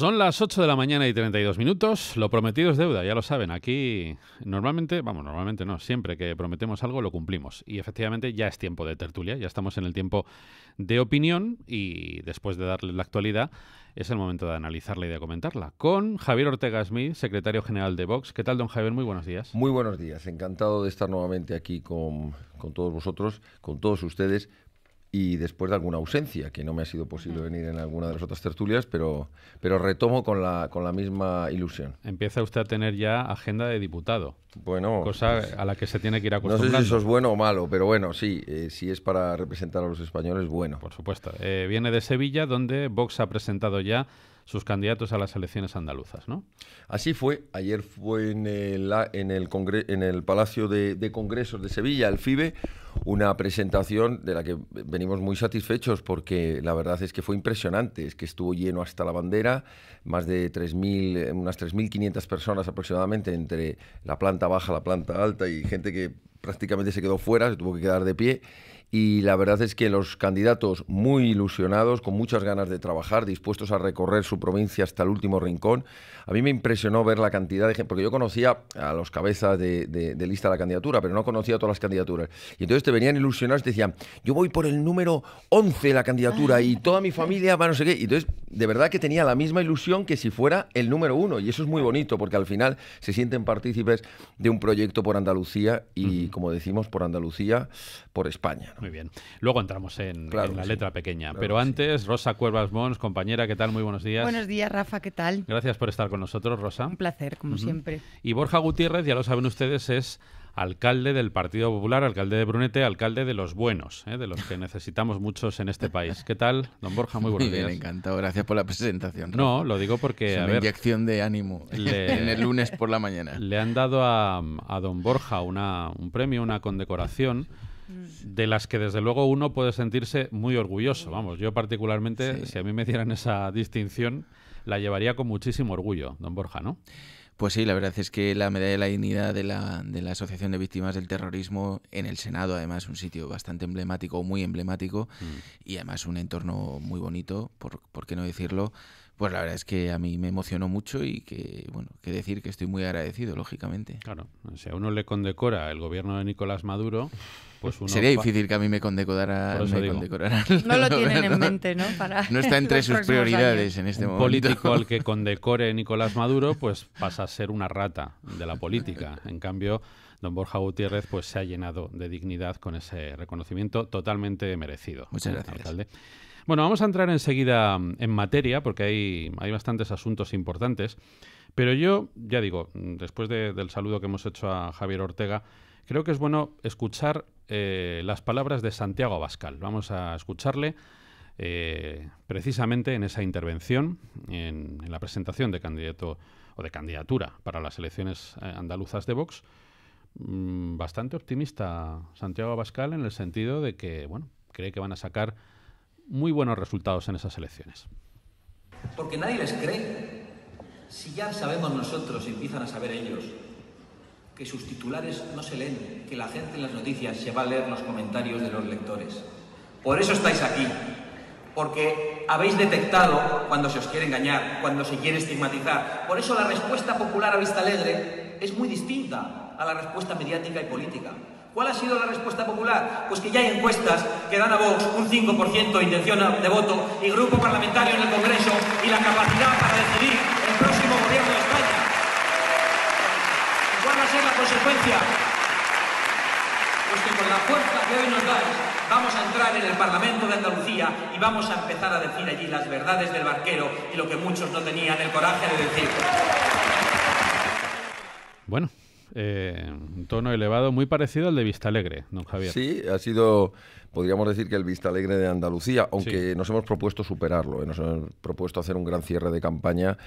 Son las 8 de la mañana y 32 minutos. Lo prometido es deuda, ya lo saben. Aquí normalmente, vamos, normalmente no, siempre que prometemos algo lo cumplimos. Y efectivamente ya es tiempo de tertulia, ya estamos en el tiempo de opinión y después de darle la actualidad es el momento de analizarla y de comentarla. Con Javier Ortega Smith, secretario general de Vox. ¿Qué tal, don Javier? Muy buenos días. Muy buenos días. Encantado de estar nuevamente aquí con, con todos vosotros, con todos ustedes, y después de alguna ausencia, que no me ha sido posible venir en alguna de las otras tertulias, pero, pero retomo con la, con la misma ilusión. Empieza usted a tener ya agenda de diputado. Bueno. Cosa pues, a la que se tiene que ir acostumbrando. No sé si eso es bueno o malo, pero bueno, sí, eh, si es para representar a los españoles, bueno. Por supuesto. Eh, viene de Sevilla, donde Vox ha presentado ya sus candidatos a las elecciones andaluzas, ¿no? Así fue. Ayer fue en el, en el, en el Palacio de, Congresos de Sevilla, el FIBE, una presentación de la que venimos muy satisfechos porque la verdad es que fue impresionante. Es que estuvo lleno hasta la bandera, más de unas 3.500 personas aproximadamente entre la planta baja, la planta alta y gente que prácticamente se quedó fuera, se tuvo que quedar de pie y la verdad es que los candidatos muy ilusionados, con muchas ganas de trabajar, dispuestos a recorrer su provincia hasta el último rincón. A mí me impresionó ver la cantidad de gente, porque yo conocía a los cabezas de, lista de la candidatura, pero no conocía todas las candidaturas. Y entonces te venían ilusionados, te decían, yo voy por el número 11 de la candidatura ah. y toda mi familia va no sé qué. Y entonces, de verdad que tenía la misma ilusión que si fuera el número uno. Y eso es muy bonito, porque al final se sienten partícipes de un proyecto por Andalucía y, como decimos, por Andalucía, por España. Muy bien. Luego entramos en, la letra pequeña. pero antes, Rosa Cuervas Mons, compañera, ¿qué tal? Muy buenos días. Buenos días, Rafa, ¿qué tal? Gracias por estar con nosotros, Rosa. Un placer, como siempre. Y Borja Gutiérrez, ya lo saben ustedes, es alcalde del Partido Popular, alcalde de Brunete, alcalde de los buenos, ¿eh? de los que necesitamos muchos en este país. ¿Qué tal, don Borja? Muy buenos días. bien, días. encantado. Gracias por la presentación. No, lo digo porque... Es una a inyección de ánimo en el lunes por la mañana. Le han dado a, a don Borja una, un premio, una condecoración Mm. de las que desde luego uno puede sentirse muy orgulloso. Vamos, yo particularmente, si a mí me dieran esa distinción, la llevaría con muchísimo orgullo, don Borja, ¿no? Pues sí, la verdad es que la medalla de la dignidad de la, de la Asociación de Víctimas del Terrorismo en el Senado, además, un sitio bastante emblemático, muy emblemático, mm. y además un entorno muy bonito, por qué no decirlo, pues la verdad es que a mí me emocionó mucho y que, bueno, que decir que estoy muy agradecido, lógicamente. Claro, si a uno le condecora el gobierno de Nicolás Maduro, pues uno Sería difícil que a mí me condecorara. no lo tienen en mente, ¿no? no está entre sus prioridades en este momento. político al que condecore Nicolás Maduro, pues pasa a ser una rata de la política. En cambio, don Borja Gutiérrez pues se ha llenado de dignidad con ese reconocimiento totalmente merecido. Muchas ¿eh? gracias. Bueno, vamos a entrar enseguida mm, en materia porque hay, hay bastantes asuntos importantes. Pero yo, ya digo, mm, después del saludo que hemos hecho a Javier Ortega, creo que es bueno escuchar eh, las palabras de Santiago Abascal. Vamos a escucharle eh, precisamente en esa intervención, en, la presentación de candidato o de candidatura para las elecciones eh, andaluzas de Vox. Mm, bastante optimista Santiago Abascal en el sentido de que, bueno, cree que van a sacar muy buenos resultados en esas elecciones. Porque nadie les cree. Si ya sabemos nosotros, y empiezan a saber ellos, que sus titulares no se leen, que la gente en las noticias se va a leer los comentarios de los lectores. Por eso estáis aquí, porque habéis detectado cuando se os quiere engañar, cuando se quiere estigmatizar. Por eso la respuesta popular a vista alegre es muy distinta a la respuesta mediática y política. ¿Cuál ha sido la respuesta popular? Pues que ya hay encuestas que dan a Vox un 5% de intención de voto y grupo parlamentario en el Congreso y la capacidad para decidir el próximo gobierno de España. ¿Cuál va a ser la consecuencia? Pues que con la fuerza que hoy nos dais vamos a entrar en el Parlamento de Andalucía y vamos a empezar a decir allí las verdades del barquero y lo que muchos no tenían el coraje de decir. Bueno, un eh, tono elevado muy parecido al de Vistalegre, don Javier. Sí, ha sido, podríamos decir que el vista alegre de Andalucía, aunque nos hemos propuesto superarlo, eh, nos hemos propuesto hacer un gran cierre de campaña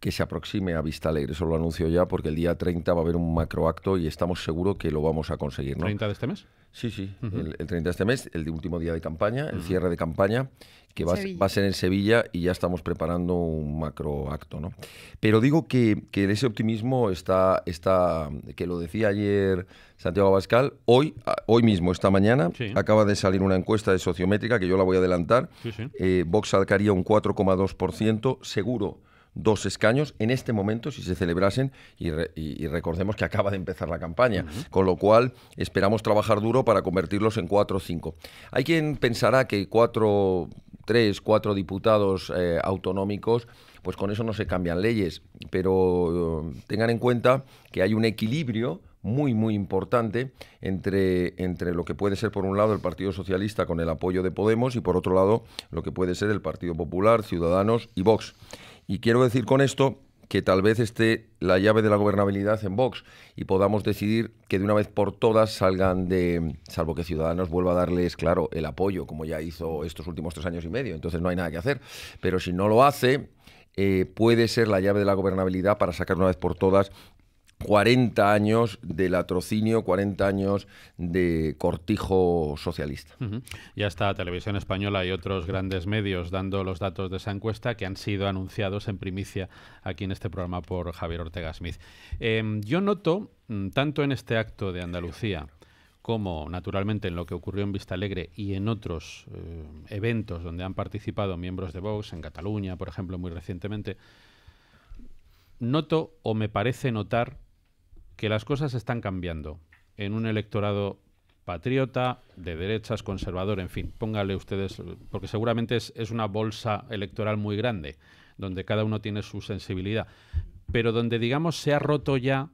que se aproxime a Vista Alegre. Eso lo anuncio ya porque el día 30 va a haber un macroacto y estamos seguros que lo vamos a conseguir. ¿no? ¿30 de este mes? Sí, sí, el, 30 de este mes, el último día de campaña, el cierre de campaña que va, a ser en Sevilla y ya estamos preparando un macro acto. ¿no? Pero digo que, que ese optimismo está, está, que lo decía ayer Santiago Abascal, hoy, ah, hoy mismo, esta mañana, acaba de salir una encuesta de sociométrica que yo la voy a adelantar. Eh, Vox alcaría un 4,2%, seguro dos escaños en este momento si se celebrasen y, recordemos que acaba de empezar la campaña, con lo cual esperamos trabajar duro para convertirlos en cuatro o cinco. Hay quien pensará que cuatro, tres, cuatro diputados eh, autonómicos pues con eso no se cambian leyes, pero eh, tengan en cuenta que hay un equilibrio muy, muy importante entre, entre lo que puede ser, por un lado, el Partido Socialista con el apoyo de Podemos y, por otro lado, lo que puede ser el Partido Popular, Ciudadanos y Vox. Y quiero decir con esto que tal vez esté la llave de la gobernabilidad en Vox y podamos decidir que de una vez por todas salgan de, salvo que Ciudadanos vuelva a darles, claro, el apoyo, como ya hizo estos últimos tres años y medio, entonces no hay nada que hacer. Pero si no lo hace, eh, puede ser la llave de la gobernabilidad para sacar una vez por todas 40 años de latrocinio, 40 años de cortijo socialista. Ya está Televisión Española y otros grandes medios dando los datos de esa encuesta que han sido anunciados en primicia aquí en este programa por Javier Ortega Smith. Em, yo noto, mm, tanto en este acto de Andalucía como naturalmente en lo que ocurrió en Vista Alegre y en otros eh, eventos donde han participado miembros de Vox, en Cataluña, por ejemplo, muy recientemente, noto o me parece notar que las cosas están cambiando en un electorado patriota, de derechas, conservador, en fin, póngale ustedes, porque seguramente es, una bolsa electoral muy grande, donde cada uno tiene su sensibilidad, pero donde, digamos, se ha roto ya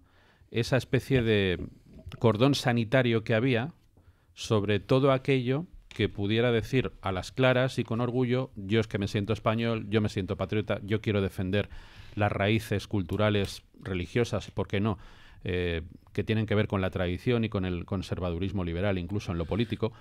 esa especie de cordón sanitario que había sobre todo aquello que pudiera decir a las claras y con orgullo, yo es que me siento español, yo me siento patriota, yo quiero defender las raíces culturales, religiosas, ¿por qué no? Eh, que tienen que ver con la tradición y con el conservadurismo liberal, incluso en lo político.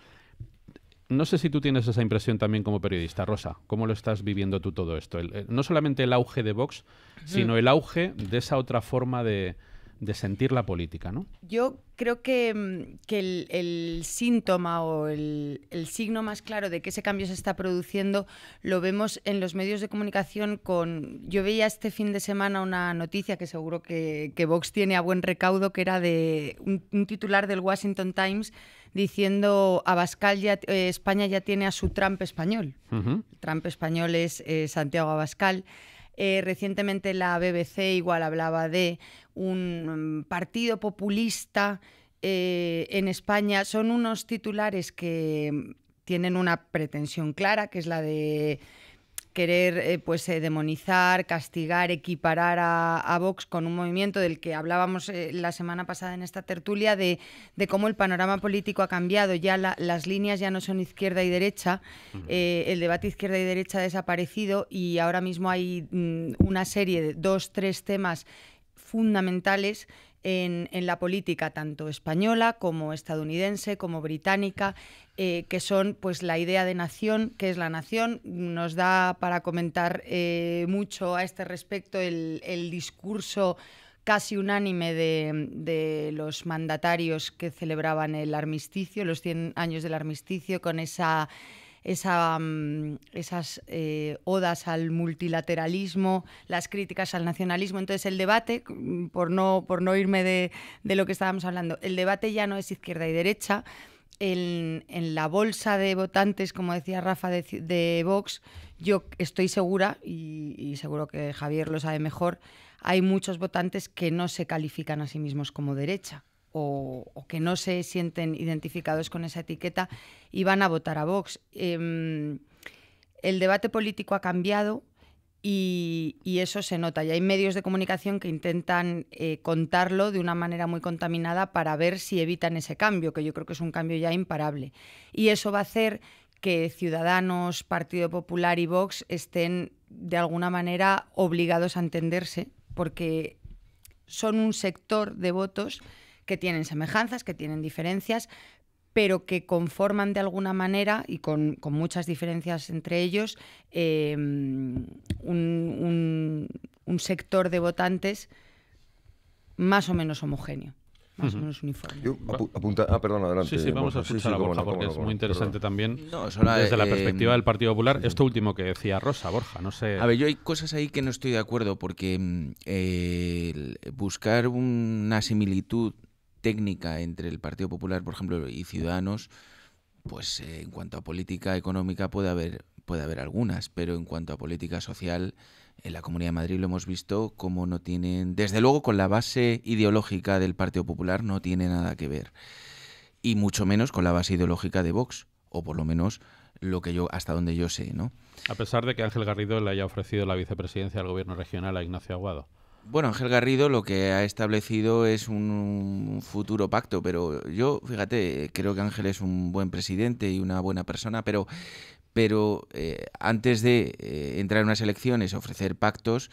No sé si tú tienes esa impresión también como periodista, Rosa. ¿Cómo lo estás viviendo tú todo esto? Eh, no solamente el auge de Vox, sino el auge de esa otra forma de, de sentir la política, ¿no? Yo creo que, mm, el, síntoma o el, signo más claro de que ese cambio se está produciendo lo vemos en los medios de comunicación con... Yo veía este fin de semana una noticia que seguro que, que Vox tiene a buen recaudo, que era de un, titular del Washington Times diciendo Abascal ya, eh, España ya tiene a su Trump español. Trump español es eh, Santiago Abascal. Eh, recientemente la BBC igual hablaba de un mm, partido populista eh, en España. Son unos titulares que mm, tienen una pretensión clara, que es la de querer eh, pues eh, demonizar, castigar, equiparar a, Vox con un movimiento del que hablábamos la semana pasada en esta tertulia de, cómo el panorama político ha cambiado, ya las líneas ya no son izquierda y derecha, el debate izquierda y derecha ha desaparecido y ahora mismo hay mm, una serie de dos, tres temas fundamentales en, la política, tanto española como estadounidense, como británica, eh, que son pues la idea de nación, que es la nación. Nos da para comentar eh, mucho a este respecto el, discurso casi unánime de, de, los mandatarios que celebraban el armisticio, los 100 años del armisticio, con esa Mm, esas eh, odas al multilateralismo, las críticas al nacionalismo. Entonces el debate, mm, por no, por no irme de, lo que estábamos hablando, el debate ya no es izquierda y derecha. En, la bolsa de votantes, como decía Rafa, de, Vox, yo estoy segura, y, seguro que Javier lo sabe mejor, hay muchos votantes que no se califican a sí mismos como derecha o, que no se sienten identificados con esa etiqueta y van a votar a Vox. Em, el debate político ha cambiado, y, eso se nota. Y hay medios de comunicación que intentan eh, contarlo de una manera muy contaminada para ver si evitan ese cambio, que yo creo que es un cambio ya imparable. Y eso va a hacer que Ciudadanos, Partido Popular y Vox estén de alguna manera obligados a entenderse, porque son un sector de votos que tienen semejanzas, que tienen diferencias, pero que conforman de alguna manera y con, muchas diferencias entre ellos em, un, un, sector de votantes más o menos homogéneo. Más o menos uniforme. apunta, ah, perdón, adelante. Sí, sí, vamos a escuchar a Borja porque es muy interesante también desde la eh, perspectiva del Partido Popular. Esto último que decía Rosa, Borja, no sé. A ver, yo hay cosas ahí que no estoy de acuerdo porque mm, buscar una similitud técnica entre el Partido Popular, por ejemplo, y Ciudadanos, pues eh, en cuanto a política económica puede haber, puede haber algunas, pero en cuanto a política social, en la Comunidad de Madrid lo hemos visto como no tienen, desde luego con la base ideológica del Partido Popular no tiene nada que ver, y mucho menos con la base ideológica de Vox, o por lo menos lo que yo hasta donde yo sé, ¿no? A pesar de que Ángel Garrido le haya ofrecido la vicepresidencia del gobierno regional a Ignacio Aguado. Bueno, Ángel Garrido lo que ha establecido es un futuro pacto, pero yo, fíjate, creo que Ángel es un buen presidente y una buena persona, pero, pero eh, antes de eh, entrar en unas elecciones, ofrecer pactos,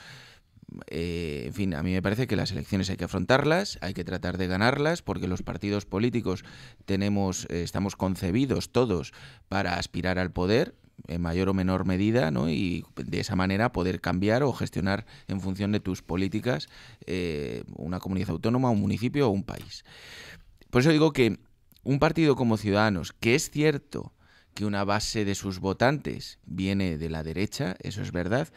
eh, en fin, a mí me parece que las elecciones hay que afrontarlas, hay que tratar de ganarlas, porque los partidos políticos tenemos, estamos concebidos todos para aspirar al poder en mayor o menor medida, ¿no? y de esa manera poder cambiar o gestionar en función de tus políticas eh, una comunidad autónoma, un municipio o un país. Por eso digo que un partido como Ciudadanos, que es cierto que una base de sus votantes viene de la derecha, eso es verdad,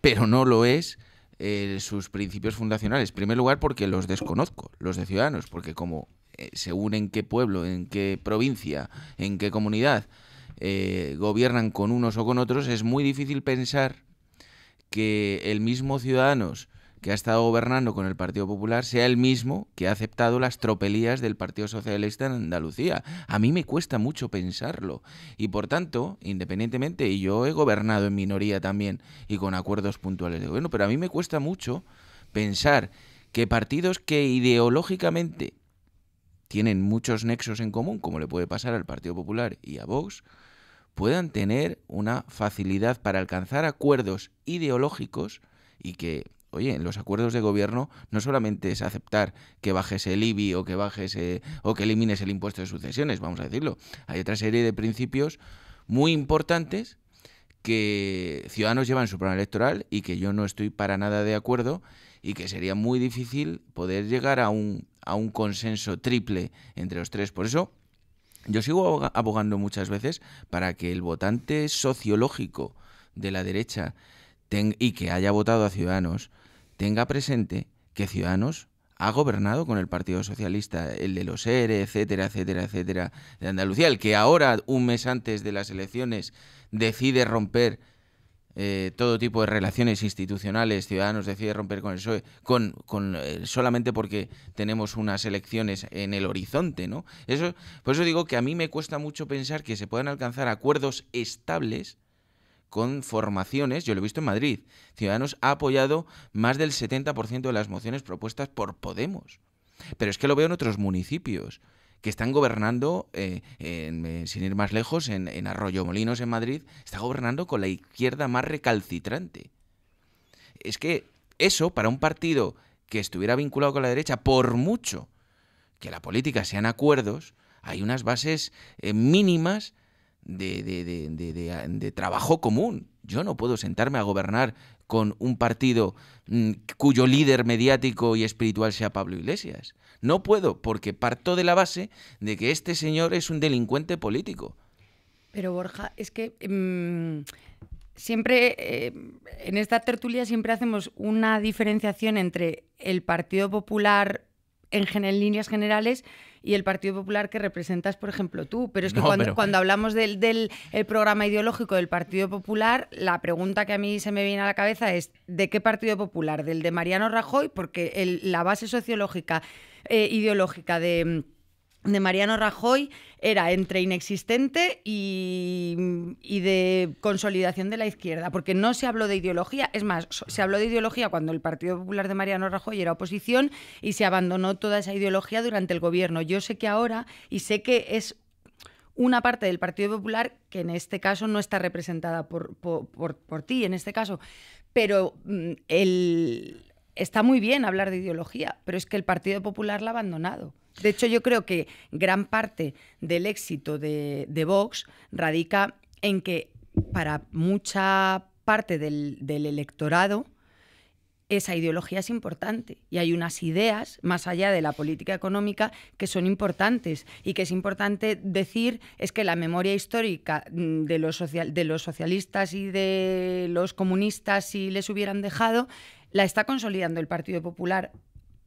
pero no lo es eh, sus principios fundacionales. En primer lugar, porque los desconozco, los de Ciudadanos, porque como eh, según en qué pueblo, en qué provincia, en qué comunidad, eh, gobiernan con unos o con otros, es muy difícil pensar que el mismo Ciudadanos que ha estado gobernando con el Partido Popular sea el mismo que ha aceptado las tropelías del Partido Socialista en Andalucía. A mí me cuesta mucho pensarlo. Y por tanto, independientemente, y yo he gobernado en minoría también y con acuerdos puntuales de gobierno, pero a mí me cuesta mucho pensar que partidos que ideológicamente tienen muchos nexos en común, como le puede pasar al Partido Popular y a Vox, puedan tener una facilidad para alcanzar acuerdos ideológicos y que, oye, en los acuerdos de gobierno no solamente es aceptar que bajes el IBI o que bajes eh, o que elimines el impuesto de sucesiones, vamos a decirlo. Hay otra serie de principios muy importantes que Ciudadanos llevan su programa electoral y que yo no estoy para nada de acuerdo y que sería muy difícil poder llegar a un a un consenso triple entre los tres. Por eso yo sigo abogando muchas veces para que el votante sociológico de la derecha y que haya votado a Ciudadanos tenga presente que Ciudadanos ha gobernado con el Partido Socialista, el de los ERE, etcétera, etcétera, etcétera, de Andalucía, el que ahora, un mes antes de las elecciones, decide romper eh, todo tipo de relaciones institucionales, Ciudadanos decide romper con el PSOE, con, eh, solamente porque tenemos unas elecciones en el horizonte, ¿no? Eso, por eso digo que a mí me cuesta mucho pensar que se puedan alcanzar acuerdos estables con formaciones, yo lo he visto en Madrid, Ciudadanos ha apoyado más del 70% de las mociones propuestas por Podemos. Pero es que lo veo en otros municipios que están gobernando, eh, eh, sin ir más lejos, en, Arroyomolinos, Arroyo Molinos, en Madrid, está gobernando con la izquierda más recalcitrante. Es que eso, para un partido que estuviera vinculado con la derecha, por mucho que la política sean acuerdos, hay unas bases eh, mínimas de, trabajo común. Yo no puedo sentarme a gobernar con un partido mm, cuyo líder mediático y espiritual sea Pablo Iglesias. No puedo, porque parto de la base de que este señor es un delincuente político. Pero Borja, es que mm, siempre, eh, en esta tertulia siempre hacemos una diferenciación entre el Partido Popular en, líneas generales y el Partido Popular que representas, por ejemplo, tú. Pero es que cuando, cuando, eh. hablamos del, programa ideológico del Partido Popular, la pregunta que a mí se me viene a la cabeza es, ¿de qué Partido Popular? ¿Del de Mariano Rajoy? Porque la base sociológica, eh, ideológica de de Mariano Rajoy era entre inexistente y, de consolidación de la izquierda, porque no se habló de ideología, es más, se habló de ideología cuando el Partido Popular de Mariano Rajoy era oposición y se abandonó toda esa ideología durante el gobierno. Yo sé que ahora, y sé que es una parte del Partido Popular que en este caso no está representada por, por, ti, en este caso, pero mm, está muy bien hablar de ideología, pero es que el Partido Popular la ha abandonado. De hecho, yo creo que gran parte del éxito de, Vox radica en que para mucha parte del, electorado, esa ideología es importante y hay unas ideas, más allá de la política económica, que son importantes y que es importante decir es que la memoria histórica mm, de los socialistas y de los comunistas, si les hubieran dejado, la está consolidando el Partido Popular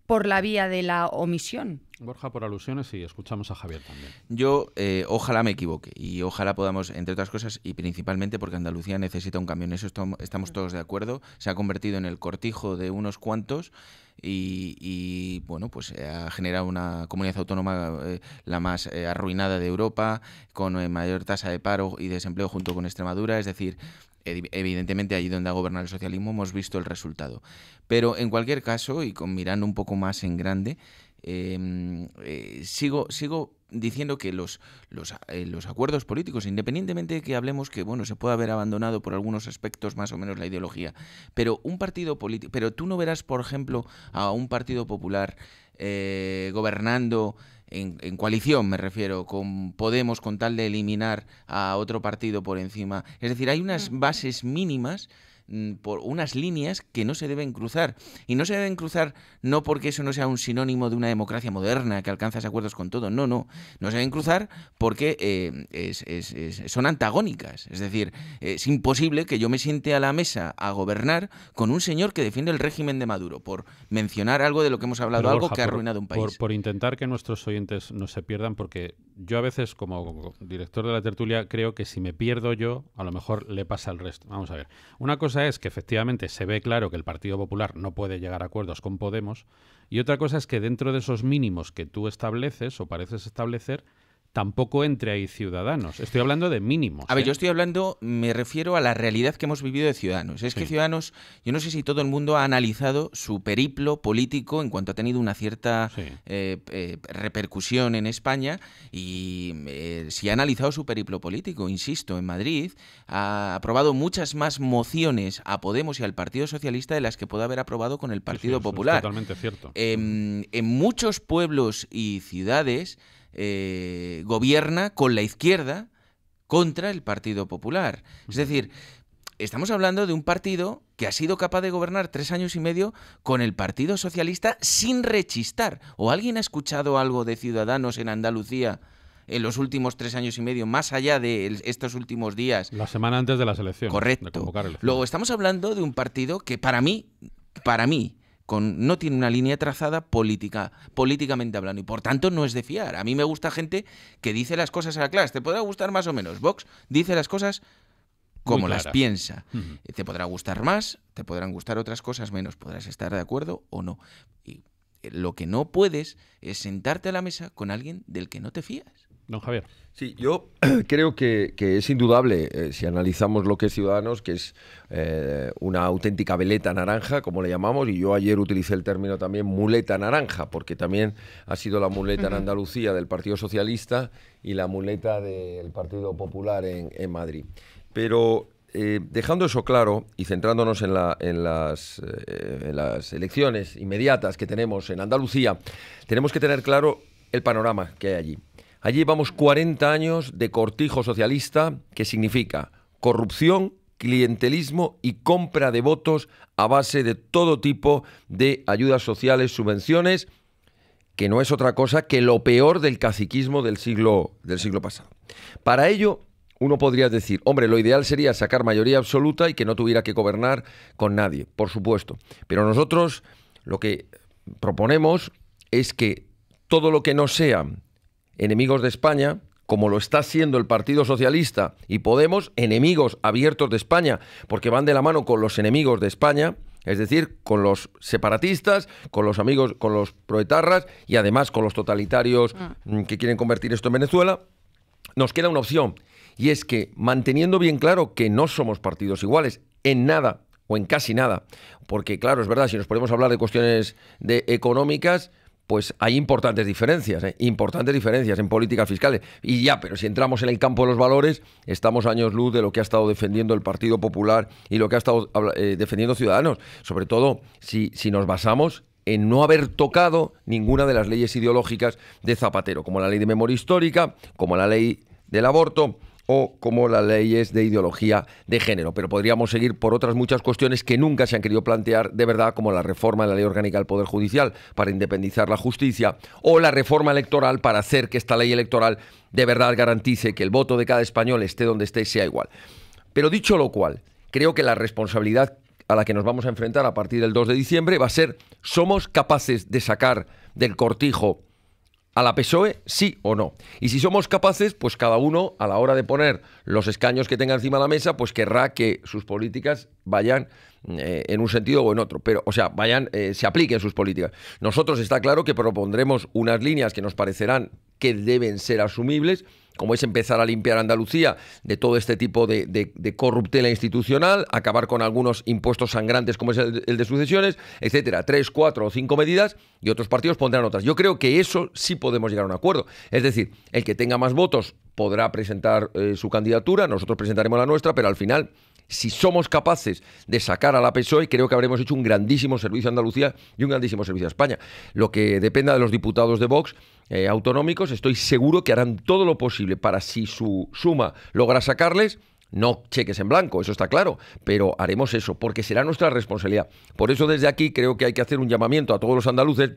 por la vía de la omisión. Borja, por alusiones y escuchamos a Javier también. Yo eh, ojalá me equivoque y ojalá podamos, entre otras cosas, y principalmente porque Andalucía necesita un cambio. En eso estamos todos de acuerdo. Se ha convertido en el cortijo de unos cuantos y, bueno, pues eh, ha generado una comunidad autónoma eh, la más arruinada de Europa, con mayor tasa de paro y desempleo junto con Extremadura. Es decir, evidentemente allí donde ha gobernado el socialismo hemos visto el resultado. Pero en cualquier caso, y con mirando un poco más en grande, em, eh, sigo, sigo diciendo que los, eh, los, acuerdos políticos, independientemente de que hablemos que bueno, se puede haber abandonado por algunos aspectos más o menos la ideología, pero un partido político, pero tú no verás, por ejemplo, a un partido popular eh, gobernando en, coalición, me refiero, con Podemos con tal de eliminar a otro partido por encima. Es decir, hay unas bases mínimas Mm, por unas líneas que no se deben cruzar. Y no se deben cruzar no porque eso no sea un sinónimo de una democracia moderna que alcanzas acuerdos con todo, no, no. No se deben cruzar porque eh, son antagónicas. Es decir, es imposible que yo me siente a la mesa a gobernar con un señor que defiende el régimen de Maduro, por mencionar algo de lo que hemos hablado, algo que ha arruinado un país. Por, intentar que nuestros oyentes no se pierdan, porque yo a veces, como director de la tertulia, creo que si me pierdo yo, a lo mejor le pasa al resto. Vamos a ver. Una cosa es que efectivamente se ve claro que el Partido Popular no puede llegar a acuerdos con Podemos y otra cosa es que dentro de esos mínimos que tú estableces o pareces establecer, tampoco entre ahí Ciudadanos. Estoy hablando de mínimos. A ver, ¿eh? yo estoy hablando, me refiero a la realidad que hemos vivido de Ciudadanos. Es que Ciudadanos, yo no sé si todo el mundo ha analizado su periplo político en cuanto ha tenido una cierta eh, eh, repercusión en España y si ha analizado su periplo político, insisto, en Madrid ha aprobado muchas más mociones a Podemos y al Partido Socialista de las que puede haber aprobado con el Partido Popular. totalmente cierto. Em, en muchos pueblos y ciudades eh, gobierna con la izquierda contra el Partido Popular. Es decir, estamos hablando de un partido que ha sido capaz de gobernar tres años y medio con el Partido Socialista sin rechistar. ¿O alguien ha escuchado algo de Ciudadanos en Andalucía? en los últimos tres años y medio, más allá de estos últimos días. La semana antes de las elecciones. Correcto. Luego estamos hablando de un partido que para mí, para mí, no tiene una línea trazada política, políticamente hablando, y por tanto no es de fiar. A mí me gusta gente que dice las cosas a la clase. Te podrá gustar más o menos. Vox dice las cosas como las piensa. Te podrá gustar más, te podrán gustar otras cosas menos, podrás estar de acuerdo o no. Y lo que no puedes es sentarte a la mesa con alguien del que no te fías don Javier. Sí, yo creo que, es indudable, eh, si analizamos lo que es Ciudadanos, que es eh, una auténtica veleta naranja, como le llamamos, y yo ayer utilicé el término también muleta naranja, porque también ha sido la muleta en Andalucía del Partido Socialista y la muleta del Partido Popular en, Madrid. Pero eh, dejando eso claro y centrándonos en, la, en, las, en las elecciones inmediatas que tenemos en Andalucía, tenemos que tener claro el panorama que hay allí. Allí vamos 40 años de cortijo socialista que significa corrupción, clientelismo y compra de votos a base de todo tipo de ayudas sociales, subvenciones, que no es otra cosa que lo peor del caciquismo del siglo, del siglo pasado. Para ello, uno podría decir, hombre, lo ideal sería sacar mayoría absoluta y que no tuviera que gobernar con nadie, por supuesto. Pero nosotros lo que proponemos es que todo lo que no sea enemigos de España, como lo está siendo el Partido Socialista y Podemos, enemigos abiertos de España, porque van de la mano con los enemigos de España, es decir, con los separatistas, con los amigos, con los proetarras y además con los totalitarios ah. mm, que quieren convertir esto en Venezuela, nos queda una opción. Y es que, manteniendo bien claro que no somos partidos iguales, en nada o en casi nada, porque claro, es verdad, si nos podemos hablar de cuestiones de económicas, pues hay importantes diferencias, ¿eh? importantes diferencias en políticas fiscales. Y ya, pero si entramos en el campo de los valores, estamos años luz de lo que ha estado defendiendo el Partido Popular y lo que ha estado eh, defendiendo Ciudadanos. Sobre todo si nos basamos en no haber tocado ninguna de las leyes ideológicas de Zapatero, como la ley de memoria histórica, como la ley del aborto, o como las leyes de ideología de género. Pero podríamos seguir por otras muchas cuestiones que nunca se han querido plantear de verdad, como la reforma de la ley orgánica del Poder Judicial para independizar la justicia o la reforma electoral para hacer que esta ley electoral de verdad garantice que el voto de cada español, esté donde esté, y sea igual. Pero dicho lo cual, creo que la responsabilidad a la que nos vamos a enfrentar a partir del 2 de diciembre va a ser, ¿somos capaces de sacar del cortijo a la PSOE, sí o no. Y si somos capaces, pues cada uno, a la hora de poner los escaños que tenga encima de la mesa, pues querrá que sus políticas vayan eh, en un sentido o en otro. Pero, o sea, vayan, eh, se apliquen sus políticas. Nosotros está claro que propondremos unas líneas que nos parecerán que deben ser asumibles como es empezar a limpiar Andalucía de todo este tipo de, corruptela institucional, acabar con algunos impuestos sangrantes como es el, de sucesiones, etcétera. Tres, cuatro o cinco medidas y otros partidos pondrán otras. Yo creo que eso sí podemos llegar a un acuerdo. Es decir, el que tenga más votos podrá presentar eh, su candidatura, nosotros presentaremos la nuestra, pero al final si somos capaces de sacar a la PSOE, creo que habremos hecho un grandísimo servicio a Andalucía y un grandísimo servicio a España. Lo que dependa de los diputados de Vox eh, autonómicos, estoy seguro que harán todo lo posible para si su suma logra sacarles, no cheques en blanco, eso está claro, pero haremos eso, porque será nuestra responsabilidad. Por eso desde aquí creo que hay que hacer un llamamiento a todos los andaluces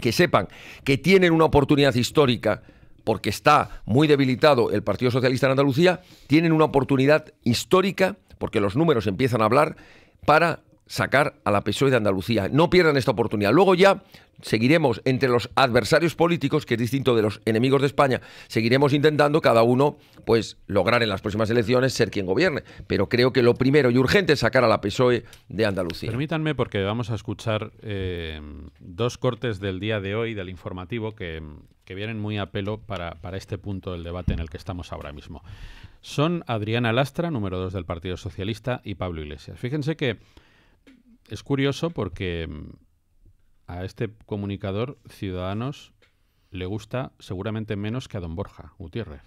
que sepan que tienen una oportunidad histórica porque está muy debilitado el Partido Socialista en Andalucía, tienen una oportunidad histórica porque los números empiezan a hablar para sacar a la PSOE de Andalucía. No pierdan esta oportunidad. Luego ya seguiremos entre los adversarios políticos, que es distinto de los enemigos de España, seguiremos intentando cada uno pues lograr en las próximas elecciones ser quien gobierne, pero creo que lo primero y urgente es sacar a la PSOE de Andalucía. Permítanme porque vamos a escuchar eh, dos cortes del día de hoy del informativo que, que vienen muy a pelo para, para este punto del debate en el que estamos ahora mismo. Son Adriana Lastra, número 2 del Partido Socialista, y Pablo Iglesias. Fíjense que es curioso porque mm, a este comunicador Ciudadanos le gusta seguramente menos que a don Borja Gutiérrez.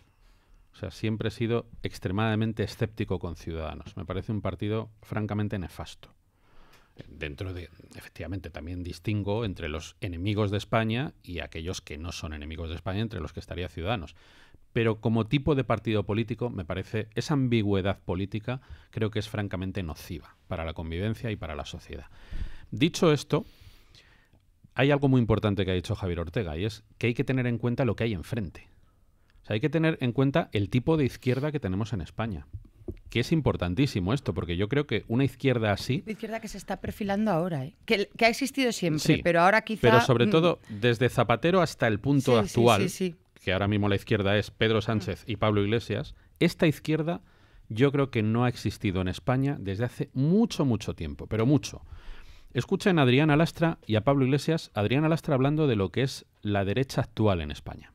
O sea, siempre he sido extremadamente escéptico con Ciudadanos. Me parece un partido francamente nefasto. Dentro de, efectivamente, también distingo entre los enemigos de España y aquellos que no son enemigos de España, entre los que estaría Ciudadanos pero como tipo de partido político, me parece, esa ambigüedad política creo que es francamente nociva para la convivencia y para la sociedad. Dicho esto, hay algo muy importante que ha dicho Javier Ortega y es que hay que tener en cuenta lo que hay enfrente. O sea, hay que tener en cuenta el tipo de izquierda que tenemos en España. Que es importantísimo esto, porque yo creo que una izquierda así. Una izquierda que se está perfilando ahora, ¿eh? que, ha existido siempre, pero ahora quizá. Pero sobre mm, todo, desde Zapatero hasta el punto sí, actual, sí, que ahora mismo la izquierda es Pedro Sánchez y Pablo Iglesias, esta izquierda yo creo que no ha existido en España desde hace mucho, mucho tiempo, pero mucho. Escuchen a Adriana Lastra y a Pablo Iglesias, Adrián Lastra hablando de lo que es la derecha actual en España.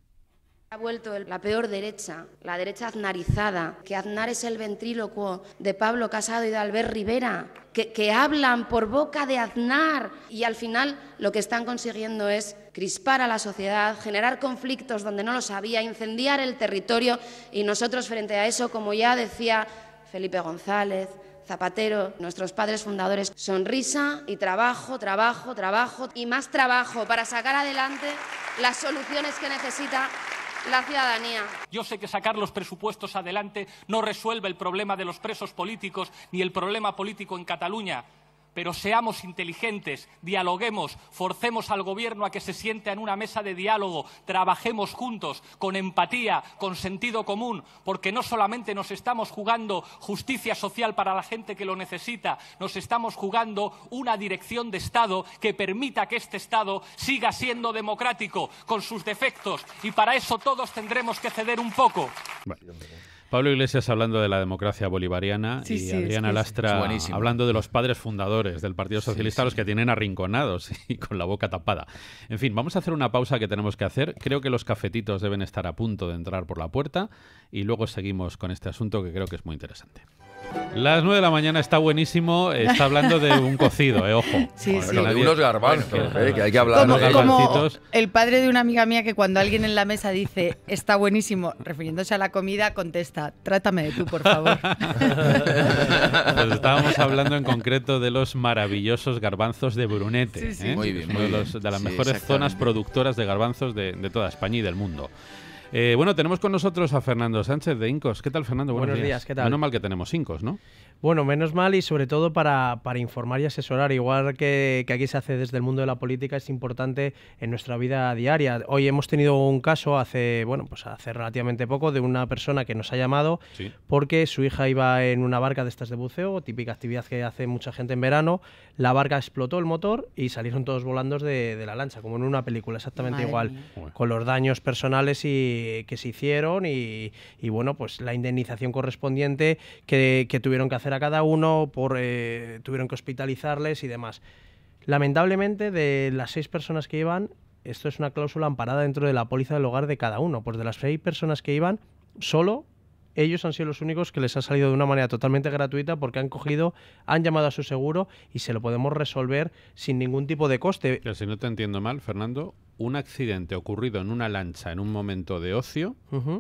Ha vuelto la peor derecha, la derecha aznarizada, que Aznar es el ventrílocuo de Pablo Casado y de Albert Rivera, que, hablan por boca de Aznar y al final lo que están consiguiendo es crispar a la sociedad, generar conflictos donde no lo sabía, incendiar el territorio y nosotros frente a eso, como ya decía Felipe González, Zapatero, nuestros padres fundadores, sonrisa y trabajo, trabajo, trabajo y más trabajo para sacar adelante las soluciones que necesita la ciudadanía. Yo sé que sacar los presupuestos adelante no resuelve el problema de los presos políticos ni el problema político en Cataluña pero seamos inteligentes, dialoguemos, forcemos al Gobierno a que se siente en una mesa de diálogo, trabajemos juntos, con empatía, con sentido común, porque no solamente nos estamos jugando justicia social para la gente que lo necesita, nos estamos jugando una dirección de Estado que permita que este Estado siga siendo democrático, con sus defectos, y para eso todos tendremos que ceder un poco. Pablo Iglesias hablando de la democracia bolivariana y Adriana Lastra hablando de los padres fundadores del Partido Socialista, los que tienen arrinconados y con la boca tapada. En fin, vamos a hacer una pausa que tenemos que hacer. Creo que los cafetitos deben estar a punto de entrar por la puerta y luego seguimos con este asunto que creo que es muy interesante. Las nueve de la mañana está buenísimo. Está hablando de un cocido, eh, ojo. unos garbanzos, eh, que hay que hablar de el padre de una amiga mía que cuando alguien en la mesa dice está buenísimo, refiriéndose a la comida, contesta, trátame de tú, por favor. Pues estábamos hablando en concreto de los maravillosos garbanzos de Brunete. de, los, las mejores zonas productoras de garbanzos de toda España y del mundo. Eh, bueno, tenemos con nosotros a Fernando Sánchez de Incos. ¿Qué tal, Fernando? Buenos, días. días. ¿qué tal? Menos mal que tenemos Incos, ¿no? Bueno, menos mal y sobre todo para, para informar y asesorar, igual que, que, aquí se hace desde el mundo de la política, es importante en nuestra vida diaria. Hoy hemos tenido un caso hace, bueno, pues hace relativamente poco de una persona que nos ha llamado porque su hija iba en una barca de estas de buceo, típica actividad que hace mucha gente en verano, la barca explotó el motor y salieron todos volando de, de la lancha, como en una película, exactamente igual, con los daños personales y, que se hicieron y, y, bueno, pues la indemnización correspondiente que, que tuvieron que hacer a cada uno, por, eh, tuvieron que hospitalizarles y demás. Lamentablemente, de las seis personas que iban, esto es una cláusula amparada dentro de la póliza del hogar de cada uno. Pues de las seis personas que iban, solo ellos han sido los únicos que les ha salido de una manera totalmente gratuita porque han cogido, han llamado a su seguro y se lo podemos resolver sin ningún tipo de coste. Pero si no te entiendo mal, Fernando, un accidente ocurrido en una lancha en un momento de ocio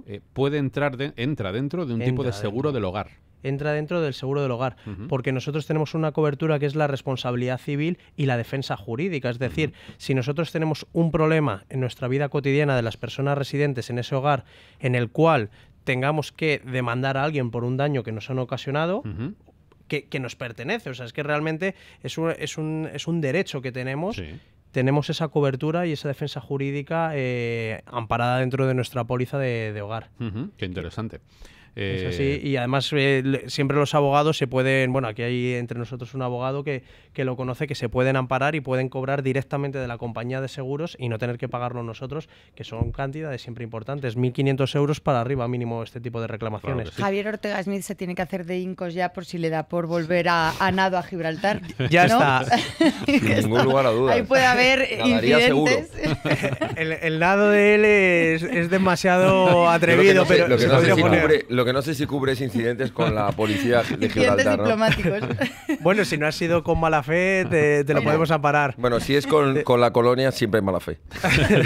eh, puede entrar entra dentro de un tipo de seguro del hogar entra dentro del seguro del hogar, porque nosotros tenemos una cobertura que es la responsabilidad civil y la defensa jurídica. Es decir, si nosotros tenemos un problema en nuestra vida cotidiana de las personas residentes en ese hogar en el cual tengamos que demandar a alguien por un daño que nos han ocasionado, que, nos pertenece. O sea, es que realmente es un, es un, es un derecho que tenemos. tenemos esa cobertura y esa defensa jurídica eh, amparada dentro de nuestra póliza de, hogar. Qué interesante. Eh, y además eh, siempre los abogados se pueden, bueno, aquí hay entre nosotros un abogado que, lo conoce, que se pueden amparar y pueden cobrar directamente de la compañía de seguros y no tener que pagarlo nosotros, que son cantidades siempre importantes, 1.500 euros para arriba mínimo este tipo de reclamaciones. Javier Ortega Smith se tiene que hacer de incos ya por si le da por volver a, nado a Gibraltar. ya está. ningún lugar a duda Ahí puede haber incidentes. el, el, nado de él es, demasiado atrevido, pero que no sé si cubres incidentes con la policía de Gibraltar. diplomáticos. bueno, si no ha sido con mala fe, te, lo podemos amparar. Bueno, si es con, la colonia, siempre hay mala fe.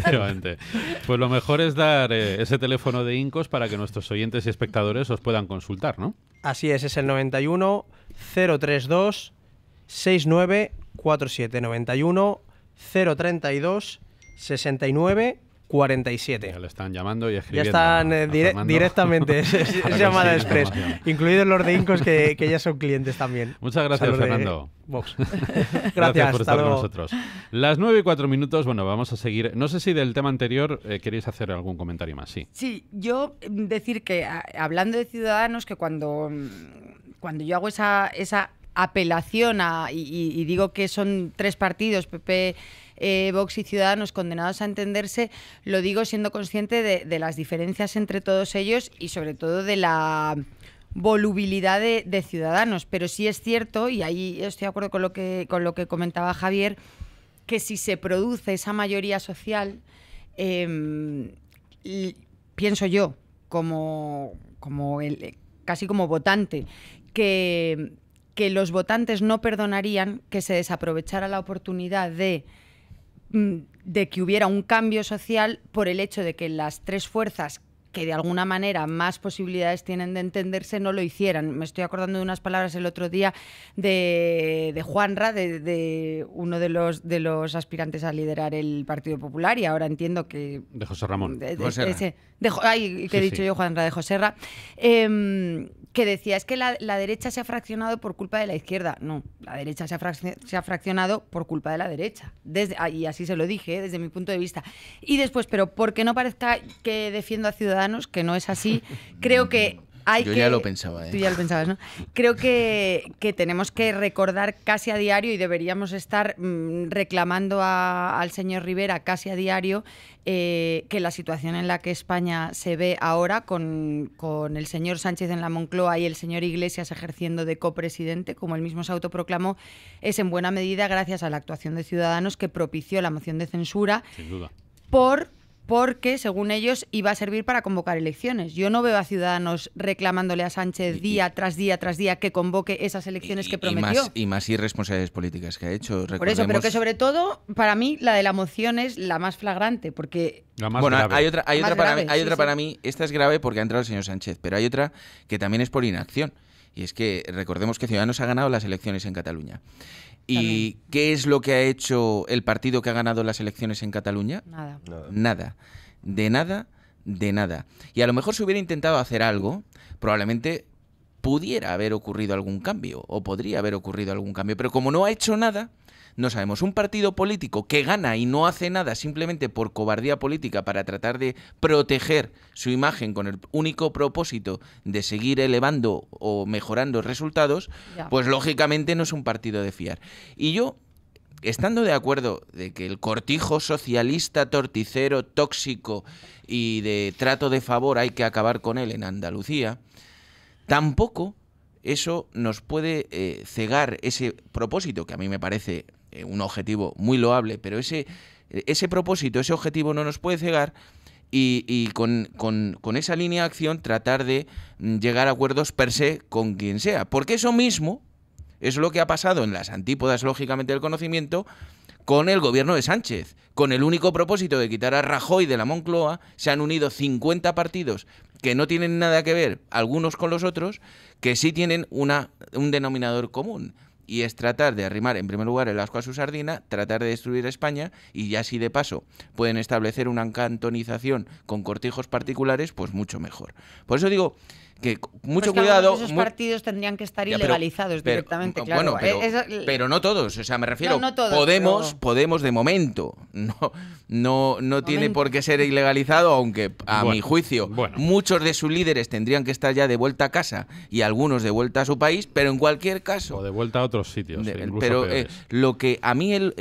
pues lo mejor es dar eh, ese teléfono de Incos para que nuestros oyentes y espectadores os puedan consultar, ¿no? Así es, es el 91 032 6947 91 032 69 47. Ya lo están llamando y escribiendo. Ya están eh, directamente, es, llamada express, incluidos los de Incos que, ya son clientes también. Muchas gracias, Fernando. gracias, por estar con nosotros. Las 9 y 4 minutos, bueno, vamos a seguir. No sé si del tema anterior eh, queréis hacer algún comentario más, sí. Sí, yo mm, decir que hablando de ciudadanos, que cuando, mm, cuando yo hago esa, esa apelación a, y, y digo que son tres partidos, PP, eh, Vox y Ciudadanos condenados a entenderse, lo digo siendo consciente de, las diferencias entre todos ellos y sobre todo de la volubilidad de, ciudadanos. Pero sí es cierto, y ahí estoy de acuerdo con lo que, con lo que comentaba Javier, que si se produce esa mayoría social, em, pienso yo, como, como casi como votante, que los votantes no perdonarían que se desaprovechara la oportunidad de Mm, de que hubiera un cambio social por el hecho de que las tres fuerzas que de alguna manera más posibilidades tienen de entenderse, no lo hicieran. Me estoy acordando de unas palabras el otro día de, Juanra, de, uno de los, de los aspirantes a liderar el Partido Popular, y ahora entiendo que... De José Ramón. De, ese, que he dicho yo, Juanra, de José em, que decía, es que la, derecha se ha fraccionado por culpa de la izquierda. No, la derecha se ha, fraccionado por culpa de la derecha. Ah, y así se lo dije, ¿eh? desde mi punto de vista. Y después, pero porque no parezca que defiendo a Ciudadanos que no es así. Creo que Yo ya lo pensaba. ¿eh? Tú ya lo pensabas, ¿no? Creo que, tenemos que recordar casi a diario y deberíamos estar mm, reclamando al señor Rivera casi a diario eh, que la situación en la que España se ve ahora, con, con, el señor Sánchez en la Moncloa y el señor Iglesias ejerciendo de copresidente, como él mismo se autoproclamó, es en buena medida gracias a la actuación de Ciudadanos que propició la moción de censura. Sin duda. Por porque, según ellos, iba a servir para convocar elecciones. Yo no veo a Ciudadanos reclamándole a Sánchez día tras día tras día que convoque esas elecciones que prometió. Y más, y irresponsabilidades políticas que ha hecho. Por eso, pero que sobre todo, para mí, la de la moción es la más flagrante, porque... bueno, hay otra, para, hay otra para mí, esta es grave porque ha entrado el señor Sánchez, pero hay otra que también es por inacción. Y es que recordemos que Ciudadanos ha ganado las elecciones en Cataluña. ¿Y qué es lo que ha hecho el partido que ha ganado las elecciones en Cataluña? Nada. nada. De nada, de nada. Y a lo mejor si hubiera intentado hacer algo, probablemente pudiera haber ocurrido algún cambio o podría haber ocurrido algún cambio. Pero como no ha hecho nada, no sabemos. Un partido político que gana y no hace nada simplemente por cobardía política para tratar de proteger su imagen con el único propósito de seguir elevando o mejorando resultados, pues lógicamente no es un partido de fiar. Y yo estando de acuerdo de que el cortijo socialista, torticero, tóxico y de trato de favor hay que acabar con él en Andalucía, tampoco eso nos puede eh, cegar ese propósito que a mí me parece eh, un objetivo muy loable, pero ese, ese propósito, ese objetivo no nos puede cegar y, con, esa línea de acción tratar de mm, llegar a acuerdos per se con quien sea. Porque eso mismo es lo que ha pasado en las antípodas, lógicamente, del conocimiento con el gobierno de Sánchez. Con el único propósito de quitar a Rajoy de la Moncloa, se han unido 50 partidos que no tienen nada que ver algunos con los otros, que sí tienen una, un denominador común y es tratar de arrimar en primer lugar el asco a su sardina, tratar de destruir España y ya si de paso pueden establecer una cantonización con cortijos particulares, pues mucho mejor. Por eso digo que mucho pues cuidado. Esos partidos tendrían que estar ilegalizados directamente, eh, pero, no todos, o sea, me refiero, Podemos, Podemos de momento, no, no, no tiene por qué ser ilegalizado, aunque a mi juicio muchos de sus líderes tendrían que estar ya de vuelta a casa y algunos de vuelta a su país, pero en cualquier caso... O de vuelta a otros sitios. pero eh, lo que a mí el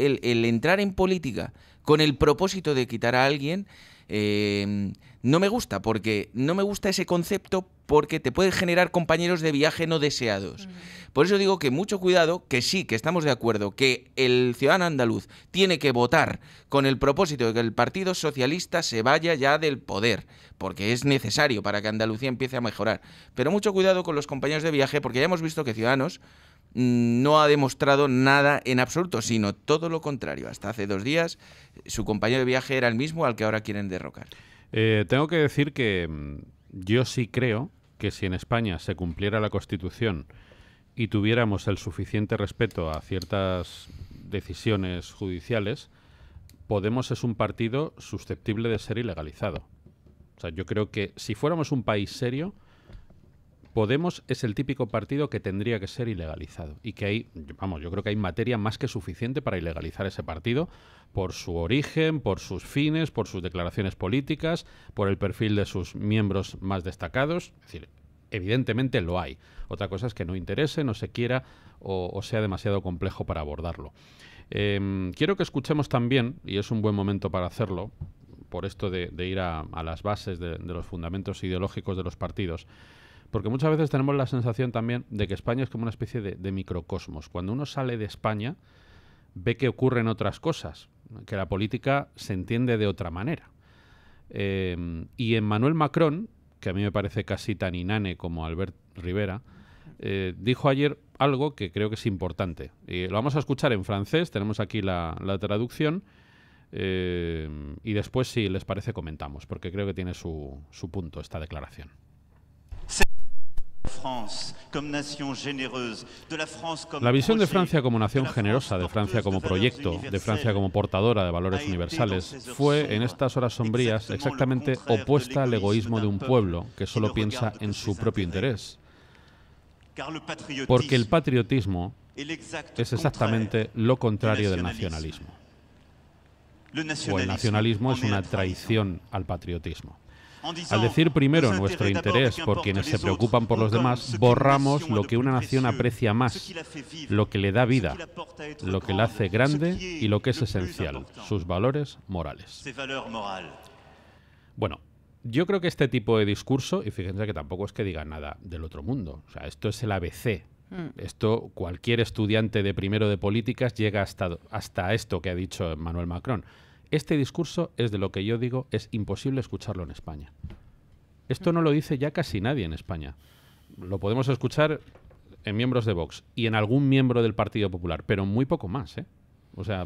entrar en política con el propósito de quitar a alguien Em, no me gusta, porque no me gusta ese concepto porque te puede generar compañeros de viaje no deseados. Por eso digo que mucho cuidado, que sí, que estamos de acuerdo, que el ciudadano andaluz tiene que votar con el propósito de que el Partido Socialista se vaya ya del poder, porque es necesario para que Andalucía empiece a mejorar. Pero mucho cuidado con los compañeros de viaje, porque ya hemos visto que Ciudadanos no ha demostrado nada en absoluto, sino todo lo contrario. Hasta hace dos días su compañero de viaje era el mismo al que ahora quieren derrocar. Eh, tengo que decir que mm, yo sí creo que si en España se cumpliera la Constitución y tuviéramos el suficiente respeto a ciertas decisiones judiciales, Podemos es un partido susceptible de ser ilegalizado. O sea, yo creo que si fuéramos un país serio, Podemos es el típico partido que tendría que ser ilegalizado y que hay, vamos, yo creo que hay materia más que suficiente para ilegalizar ese partido por su origen, por sus fines, por sus declaraciones políticas, por el perfil de sus miembros más destacados. Es decir, evidentemente lo hay. Otra cosa es que no interese, no se quiera o, sea demasiado complejo para abordarlo. Em, quiero que escuchemos también, y es un buen momento para hacerlo, por esto de, ir a, las bases de los fundamentos ideológicos de los partidos, porque muchas veces tenemos la sensación también de que España es como una especie de, microcosmos. Cuando uno sale de España, ve que ocurren otras cosas, que la política se entiende de otra manera. Eh, y Emmanuel Macron, que a mí me parece casi tan inane como Albert Rivera, eh, dijo ayer algo que creo que es importante. Y lo vamos a escuchar en francés, tenemos aquí la, traducción. Eh, y después, si les parece, comentamos, porque creo que tiene su, su punto esta declaración. La visión de Francia como nación generosa, de Francia como proyecto, de Francia como portadora de valores universales, fue en estas horas sombrías exactamente opuesta al egoísmo de un pueblo que solo piensa en su propio interés. Porque el patriotismo es exactamente lo contrario del nacionalismo. O el nacionalismo es una traición al patriotismo. Al decir primero nuestro interés por quienes se preocupan por los demás, borramos lo que una nación aprecia más, lo que le da vida, lo que la hace grande y lo que es esencial, sus valores morales. Bueno, yo creo que este tipo de discurso, y fíjense que tampoco es que diga nada del otro mundo, o sea, esto es el ABC. Mm. Esto cualquier estudiante de primero de políticas llega hasta, hasta esto que ha dicho Manuel Macron. Este discurso es de lo que yo digo, es imposible escucharlo en España. Esto no lo dice ya casi nadie en España. Lo podemos escuchar en miembros de Vox y en algún miembro del Partido Popular, pero muy poco más, ¿eh? O sea,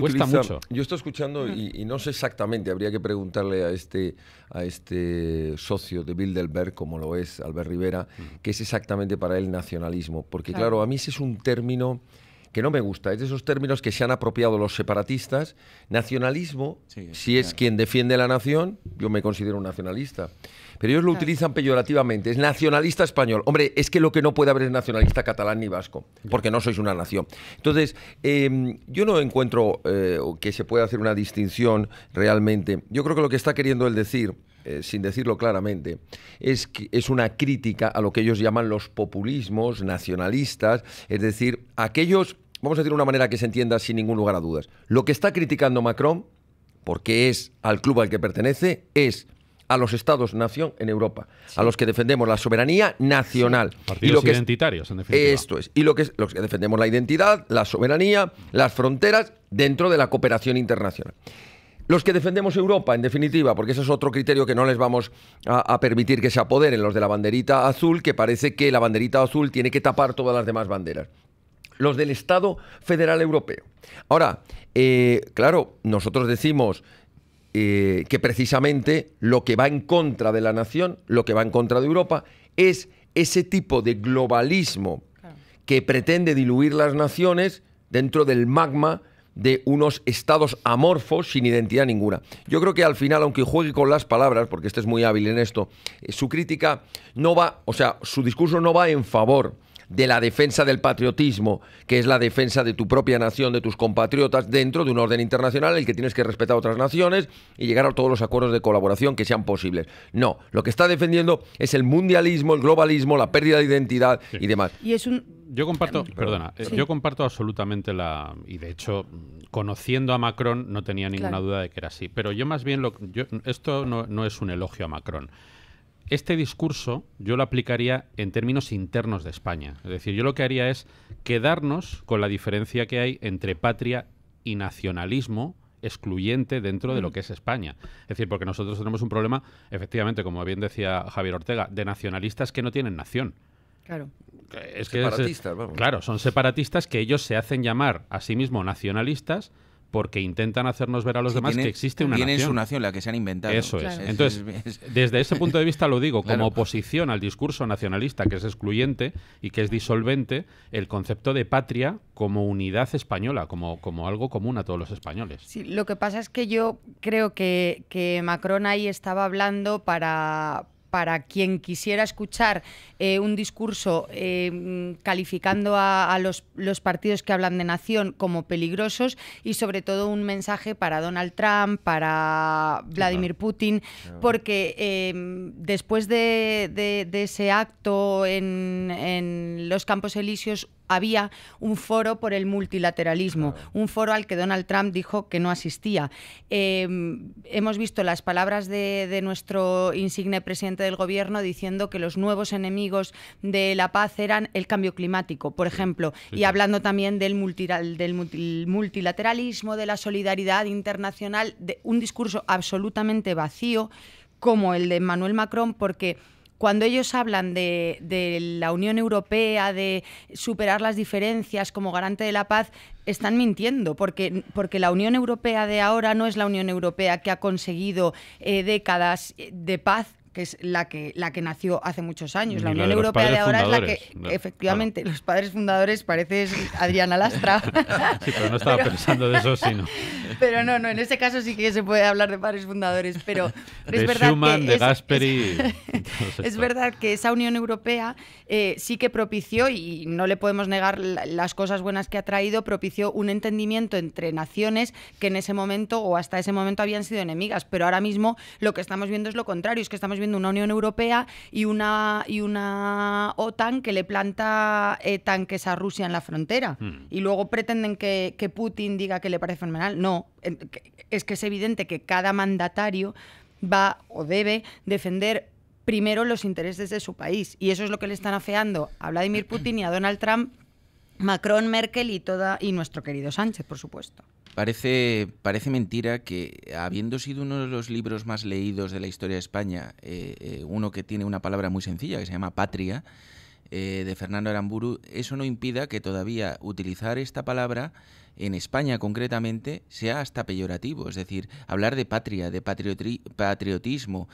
cuesta mucho. Yo estoy escuchando y, no sé exactamente, habría que preguntarle a este, a este socio de Bilderberg, como lo es Albert Rivera, qué es exactamente para él nacionalismo. Porque, claro, claro a mí ese es un término que no me gusta. Es de esos términos que se han apropiado los separatistas. Nacionalismo, si es quien defiende la nación, yo me considero un nacionalista. Pero ellos lo utilizan peyorativamente. Es nacionalista español. Hombre, es que lo que no puede haber es nacionalista catalán ni vasco, porque no sois una nación. Entonces, em, yo no encuentro eh, que se pueda hacer una distinción realmente. Yo creo que lo que está queriendo él decir eh, sin decirlo claramente, es, es una crítica a lo que ellos llaman los populismos nacionalistas, es decir, aquellos, vamos a decir de una manera que se entienda sin ningún lugar a dudas, lo que está criticando Macron, porque es al club al que pertenece, es a los estados-nación en Europa, a los que defendemos la soberanía nacional. Partidos lo identitarios, en definitiva. Esto es. Y lo que los que defendemos la identidad, la soberanía, las fronteras dentro de la cooperación internacional los que defendemos Europa, en definitiva, porque ese es otro criterio que no les vamos a, permitir que se apoderen, los de la banderita azul, que parece que la banderita azul tiene que tapar todas las demás banderas. Los del Estado Federal Europeo. Ahora, eh, claro, nosotros decimos eh, que precisamente lo que va en contra de la nación, lo que va en contra de Europa, es ese tipo de globalismo que pretende diluir las naciones dentro del magma de unos estados amorfos sin identidad ninguna. Yo creo que al final, aunque juegue con las palabras, porque este es muy hábil en esto, eh, su crítica no va, o sea, su discurso no va en favor de la defensa del patriotismo, que es la defensa de tu propia nación, de tus compatriotas, dentro de un orden internacional, el que tienes que respetar a otras naciones y llegar a todos los acuerdos de colaboración que sean posibles. No, lo que está defendiendo es el mundialismo, el globalismo, la pérdida de identidad y demás. Y Yo comparto, eh, yo comparto absolutamente la... Y de hecho, conociendo a Macron no tenía ninguna duda de que era así. Pero yo más bien, lo, esto no, no es un elogio a Macron este discurso yo lo aplicaría en términos internos de España. Es decir, yo lo que haría es quedarnos con la diferencia que hay entre patria y nacionalismo excluyente dentro de lo que es España. Es decir, porque nosotros tenemos un problema, efectivamente, como bien decía Javier Ortega, de nacionalistas que no tienen nación. Claro. Eh, separatistas, vamos. Claro, son separatistas que ellos se hacen llamar a sí mismos nacionalistas, porque intentan hacernos ver a los demás que existe una nación. Tienen su nación, la que se han inventado. Eso es. Entonces, desde ese punto de vista lo digo, como oposición al discurso nacionalista que es excluyente y que es disolvente, el concepto de patria como unidad española, como, como algo común a todos los españoles. Sí, lo que pasa es que yo creo que, que Macron ahí estaba hablando para para quien quisiera escuchar eh, un discurso eh, calificando a, los, partidos que hablan de nación como peligrosos y sobre todo un mensaje para Donald Trump, para Vladimir Putin, porque em, después de, ese acto en, los Campos Elíseos había un foro por el multilateralismo, un foro al que Donald Trump dijo que no asistía. Em, hemos visto las palabras de nuestro insigne presidente del gobierno diciendo que los nuevos enemigos de la paz eran el cambio climático, por ejemplo, y hablando también del, del multilateralismo, de la solidaridad internacional, un discurso absolutamente vacío como el de Manuel Macron, porque cuando ellos hablan de, la Unión Europea, de superar las diferencias como garante de la paz, están mintiendo, porque, porque la Unión Europea de ahora no es la Unión Europea que ha conseguido eh, décadas eh, de paz que es la que, la que nació hace muchos años. La Unión Europea de ahora es la que, efectivamente, los padres fundadores parece Adriana Lastra. sí, pero no estaba pensando de eso, sino. pero no, no, en ese caso sí que se puede hablar de padres fundadores, pero, es verdad que de verdad que esa Unión Europea eh, sí que propició, y no le podemos negar las cosas buenas que ha traído, propició un entendimiento entre naciones que en ese momento o hasta ese momento habían sido enemigas, pero ahora mismo lo que estamos viendo es lo contrario, es que estamos viendo una Unión Europea y una, y una OTAN que le planta eh, tanques a Rusia en la frontera. Mm. Y luego pretenden que, que, Putin diga que le parece fenomenal. No, es que es evidente que cada mandatario va o debe defender primero los intereses de su país. Y eso es lo que le están afeando a Vladimir Putin y a Donald Trump, Macron, Merkel y, toda, y nuestro querido Sánchez, por supuesto. Parece, parece mentira que, habiendo sido uno de los libros más leídos de la historia de España, eh, eh, uno que tiene una palabra muy sencilla, que se llama patria, eh, de Fernando Aramburu, eso no impida que todavía utilizar esta palabra en España concretamente sea hasta peyorativo. Es decir, hablar de patria, de patriotismo,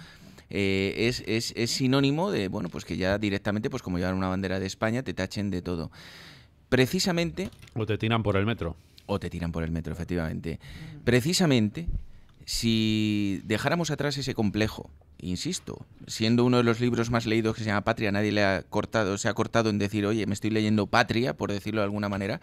es, es, es, sinónimo de, bueno, pues que ya directamente, pues como llevar una bandera de España, te tachen de todo. Precisamente... O te tiran por el metro o te tiran por el metro, efectivamente. Precisamente, si dejáramos atrás ese complejo, insisto, siendo uno de los libros más leídos que se llama Patria, nadie le ha cortado, se ha cortado en decir, oye, me estoy leyendo Patria, por decirlo de alguna manera,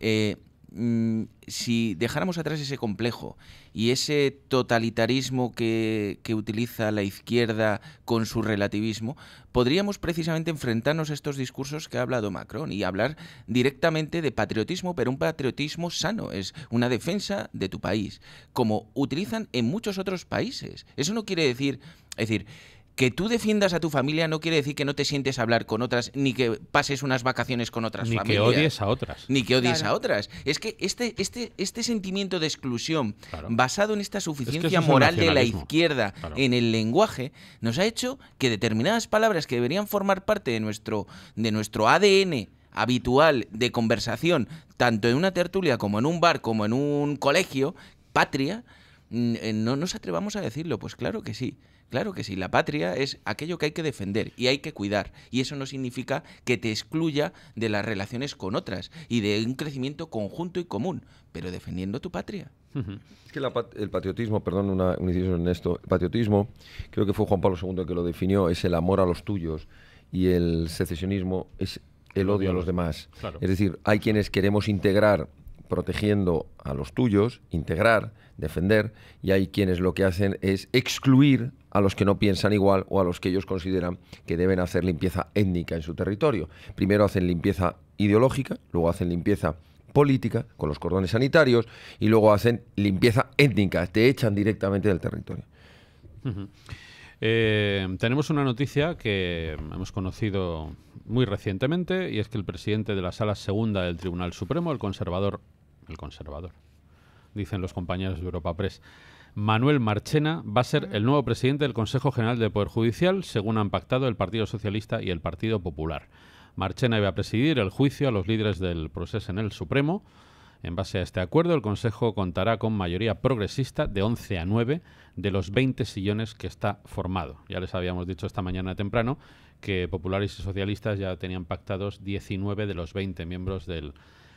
eh, Mm, si dejáramos atrás ese complejo y ese totalitarismo que, que utiliza la izquierda con su relativismo, podríamos precisamente enfrentarnos a estos discursos que ha hablado Macron y hablar directamente de patriotismo, pero un patriotismo sano, es una defensa de tu país, como utilizan en muchos otros países. Eso no quiere decir, es decir, que tú defiendas a tu familia no quiere decir que no te sientes a hablar con otras, ni que pases unas vacaciones con otras ni familias. Ni que odies a otras. Ni que odies a otras. Es que este, este, este sentimiento de exclusión, basado en esta suficiencia moral de la izquierda en el lenguaje, nos ha hecho que determinadas palabras que deberían formar parte de nuestro, de nuestro ADN habitual de conversación, tanto en una tertulia como en un bar, como en un colegio, patria, mm, eh, no nos atrevamos a decirlo. Pues claro que sí. Claro que sí, la patria es aquello que hay que defender y hay que cuidar. Y eso no significa que te excluya de las relaciones con otras y de un crecimiento conjunto y común, pero defendiendo tu patria. Es que el patriotismo, perdón, una, un inciso en esto, el patriotismo, creo que fue Juan Pablo II el que lo definió, es el amor a los tuyos y el secesionismo es el odio a los demás. Es decir, hay quienes queremos integrar protegiendo a los tuyos, integrar, defender, y hay quienes lo que hacen es excluir a los que no piensan igual o a los que ellos consideran que deben hacer limpieza étnica en su territorio. Primero hacen limpieza ideológica, luego hacen limpieza política con los cordones sanitarios y luego hacen limpieza étnica, te echan directamente del territorio. Eh, tenemos una noticia que hemos conocido muy recientemente y es que el presidente de la Sala Segunda del Tribunal Supremo, el conservador, el conservador, dicen los compañeros de Europa Press. Manuel Marchena va a ser el nuevo presidente del Consejo General del Poder Judicial, según han pactado el Partido Socialista y el Partido Popular. Marchena iba a presidir el juicio a los líderes del proceso en el Supremo. En base a este acuerdo, el Consejo contará con mayoría progresista de 11 a 9 de los 20 sillones que está formado. Ya les habíamos dicho esta mañana temprano que populares y socialistas ya tenían pactados 19 de los 20 miembros del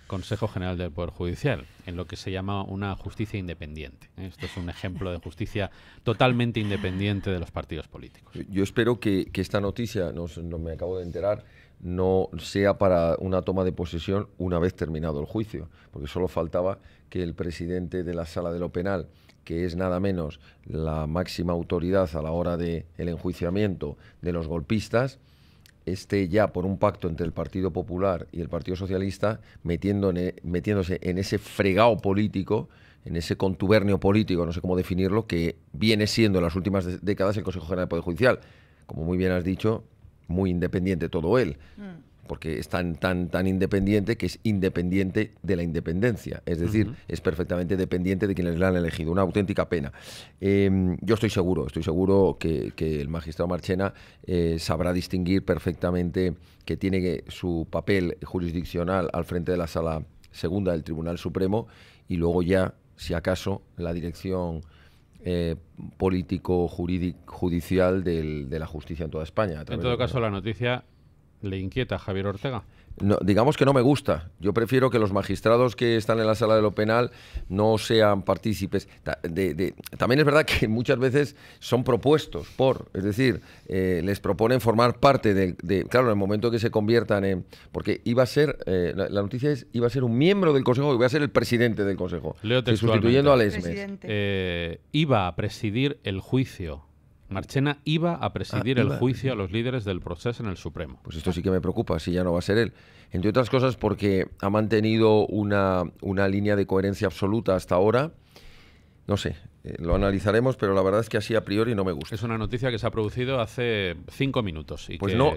Consejo General del Poder Judicial, en lo que se llama una justicia independiente. ¿eh? Esto es un ejemplo de justicia totalmente independiente de los partidos políticos. Yo espero que, esta noticia, no, me acabo de enterar, no sea para una toma de posesión una vez terminado el juicio, porque solo faltaba que el presidente de la sala de lo penal que es nada menos la máxima autoridad a la hora del enjuiciamiento de los golpistas, esté ya por un pacto entre el Partido Popular y el Partido Socialista e, metiéndose en ese fregado político, en ese contubernio político, no sé cómo definirlo, que viene siendo en las últimas décadas el Consejo General del Poder Judicial. Como muy bien has dicho, muy independiente todo él. Mm porque es tan, tan, tan independiente que es independiente de la independencia. Es decir, es perfectamente dependiente de quienes la han elegido. Una auténtica pena. Em, yo estoy seguro, estoy seguro que, el magistrado Marchena eh, sabrá distinguir perfectamente que tiene su papel jurisdiccional al frente de la sala segunda del Tribunal Supremo y luego ya, si acaso, la dirección eh, político-judicial de la justicia en toda España. En todo caso, la noticia ¿Le inquieta a Javier Ortega? No, digamos que no me gusta. Yo prefiero que los magistrados que están en la sala de lo penal no sean partícipes. también es verdad que muchas veces son propuestos por, es decir, eh, les proponen formar parte de, claro, en el momento que se conviertan en, porque iba a ser, eh, la, noticia es, iba a ser un miembro del Consejo, iba a ser el presidente del Consejo, Leo sustituyendo al ESMES. Eh, iba a presidir el juicio Marchena iba a presidir ah, el juicio a los líderes del proceso en el Supremo. Pues esto sí que me preocupa, si ya no va a ser él. Entre otras cosas porque ha mantenido una, línea de coherencia absoluta hasta ahora. No sé, eh, lo analizaremos, pero la verdad es que así a priori no me gusta. Es una noticia que se ha producido hace cinco minutos. Y pues no,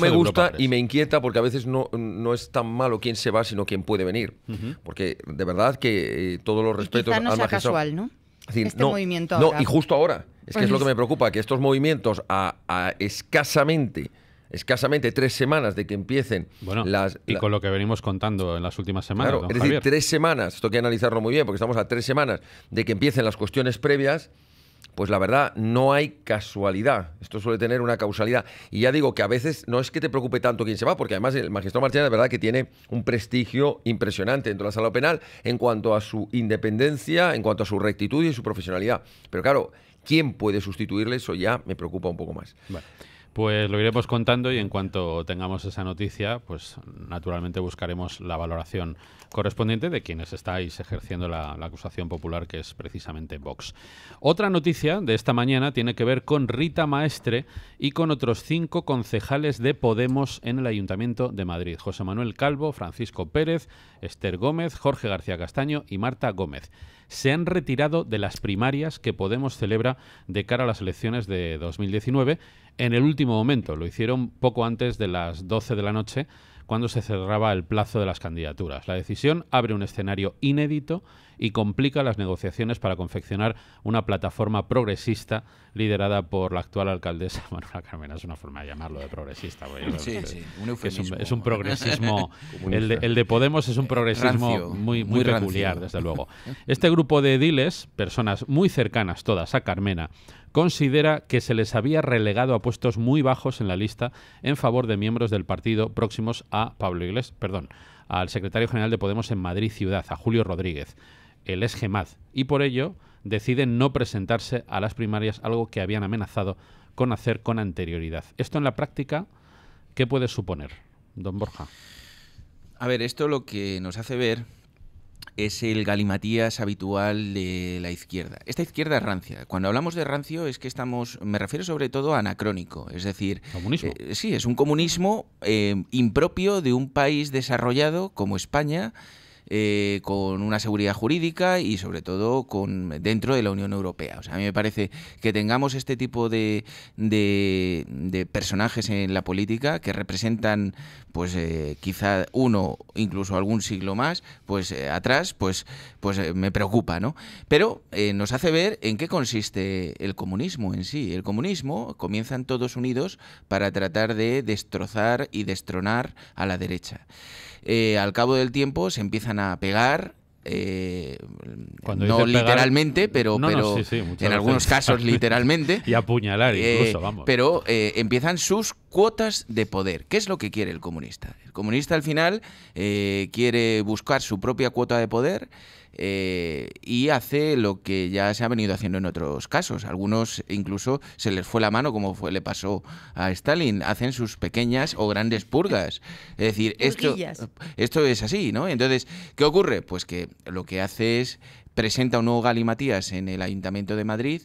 me gusta y me inquieta porque a veces no, es tan malo quién se va, sino quién puede venir. Porque de verdad que eh, todos los respetos... Y casual, ¿no? este no, movimiento. No, y justo ahora. Es que es lo que pues me preocupa, que estos movimientos a, escasamente escasamente tres semanas de que empiecen bueno, las... Y con lo que venimos contando en las últimas semanas. es decir, tres semanas, esto hay que analizarlo muy bien, porque estamos a tres semanas de que empiecen las cuestiones previas pues la verdad no hay casualidad. Esto suele tener una causalidad. Y ya digo que a veces no es que te preocupe tanto quién se va, porque además el magistrado Martínez es verdad que tiene un prestigio impresionante dentro de la sala penal en cuanto a su independencia, en cuanto a su rectitud y su profesionalidad. Pero claro, ¿quién puede sustituirle? Eso ya me preocupa un poco más. Pues lo iremos contando y en cuanto tengamos esa noticia, pues naturalmente buscaremos la valoración correspondiente de quienes estáis ejerciendo la, acusación popular, que es precisamente Vox. Otra noticia de esta mañana tiene que ver con Rita Maestre y con otros cinco concejales de Podemos en el Ayuntamiento de Madrid. José Manuel Calvo, Francisco Pérez, Esther Gómez, Jorge García Castaño y Marta Gómez. Se han retirado de las primarias que Podemos celebra de cara a las elecciones de 2019 en el último momento. Lo hicieron poco antes de las 12 de la noche cuando se cerraba el plazo de las candidaturas. La decisión abre un escenario inédito y complica las negociaciones para confeccionar una plataforma progresista liderada por la actual alcaldesa Manuela Carmena. Es una forma de llamarlo de progresista. Sí, sí, es, un, es, un, progresismo. el, de, Podemos es un eh, progresismo muy, muy, muy peculiar, desde luego. Este grupo de ediles, personas muy cercanas todas a Carmena, considera que se les había relegado a puestos muy bajos en la lista en favor de miembros del partido próximos a Pablo Iglesias, perdón, al secretario general de Podemos en Madrid Ciudad, a Julio Rodríguez, el es y por ello deciden no presentarse a las primarias, algo que habían amenazado con hacer con anterioridad. Esto en la práctica, ¿qué puede suponer, don Borja? A ver, esto lo que nos hace ver es el galimatías habitual de la izquierda. Esta izquierda es rancia. Cuando hablamos de rancio es que estamos, me refiero sobre todo a anacrónico, es decir, comunismo. Eh, sí, es un comunismo eh, impropio de un país desarrollado como España. Eh, con una seguridad jurídica y sobre todo con dentro de la Unión Europea. O sea, a mí me parece que tengamos este tipo de, personajes en la política que representan, pues eh, quizá uno, incluso algún siglo más, pues eh, atrás, pues, pues me preocupa, ¿no? Pero nos hace ver en qué consiste el comunismo en sí. El comunismo comienzan todos unidos para tratar de destrozar y destronar a la derecha. Eh, al cabo del tiempo se empiezan a pegar, eh, no literalmente, pero, en algunos casos literalmente. y apuñalar eh, vamos. Pero empiezan sus cuotas de poder. ¿Qué es lo que quiere el comunista? El comunista al final quiere buscar su propia cuota de poder eh, y hace lo que ya se ha venido haciendo en otros casos. Algunos incluso se les fue la mano, como fue, le pasó a Stalin. Hacen sus pequeñas o grandes purgas. Es decir, esto, esto es así, ¿no? Entonces, ¿qué ocurre? Pues que lo que hace es presenta un nuevo Matías en el Ayuntamiento de Madrid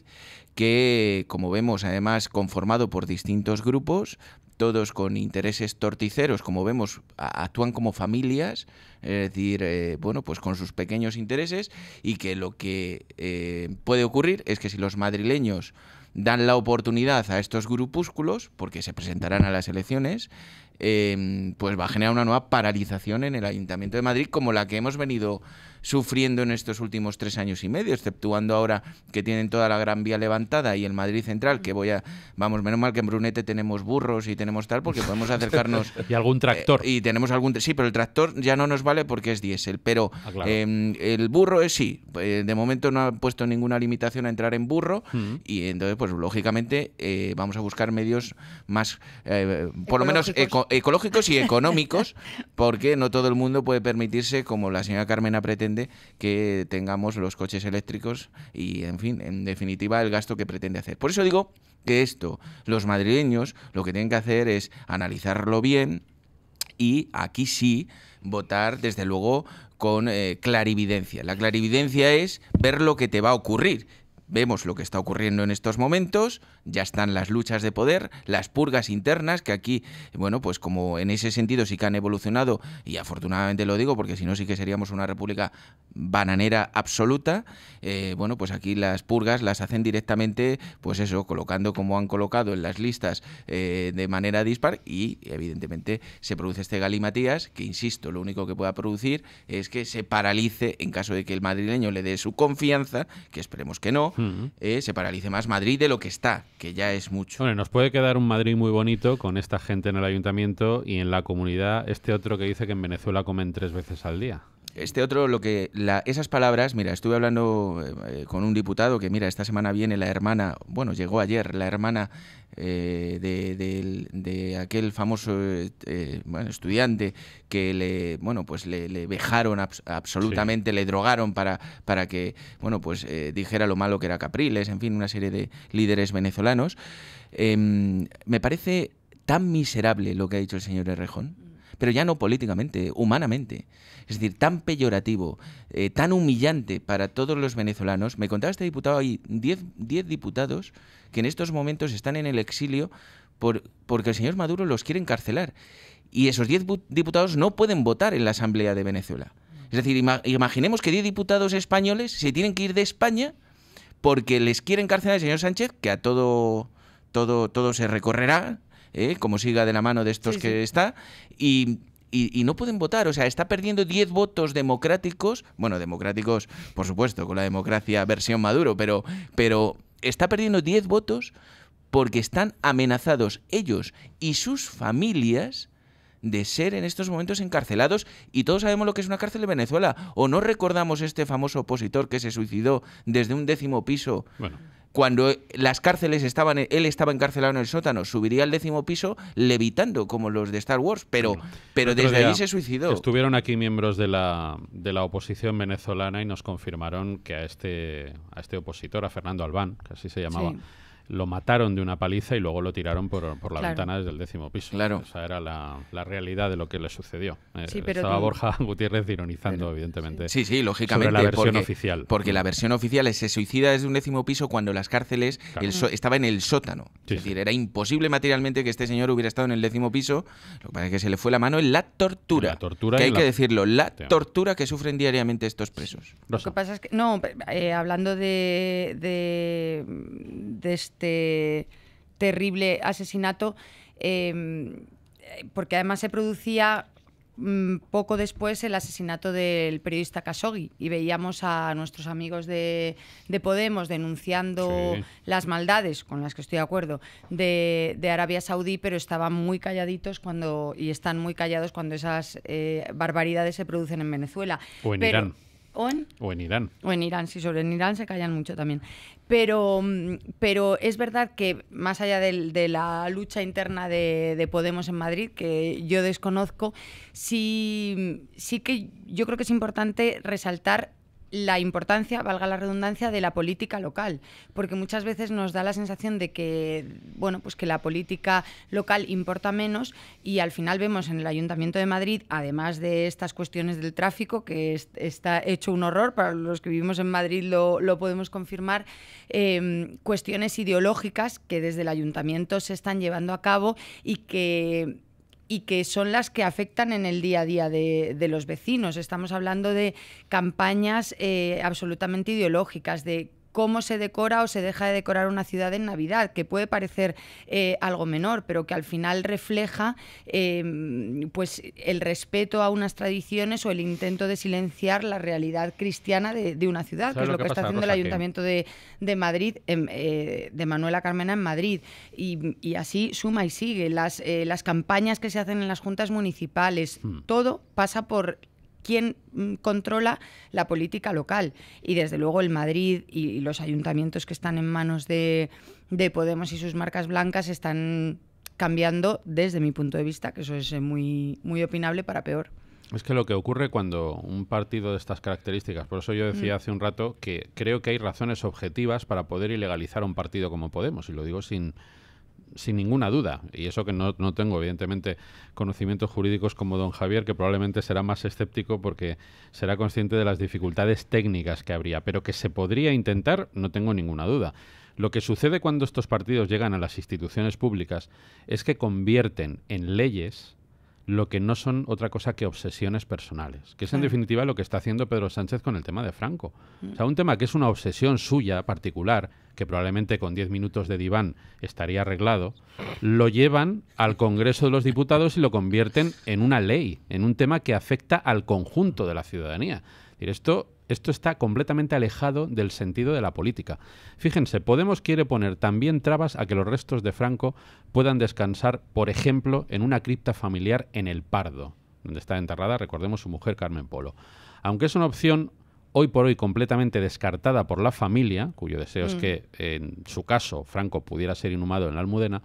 que, como vemos, además conformado por distintos grupos todos con intereses torticeros, como vemos, actúan como familias, es decir, eh, bueno, pues con sus pequeños intereses y que lo que eh, puede ocurrir es que si los madrileños dan la oportunidad a estos grupúsculos, porque se presentarán a las elecciones, eh, pues va a generar una nueva paralización en el Ayuntamiento de Madrid como la que hemos venido sufriendo en estos últimos tres años y medio, exceptuando ahora que tienen toda la Gran Vía levantada y el Madrid Central, que voy a, vamos, menos mal que en Brunete tenemos burros y tenemos tal, porque podemos acercarnos. y algún tractor. Eh, y tenemos algún, sí, pero el tractor ya no nos vale porque es diésel, pero ah, em, el burro es sí, eh, de momento no ha puesto ninguna limitación a entrar en burro y entonces, pues lógicamente, eh, vamos a buscar medios más, por lo menos ecológicos y económicos, porque no todo el mundo puede permitirse, como la señora Carmen ha pretendido, que tengamos los coches eléctricos y, en fin, en definitiva, el gasto que pretende hacer. Por eso digo que esto, los madrileños lo que tienen que hacer es analizarlo bien y aquí sí votar, desde luego, con eh, clarividencia. La clarividencia es ver lo que te va a ocurrir Vemos lo que está ocurriendo en estos momentos, ya están las luchas de poder, las purgas internas, que aquí, bueno, pues como en ese sentido sí que han evolucionado, y afortunadamente lo digo, porque si no sí que seríamos una república bananera absoluta, eh, bueno, pues aquí las purgas las hacen directamente, pues eso, colocando como han colocado en las listas eh, de manera dispar, y evidentemente se produce este galimatías, que insisto, lo único que pueda producir es que se paralice en caso de que el madrileño le dé su confianza, que esperemos que no, hmm. Eh, se paralice más Madrid de lo que está, que ya es mucho. Bueno, nos puede quedar un Madrid muy bonito con esta gente en el ayuntamiento y en la comunidad, este otro que dice que en Venezuela comen tres veces al día este otro, lo que esas palabras, mira, estuve hablando eh, eh, con un diputado que, mira, esta semana viene la hermana, bueno, llegó ayer la hermana eh, de, aquel famoso estudiante que le, bueno, pues le, vejaron absolutamente, le drogaron para, para que, bueno, pues dijera lo malo que era Capriles, en fin, una serie de líderes venezolanos. Em, me parece tan miserable lo que ha dicho el señor Herrejón pero ya no políticamente, humanamente. Es decir, tan peyorativo, eh, tan humillante para todos los venezolanos. Me contaba este diputado, hay 10 diputados que en estos momentos están en el exilio porque el señor Maduro los quiere encarcelar. Y esos 10 diputados no pueden votar en la Asamblea de Venezuela. Es decir, imaginemos que 10 diputados españoles se tienen que ir de España porque les quiere encarcelar el señor Sánchez, que a todo, todo, todo se recorrerá, ¿eh? como siga de la mano de estos que está, y no pueden votar. O sea, está perdiendo 10 votos democráticos. Bueno, democráticos, por supuesto, con la democracia versión Maduro, pero, pero está perdiendo 10 votos porque están amenazados ellos y sus familias de ser en estos momentos encarcelados y todos sabemos lo que es una cárcel de Venezuela o no recordamos este famoso opositor que se suicidó desde un décimo piso bueno cuando las cárceles estaban, él estaba encarcelado en el sótano, subiría al décimo piso levitando como los de Star Wars, pero, pero desde ahí se suicidó. Estuvieron aquí miembros de la, de la oposición venezolana y nos confirmaron que a este, a este opositor, a Fernando Albán, que así se llamaba, lo mataron de una paliza y luego lo tiraron por, la ventana desde el décimo piso. Claro. Esa era la, realidad de lo que le sucedió. Eh, estaba Borja Gutiérrez ironizando, evidentemente. Sí, sí, lógicamente. la versión porque, oficial. Porque la versión oficial es se suicida desde un décimo piso cuando las cárceles estaba en el sótano. es decir, era imposible materialmente que este señor hubiera estado en el décimo piso. Lo que pasa es que se le fue la mano en la tortura. tortura que hay que decirlo, la tortura que sufren diariamente estos presos. Lo que pasa es que, no, eh, hablando de, de, de este terrible asesinato, em, porque además se producía mm, poco después el asesinato del periodista Khashoggi y veíamos a nuestros amigos de, de Podemos denunciando las maldades, con las que estoy de acuerdo, de, Arabia Saudí, pero estaban muy calladitos cuando y están muy callados cuando esas eh, barbaridades se producen en Venezuela. O en, Irán. O en Irán, sí, sobre en Irán se callan mucho también. Pero, mm, pero es verdad que más allá de, de la lucha interna de, de, Podemos en Madrid, que yo desconozco, sí, sí que yo creo que es importante resaltar la importancia, valga la redundancia, de la política local, porque muchas veces nos da la sensación de que, bueno, pues que la política local importa menos y al final vemos en el Ayuntamiento de Madrid, además de estas cuestiones del tráfico, que está hecho un horror, para los que vivimos en Madrid lo, podemos confirmar, em, cuestiones ideológicas que desde el Ayuntamiento se están llevando a cabo y que y que son las que afectan en el día a día de, los vecinos. Estamos hablando de campañas eh, absolutamente ideológicas, de cómo se decora o se deja de decorar una ciudad en Navidad, que puede parecer eh, algo menor, pero que al final refleja em, pues el respeto a unas tradiciones o el intento de silenciar la realidad cristiana de, una ciudad, que es lo que, está haciendo el Ayuntamiento de, Madrid, em, eh, de Manuela Carmena en Madrid. Y, así suma y sigue. Eh, las, campañas que se hacen en las juntas municipales, hmm. todo pasa por quién mm, controla la política local. Y desde luego el Madrid y los ayuntamientos que están en manos de, Podemos y sus marcas blancas están cambiando desde mi punto de vista, que eso es eh, muy, muy opinable para peor. Es que lo que ocurre cuando un partido de estas características, por eso yo decía mm. hace un rato que creo que hay razones objetivas para poder ilegalizar un partido como Podemos, y lo digo sin, sin ninguna duda. Y eso que no, tengo, evidentemente, conocimientos jurídicos como don Javier, que probablemente será más escéptico porque será consciente de las dificultades técnicas que habría, pero que se podría intentar, no tengo ninguna duda. Lo que sucede cuando estos partidos llegan a las instituciones públicas es que convierten en leyes lo que no son otra cosa que obsesiones personales, que es en definitiva lo que está haciendo Pedro Sánchez con el tema de Franco. O sea, mm. un tema que es una obsesión suya particular, que probablemente con 10 minutos de diván estaría arreglado, lo llevan al Congreso de los Diputados y lo convierten en una ley, en un tema que afecta al conjunto de la ciudadanía. Esto, esto está completamente alejado del sentido de la política. Fíjense, Podemos quiere poner también trabas a que los restos de Franco puedan descansar, por ejemplo, en una cripta familiar en El Pardo, donde está enterrada, recordemos, su mujer Carmen Polo. Aunque es una opción hoy por hoy completamente descartada por la familia, cuyo deseo es mm. que en su caso Franco pudiera ser inhumado en la Almudena,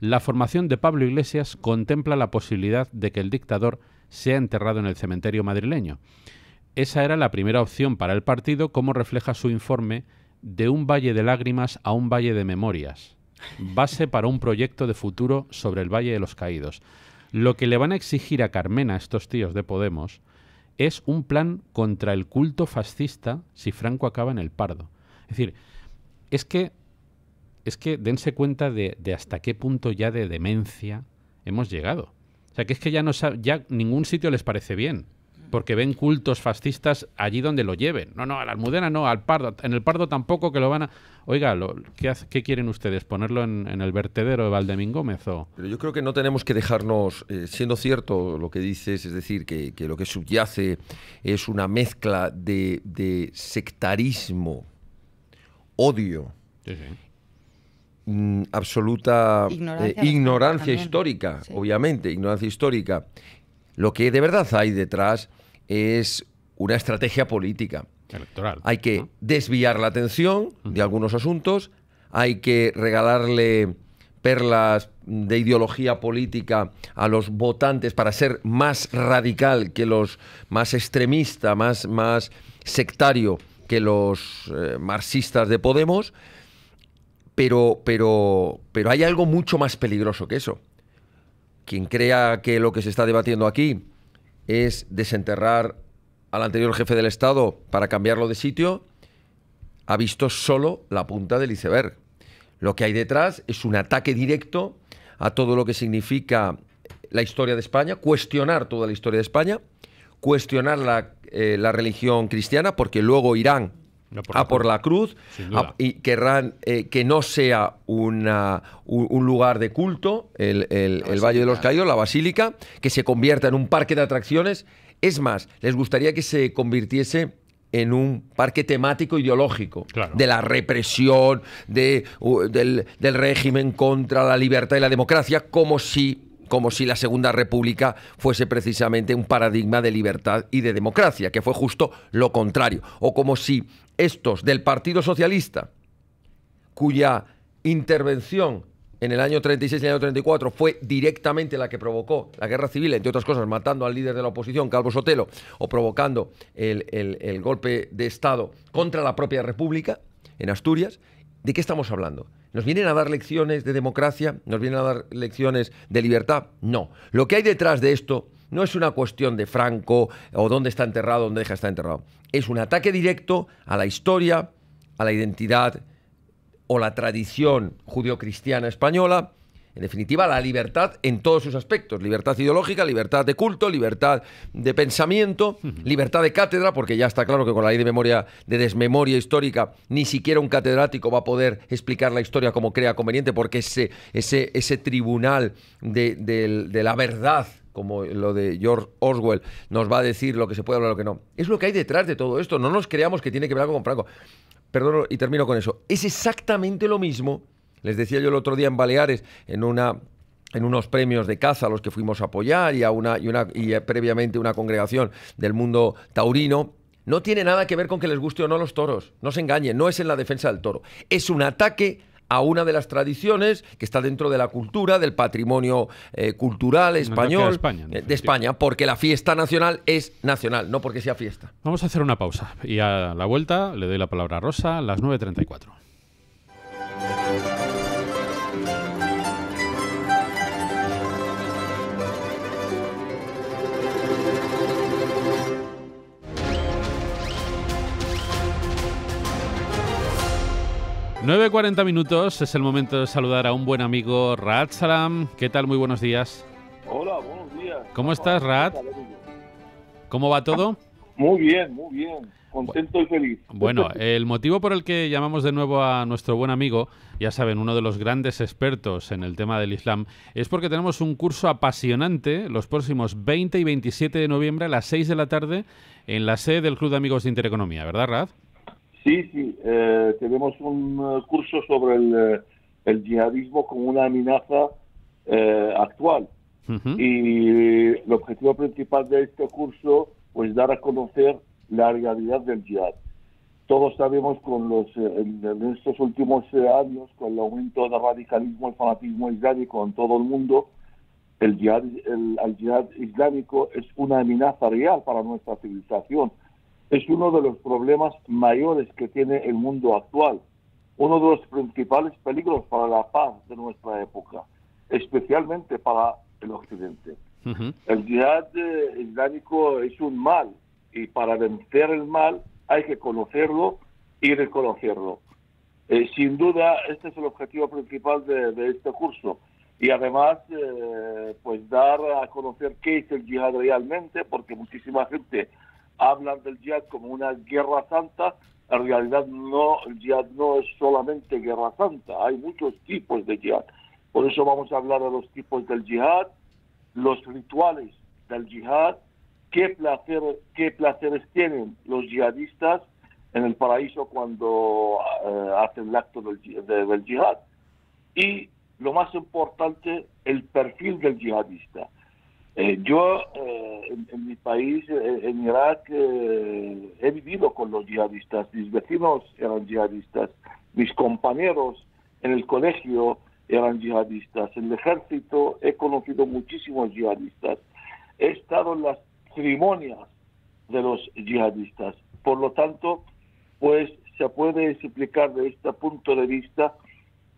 la formación de Pablo Iglesias contempla la posibilidad de que el dictador sea enterrado en el cementerio madrileño. Esa era la primera opción para el partido, como refleja su informe De un valle de lágrimas a un valle de memorias, base para un proyecto de futuro sobre el Valle de los Caídos. Lo que le van a exigir a Carmena estos tíos de Podemos es un plan contra el culto fascista si Franco acaba en el pardo. Es decir, es que, es que dense cuenta de, hasta qué punto ya de demencia hemos llegado. O sea, que es que ya, no, ya ningún sitio les parece bien porque ven cultos fascistas allí donde lo lleven. No, no, a la Almudena no, al Pardo, en el Pardo tampoco que lo van a... Oiga, ¿qué, quieren ustedes? ¿Ponerlo en, el vertedero de Valdemín Gómez Pero yo creo que no tenemos que dejarnos, eh, siendo cierto lo que dices, es decir, que, lo que subyace es una mezcla de, sectarismo, odio... Mm, absoluta eh, ignorancia, histórica, obviamente, ignorancia histórica. Lo que de verdad hay detrás es una estrategia política. Electoral. Hay que desviar la atención de algunos asuntos, hay que regalarle perlas de ideología política a los votantes para ser más radical que los más extremista, más, más sectario que los eh, marxistas de Podemos, pero, pero, pero hay algo mucho más peligroso que eso. Quien crea que lo que se está debatiendo aquí es desenterrar al anterior jefe del Estado para cambiarlo de sitio, ha visto solo la punta del iceberg. Lo que hay detrás es un ataque directo a todo lo que significa la historia de España, cuestionar toda la historia de España, cuestionar la, eh, la religión cristiana, porque luego Irán a por ah, la cruz, ah, y querrán eh, que no sea una, un, lugar de culto, el, Valle de los Caídos, la Basílica, que se convierta en un parque de atracciones. Es más, les gustaría que se convirtiese en un parque temático ideológico de la represión, de, del, régimen contra la libertad y la democracia, como si como si la Segunda República fuese precisamente un paradigma de libertad y de democracia, que fue justo lo contrario, o como si estos del Partido Socialista, cuya intervención en el año 36 y el año 34 fue directamente la que provocó la guerra civil, entre otras cosas, matando al líder de la oposición, Calvo Sotelo, o provocando el, el golpe de Estado contra la propia República en Asturias. ¿De qué estamos hablando? ¿Nos vienen a dar lecciones de democracia? ¿Nos vienen a dar lecciones de libertad? No. Lo que hay detrás de esto no es una cuestión de Franco o dónde está enterrado, dónde deja está enterrado. Es un ataque directo a la historia, a la identidad o la tradición judio-cristiana española. En definitiva, la libertad en todos sus aspectos. Libertad ideológica, libertad de culto, libertad de pensamiento, libertad de cátedra, porque ya está claro que con la ley de memoria, de desmemoria histórica, ni siquiera un catedrático va a poder explicar la historia como crea conveniente, porque ese, ese, ese tribunal de la verdad como lo de George Orwell, nos va a decir lo que se puede hablar, o lo que no. Es lo que hay detrás de todo esto. No nos creamos que tiene que ver algo con Franco. Perdón, y termino con eso. Es exactamente lo mismo. Les decía yo el otro día en Baleares, en una en unos premios de caza a los que fuimos a apoyar y a una y, una, y previamente una congregación del mundo taurino no tiene nada que ver con que les guste o no los toros. No se engañen, no es en la defensa del toro. Es un ataque a una de las tradiciones que está dentro de la cultura, del patrimonio eh, cultural español eh, de España, porque la fiesta nacional es nacional, no porque sea fiesta. Vamos a hacer una pausa y a la vuelta le doy la palabra a Rosa a las 9.34. 9.40 minutos, es el momento de saludar a un buen amigo, Rad Salam. ¿Qué tal? Muy buenos días. Hola, buenos días. ¿Cómo estás, Rad? ¿Cómo va todo? Muy bien, muy bien. Contento y feliz. Bueno, el motivo por el que llamamos de nuevo a nuestro buen amigo, ya saben, uno de los grandes expertos en el tema del Islam, es porque tenemos un curso apasionante los próximos 20 y 27 de noviembre a las 6 de la tarde en la sede del Club de Amigos de Intereconomía, ¿verdad, Rad? Sí, sí, eh, tenemos un eh, curso sobre el, eh, el yihadismo como una amenaza actual. Y el objetivo principal de este curso es pues, dar a conocer la realidad del yihad. Todos sabemos con los en, estos últimos años, con el aumento del radicalismo, el fanatismo islámico en todo el mundo, el el, el yihad islámico es una amenaza real para nuestra civilización es uno de los problemas mayores que tiene el mundo actual, uno de los principales peligros para la paz de nuestra época, especialmente para el occidente. El yihad eh, islámico es un mal y para vencer el mal hay que conocerlo y reconocerlo. Eh, sin duda, este es el objetivo principal de, este curso. Y además, eh, pues dar a conocer qué es el yihad realmente, porque muchísima gente hablan del jihad como una guerra santa, en realidad no, el jihad no es solamente guerra santa, hay muchos tipos de jihad. Por eso vamos a hablar de los tipos del jihad, los rituales del jihad, qué, placer, qué placeres tienen los yihadistas en el paraíso cuando eh, hacen el acto del, yihad, jihad. Y lo más importante, el perfil del yihadista. Eh, yo eh, en, mi país, eh, en Irak, he vivido con los yihadistas, mis vecinos eran yihadistas, mis compañeros en el colegio eran yihadistas, en el ejército he conocido muchísimos yihadistas, he estado en las ceremonias de los yihadistas. Por lo tanto, pues se puede explicar de este punto de vista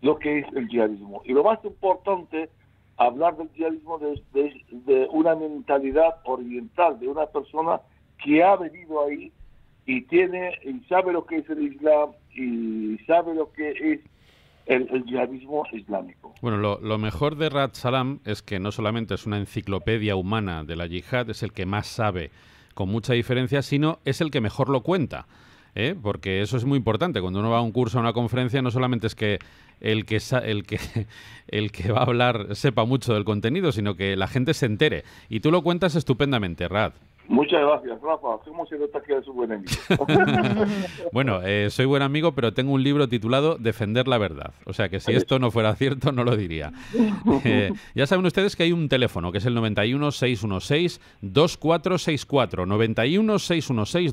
lo que es el yihadismo. Y lo más importante hablar del yihadismo desde de, una mentalidad oriental, de una persona que ha venido ahí y tiene y sabe lo que es el Islam y sabe lo que es el, yihadismo islámico. Bueno, lo, mejor de Rad Salam es que no solamente es una enciclopedia humana de la yihad, es el que más sabe con mucha diferencia, sino es el que mejor lo cuenta. ¿eh? porque eso es muy importante. Cuando uno va a un curso, a una conferencia, no solamente es que el que, el que, el que va a hablar sepa mucho del contenido, sino que la gente se entere. Y tú lo cuentas estupendamente, Rad. Muchas gracias, Rafa. su buen amigo. bueno, eh, soy buen amigo, pero tengo un libro titulado Defender la verdad. O sea que si esto no fuera cierto, no lo diría. Eh, ya saben ustedes que hay un teléfono, que es el 91-616-2464.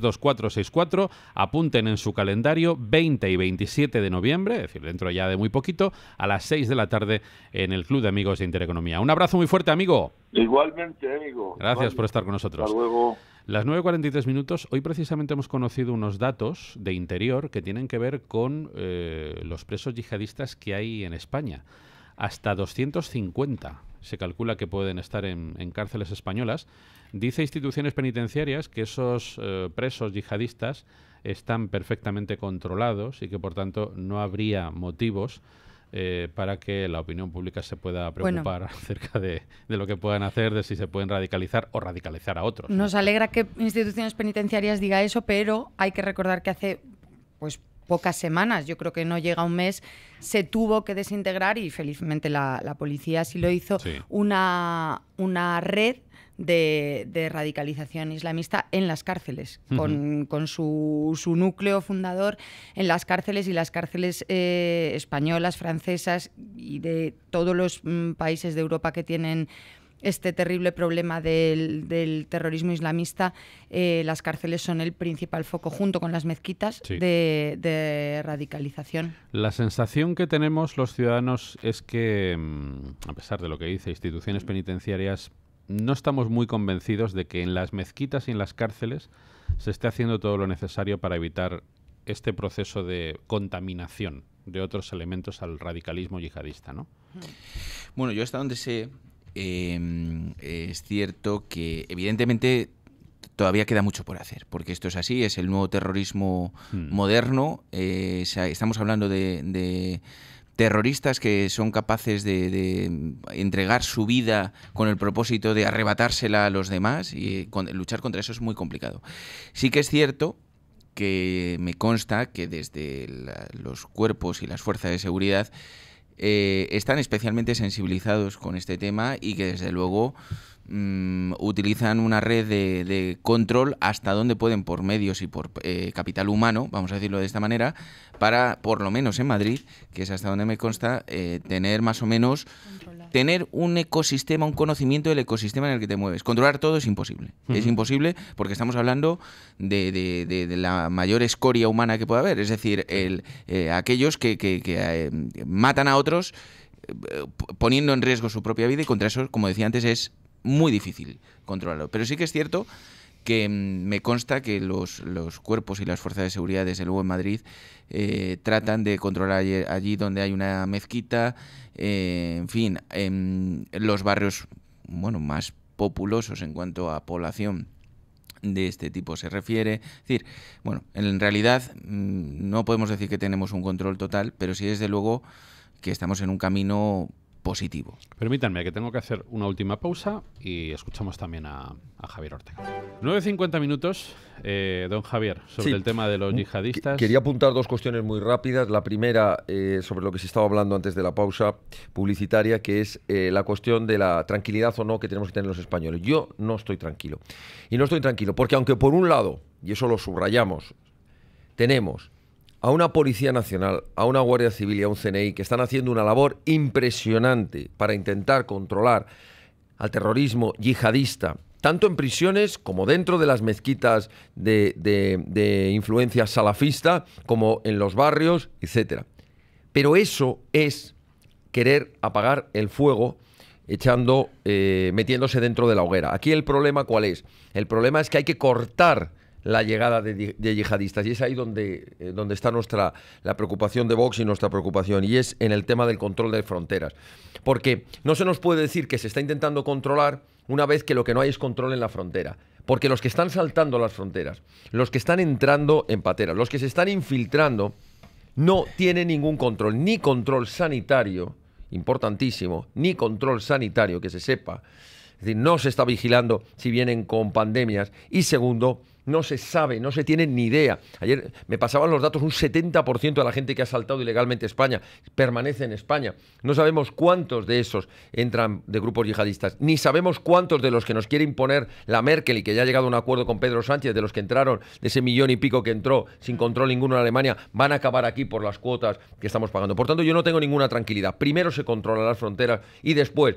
91-616-2464. Apunten en su calendario 20 y 27 de noviembre, es decir, dentro ya de muy poquito, a las 6 de la tarde en el Club de Amigos de Intereconomía. Un abrazo muy fuerte, amigo. Igualmente, amigo. Gracias por estar con nosotros. Hasta luego. Las 9.43 minutos, hoy precisamente hemos conocido unos datos de interior que tienen que ver con eh, los presos yihadistas que hay en España. Hasta 250 se calcula que pueden estar en, cárceles españolas. Dice instituciones penitenciarias que esos eh, presos yihadistas están perfectamente controlados y que por tanto no habría motivos eh, para que la opinión pública se pueda preocupar acerca de, lo que puedan hacer, de si se pueden radicalizar o radicalizar a otros. Nos alegra que instituciones penitenciarias diga eso, pero hay que recordar que hace pues pocas semanas, yo creo que no llega un mes, se tuvo que desintegrar y felizmente la, policía sí lo hizo, Una, una red de, radicalización islamista en las cárceles, con, su, núcleo fundador en las cárceles y las cárceles eh, españolas, francesas y de todos los mm, países de Europa que tienen este terrible problema del, terrorismo islamista, eh, las cárceles son el principal foco, junto con las mezquitas, de, de, radicalización. La sensación que tenemos los ciudadanos es que, mm, a pesar de lo que dice instituciones penitenciarias, no estamos muy convencidos de que en las mezquitas y en las cárceles se esté haciendo todo lo necesario para evitar este proceso de contaminación de otros elementos al radicalismo yihadista, ¿no? Bueno, yo hasta donde sé, Em, es cierto que evidentemente todavía queda mucho por hacer, porque esto es así, es el nuevo terrorismo hmm. moderno, estamos hablando de, terroristas que son capaces de, entregar su vida con el propósito de arrebatársela a los demás y eh, luchar contra eso es muy complicado. Sí que es cierto que me consta que desde los cuerpos y las fuerzas de seguridad eh, están especialmente sensibilizados con este tema y que desde luego mm, utilizan una red de, control hasta donde pueden por medios y por eh, capital humano, vamos a decirlo de esta manera, para, por lo menos en Madrid, que es hasta donde me consta, eh, tener más o menos tener un ecosistema, un conocimiento del ecosistema en el que te mueves. Controlar todo es imposible. Es imposible porque estamos hablando de, de, la mayor escoria humana que pueda haber. Es decir, el, eh, aquellos que, eh, matan a otros eh, poniendo en riesgo su propia vida y contra eso, como decía antes, es muy difícil controlarlo. Pero sí que es cierto que mm, me consta que los, cuerpos y las fuerzas de seguridad, desde luego en Madrid, tratan de controlar allí donde hay una mezquita, eh, en fin, em, los barrios bueno, más populosos en cuanto a población de este tipo se refiere. Es decir, bueno, en realidad mm, no podemos decir que tenemos un control total, pero sí desde luego que estamos en un camino positivo. Permítanme que tengo que hacer una última pausa y escuchamos también a, Javier Ortega. 9.50 minutos, eh, don Javier, sobre el tema de los yihadistas. Quería apuntar dos cuestiones muy rápidas. La primera, eh, sobre lo que se estaba hablando antes de la pausa publicitaria, que es eh, la cuestión de la tranquilidad o no que tenemos que tener los españoles. Yo no estoy tranquilo. Y no estoy tranquilo porque aunque por un lado, y eso lo subrayamos, tenemos a una Policía Nacional, a una Guardia Civil y a un CNI que están haciendo una labor impresionante para intentar controlar al terrorismo yihadista, tanto en prisiones como dentro de las mezquitas de, influencia salafista, como en los barrios, etc. Pero eso es querer apagar el fuego echando, eh, metiéndose dentro de la hoguera. Aquí el problema cuál es? El problema es que hay que cortar la llegada de, yihadistas. Y es ahí donde, eh, donde está nuestra, la preocupación de Vox y nuestra preocupación, y es en el tema del control de fronteras. Porque no se nos puede decir que se está intentando controlar una vez que lo que no hay es control en la frontera. Porque los que están saltando las fronteras, los que están entrando en pateras, los que se están infiltrando, no tienen ningún control, ni control sanitario, importantísimo, ni control sanitario que se sepa. Es decir, no se está vigilando si vienen con pandemias. Y segundo, no se sabe, no se tiene ni idea. Ayer me pasaban los datos, un 70% de la gente que ha saltado ilegalmente España permanece en España. No sabemos cuántos de esos entran de grupos yihadistas, ni sabemos cuántos de los que nos quiere imponer la Merkel y que ya ha llegado a un acuerdo con Pedro Sánchez, de los que entraron, de ese millón y pico que entró sin control ninguno en Alemania, van a acabar aquí por las cuotas que estamos pagando. Por tanto, yo no tengo ninguna tranquilidad. Primero se controlan las fronteras y después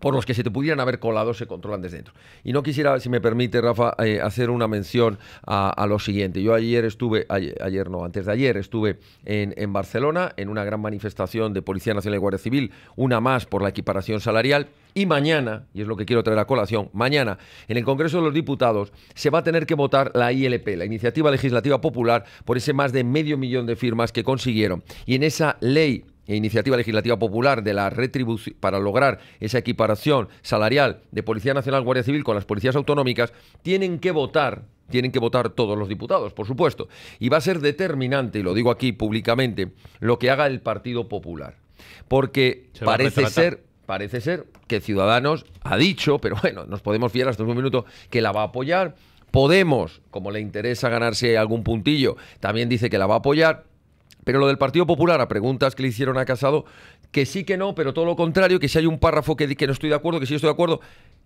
por los que se te pudieran haber colado se controlan desde dentro. Y no quisiera, si me permite, Rafa, eh, hacer una mención a, lo siguiente. Yo ayer estuve, ayer, no, antes de ayer estuve en, en, Barcelona en una gran manifestación de Policía Nacional y Guardia Civil, una más por la equiparación salarial. Y mañana, y es lo que quiero traer a colación, mañana en el Congreso de los Diputados se va a tener que votar la ILP, la Iniciativa Legislativa Popular, por ese más de medio millón de firmas que consiguieron. Y en esa ley iniciativa legislativa popular de la retribución para lograr esa equiparación salarial de Policía Nacional Guardia Civil con las policías autonómicas tienen que votar tienen que votar todos los diputados, por supuesto, y va a ser determinante, y lo digo aquí públicamente, lo que haga el Partido Popular. Porque parece ser parece ser que Ciudadanos ha dicho, pero bueno, nos podemos fiar hasta un minuto que la va a apoyar. Podemos, como le interesa ganarse algún puntillo, también dice que la va a apoyar. Pero lo del Partido Popular, a preguntas que le hicieron a Casado, que sí que no, pero todo lo contrario, que si hay un párrafo que, que no estoy de acuerdo, que sí estoy de acuerdo,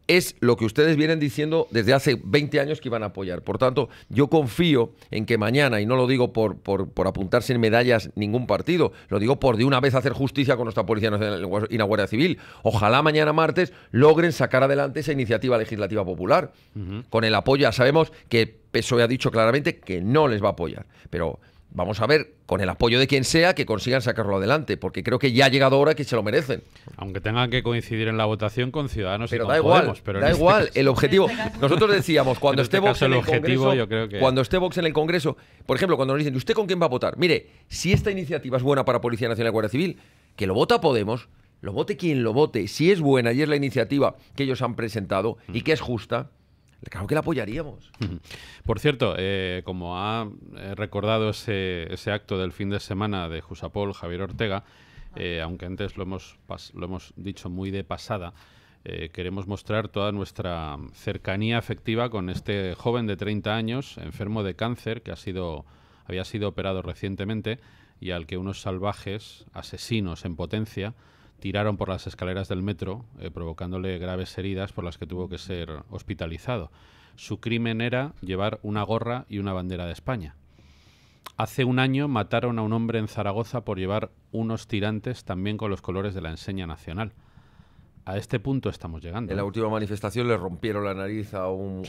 es lo que ustedes vienen diciendo desde hace 20 años que iban a apoyar. Por tanto, yo confío en que mañana, y no lo digo por, por, apuntarse en medallas ningún partido, lo digo por de una vez hacer justicia con nuestra Policía Nacional y la Guardia Civil. Ojalá mañana martes logren sacar adelante esa iniciativa legislativa popular. Con el apoyo, ya sabemos que PSOE ha dicho claramente que no les va a apoyar. Pero vamos a ver, con el apoyo de quien sea, que consigan sacarlo adelante, porque creo que ya ha llegado hora que se lo merecen. Aunque tengan que coincidir en la votación con Ciudadanos y con da igual, Podemos, pero da este igual, el objetivo. Nosotros decíamos, cuando este esté Vox en el Congreso, cuando esté Vox en el Congreso, por ejemplo, cuando nos dicen, ¿usted con quién va a votar? Mire, si esta iniciativa es buena para Policía Nacional y Guardia Civil, que lo vota Podemos, lo vote quien lo vote, si es buena y es la iniciativa que ellos han presentado y mm. que es justa, Claro que la apoyaríamos. Por cierto, eh, como ha eh, recordado ese, acto del fin de semana de Jusapol Javier Ortega, eh, ah. aunque antes lo hemos, dicho muy de pasada, queremos mostrar toda nuestra cercanía afectiva con este joven de 30 años, enfermo de cáncer, que ha sido, había sido operado recientemente y al que unos salvajes, asesinos en potencia, tiraron por las escaleras del metro, eh, provocándole graves heridas por las que tuvo que ser hospitalizado. Su crimen era llevar una gorra y una bandera de España. Hace un año mataron a un hombre en Zaragoza por llevar unos tirantes también con los colores de la enseña nacional. A este punto estamos llegando. En la ¿eh? última manifestación le rompieron la nariz a un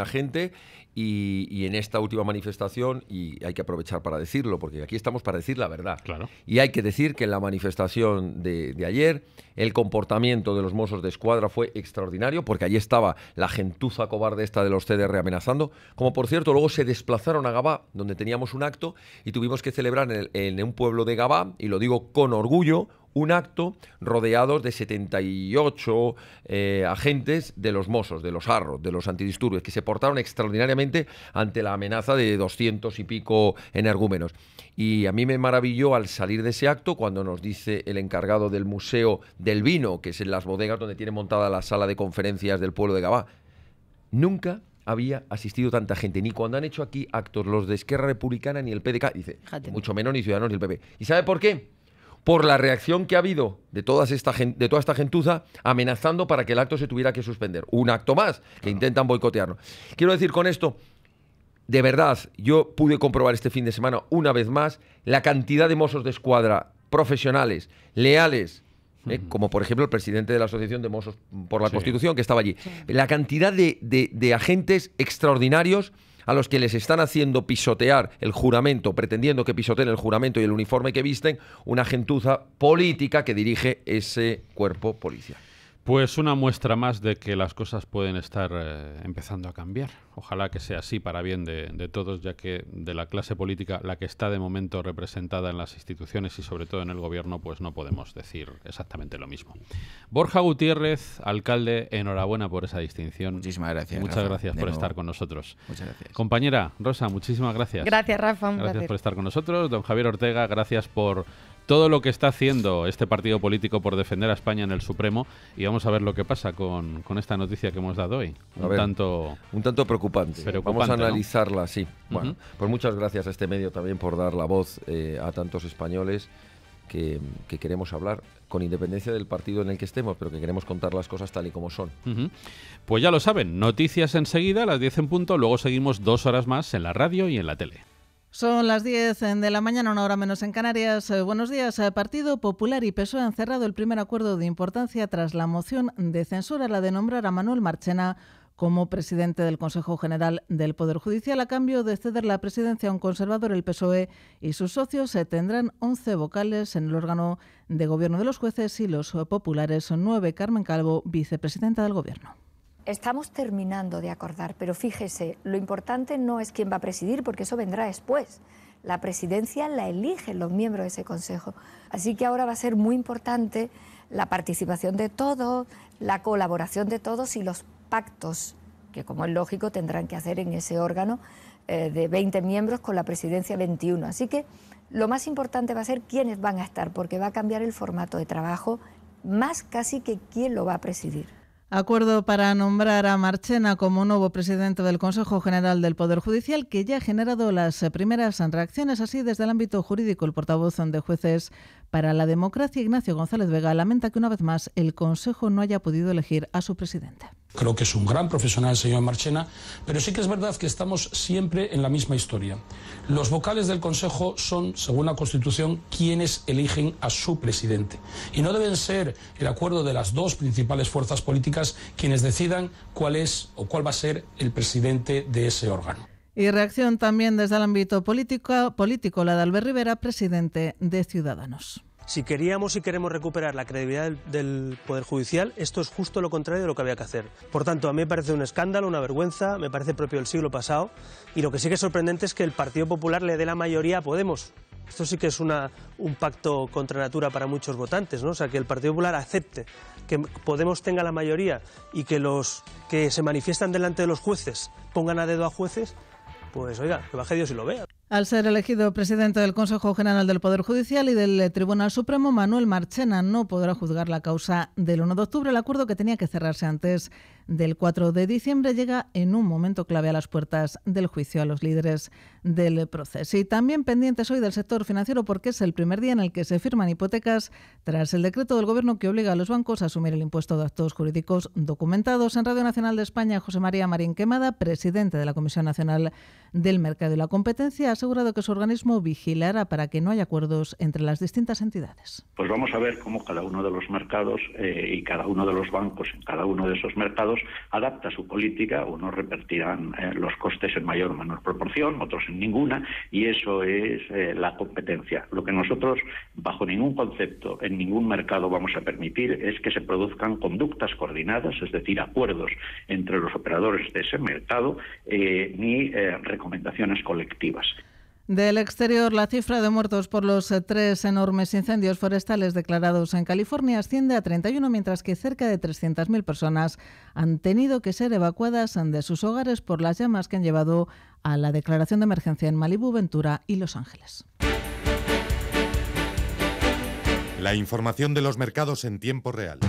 agente y, en esta última manifestación, y hay que aprovechar para decirlo, porque aquí estamos para decir la verdad. Y hay que decir que en la manifestación de, ayer el comportamiento de los mozos de escuadra fue extraordinario, porque allí estaba la gentuza cobarde esta de los CDR amenazando, como por cierto luego se desplazaron a Gabá, donde teníamos un acto, y tuvimos que celebrar en, un pueblo de Gabá, y lo digo con orgullo, un acto rodeados de 78 eh, agentes de los mozos, de los arros, de los antidisturbios, que se portaron extraordinariamente ante la amenaza de doscientos y pico energúmenos. Y a mí me maravilló al salir de ese acto cuando nos dice el encargado del Museo del Vino, que es en las bodegas donde tiene montada la sala de conferencias del pueblo de Gabá, nunca había asistido tanta gente, ni cuando han hecho aquí actos los de Esquerra Republicana ni el PDK, dice, mucho menos ni Ciudadanos ni el PP. ¿Y sabe por qué? por la reacción que ha habido de, esta de toda esta gentuza amenazando para que el acto se tuviera que suspender. Un acto más que intentan boicotearnos. Quiero decir con esto, de verdad, yo pude comprobar este fin de semana una vez más la cantidad de mozos de escuadra profesionales, leales, ¿eh? como por ejemplo el presidente de la Asociación de Mozos por la Constitución que estaba allí, la cantidad de agentes extraordinarios a los que les están haciendo pisotear el juramento, pretendiendo que pisoteen el juramento y el uniforme que visten, una gentuza política que dirige ese cuerpo policial. Pues una muestra más de que las cosas pueden estar eh, empezando a cambiar. Ojalá que sea así para bien de, todos, ya que de la clase política, la que está de momento representada en las instituciones y sobre todo en el gobierno, pues no podemos decir exactamente lo mismo. Borja Gutiérrez, alcalde, enhorabuena por esa distinción. Muchísimas gracias. Muchas gracias por estar con nosotros. Muchas gracias. Compañera Rosa, muchísimas gracias. Gracias, Rafa. gracias por estar con nosotros. Don Javier Ortega, gracias por todo lo que está haciendo este partido político por defender a España en el Supremo y vamos a ver lo que pasa con, esta noticia que hemos dado hoy. Un, tanto, preocupante. vamos a analizarla, sí. Bueno, pues muchas gracias a este medio también por dar la voz eh, a tantos españoles. Que, queremos hablar, con independencia del partido en el que estemos, pero que queremos contar las cosas tal y como son. Pues ya lo saben, noticias enseguida a las 10 en punto, luego seguimos dos horas más en la radio y en la tele. Son las 10 eh, de la mañana, una hora menos en Canarias. Eh, buenos días. Eh, Partido Popular y PSOE han cerrado el primer acuerdo de importancia tras la moción de censura, la de nombrar a Manuel Marchena como presidente del Consejo General del Poder Judicial. A cambio de ceder la presidencia a un conservador, el PSOE y sus socios tendrán 11 vocales en el órgano de gobierno de los jueces y los populares son 9. Carmen Calvo, vicepresidenta del Gobierno estamos terminando de acordar, pero fíjese, lo importante no es quién va a presidir, porque eso vendrá después. La presidencia la eligen los miembros de ese Consejo. Así que ahora va a ser muy importante la participación de todos, la colaboración de todos y los pactos que, como es lógico, tendrán que hacer en ese órgano eh, de 20 miembros con la presidencia 21. Así que lo más importante va a ser quiénes van a estar, porque va a cambiar el formato de trabajo más casi que quién lo va a presidir. Acuerdo para nombrar a Marchena como nuevo presidente del Consejo General del Poder Judicial, que ya ha generado las primeras reacciones. Así, desde el ámbito jurídico, el portavoz de jueces para la democracia, Ignacio González Vega, lamenta que una vez más el Consejo no haya podido elegir a su presidente. Creo que es un gran profesional el señor Marchena, pero sí que es verdad que estamos siempre en la misma historia. Los vocales del Consejo son, según la Constitución, quienes eligen a su presidente. Y no deben ser el acuerdo de las dos principales fuerzas políticas quienes decidan cuál es o cuál va a ser el presidente de ese órgano. Y reacción también desde el ámbito político, político la de Albert Rivera, presidente de Ciudadanos. Si queríamos y queremos recuperar la credibilidad del, Poder Judicial, esto es justo lo contrario de lo que había que hacer. Por tanto, a mí me parece un escándalo, una vergüenza, me parece propio del siglo pasado y lo que sí que es sorprendente es que el Partido Popular le dé la mayoría a Podemos. Esto sí que es un pacto contra natura para muchos votantes, ¿no? O sea, que el Partido Popular acepte que Podemos tenga la mayoría y que los que se manifiestan delante de los jueces pongan a dedo a jueces, pues oiga, que baje Dios y lo vea. Al ser elegido presidente del Consejo General del Poder Judicial y del Tribunal Supremo, Manuel Marchena no podrá juzgar la causa del 1 de octubre, el acuerdo que tenía que cerrarse antes del 4 de diciembre llega en un momento clave a las puertas del juicio a los líderes del proceso. Y también pendientes hoy del sector financiero porque es el primer día en el que se firman hipotecas tras el decreto del Gobierno que obliga a los bancos a asumir el impuesto de actos jurídicos documentados. En Radio Nacional de España, José María Marín Quemada, presidente de la Comisión Nacional del Mercado y la Competencia, ha asegurado que su organismo vigilará para que no haya acuerdos entre las distintas entidades. Pues vamos a ver cómo cada uno de los mercados eh, y cada uno de los bancos en cada uno de esos mercados adapta su política, unos repartirán eh, los costes en mayor o menor proporción, otros en ninguna, y eso es eh, la competencia. Lo que nosotros, bajo ningún concepto, en ningún mercado vamos a permitir es que se produzcan conductas coordinadas, es decir, acuerdos entre los operadores de ese mercado, eh, ni recomendaciones colectivas. Del exterior, la cifra de muertos por los eh, tres enormes incendios forestales declarados en California asciende a 31, mientras que cerca de 300.000 personas han tenido que ser evacuadas de sus hogares por las llamas que han llevado a la declaración de emergencia en Malibu, Ventura y Los Ángeles. La información de los mercados en tiempo real.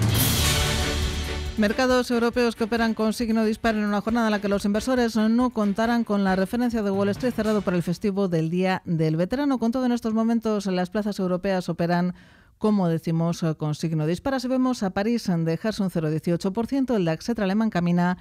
Mercados europeos que operan con signo disparo en una jornada en la que los inversores no contarán con la referencia de Wall Street cerrado para el festivo del Día del Veterano. Con todo, en estos momentos las plazas europeas operan como decimos, con signo disparo. Si vemos a París dejarse un 0,18%, el DAX alemán camina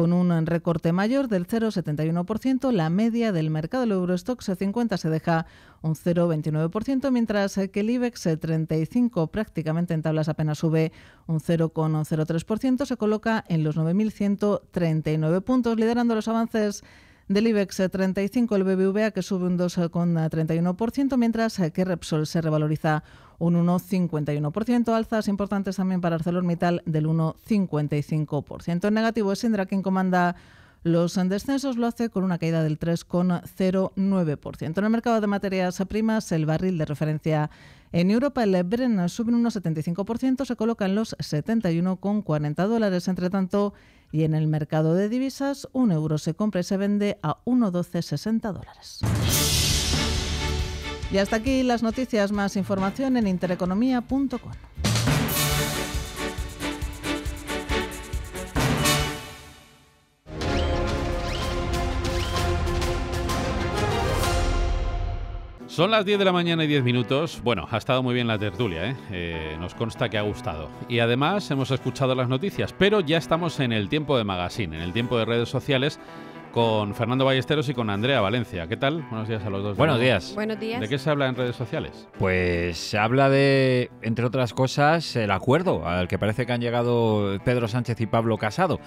con un recorte mayor del 0,71%. La media del mercado del Eurostox 50 se deja un 0,29%, mientras que el IBEX 35 prácticamente en tablas apenas sube un 0,03%. Se coloca en los 9.139 puntos, liderando los avances del IBEX 35, el BBVA que sube un 2,31%, mientras que Repsol se revaloriza un 1,51%. Alzas importantes también para ArcelorMittal del 1,55%. En negativo es Indra quien comanda los descensos lo hace con una caída del 3,09%. En el mercado de materias primas, el barril de referencia en Europa, el Bren sube un 75%, se coloca en los 71,40 dólares. Entre tanto, y en el mercado de divisas, un euro se compra y se vende a 1,1260 dólares. Y hasta aquí las noticias. Más información en intereconomía.com. Son las 10 de la mañana y 10 minutos. Bueno, ha estado muy bien la tertulia, ¿eh? Eh, nos consta que ha gustado. Y además hemos escuchado las noticias, pero ya estamos en el tiempo de magazine, en el tiempo de redes sociales con Fernando Ballesteros y con Andrea Valencia. ¿Qué tal? Buenos días a los dos. Buenos días. ¿De qué se habla en redes sociales? Pues se habla de, entre otras cosas, el acuerdo al que parece que han llegado Pedro Sánchez y Pablo Casado.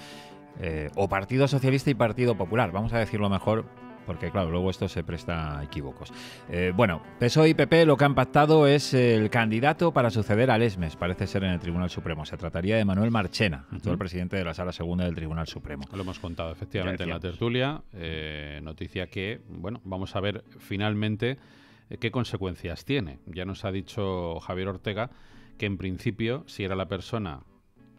Eh, o Partido Socialista y Partido Popular, vamos a decirlo mejor porque claro, luego esto se presta a equívocos. Eh, bueno, PSOE y PP lo que han pactado es el candidato para suceder al ESMES, parece ser en el Tribunal Supremo. Se trataría de Manuel Marchena, actual presidente de la Sala Segunda del Tribunal Supremo. Lo hemos contado efectivamente en la tertulia, eh, noticia que, bueno, vamos a ver finalmente eh, qué consecuencias tiene. Ya nos ha dicho Javier Ortega que en principio, si era la persona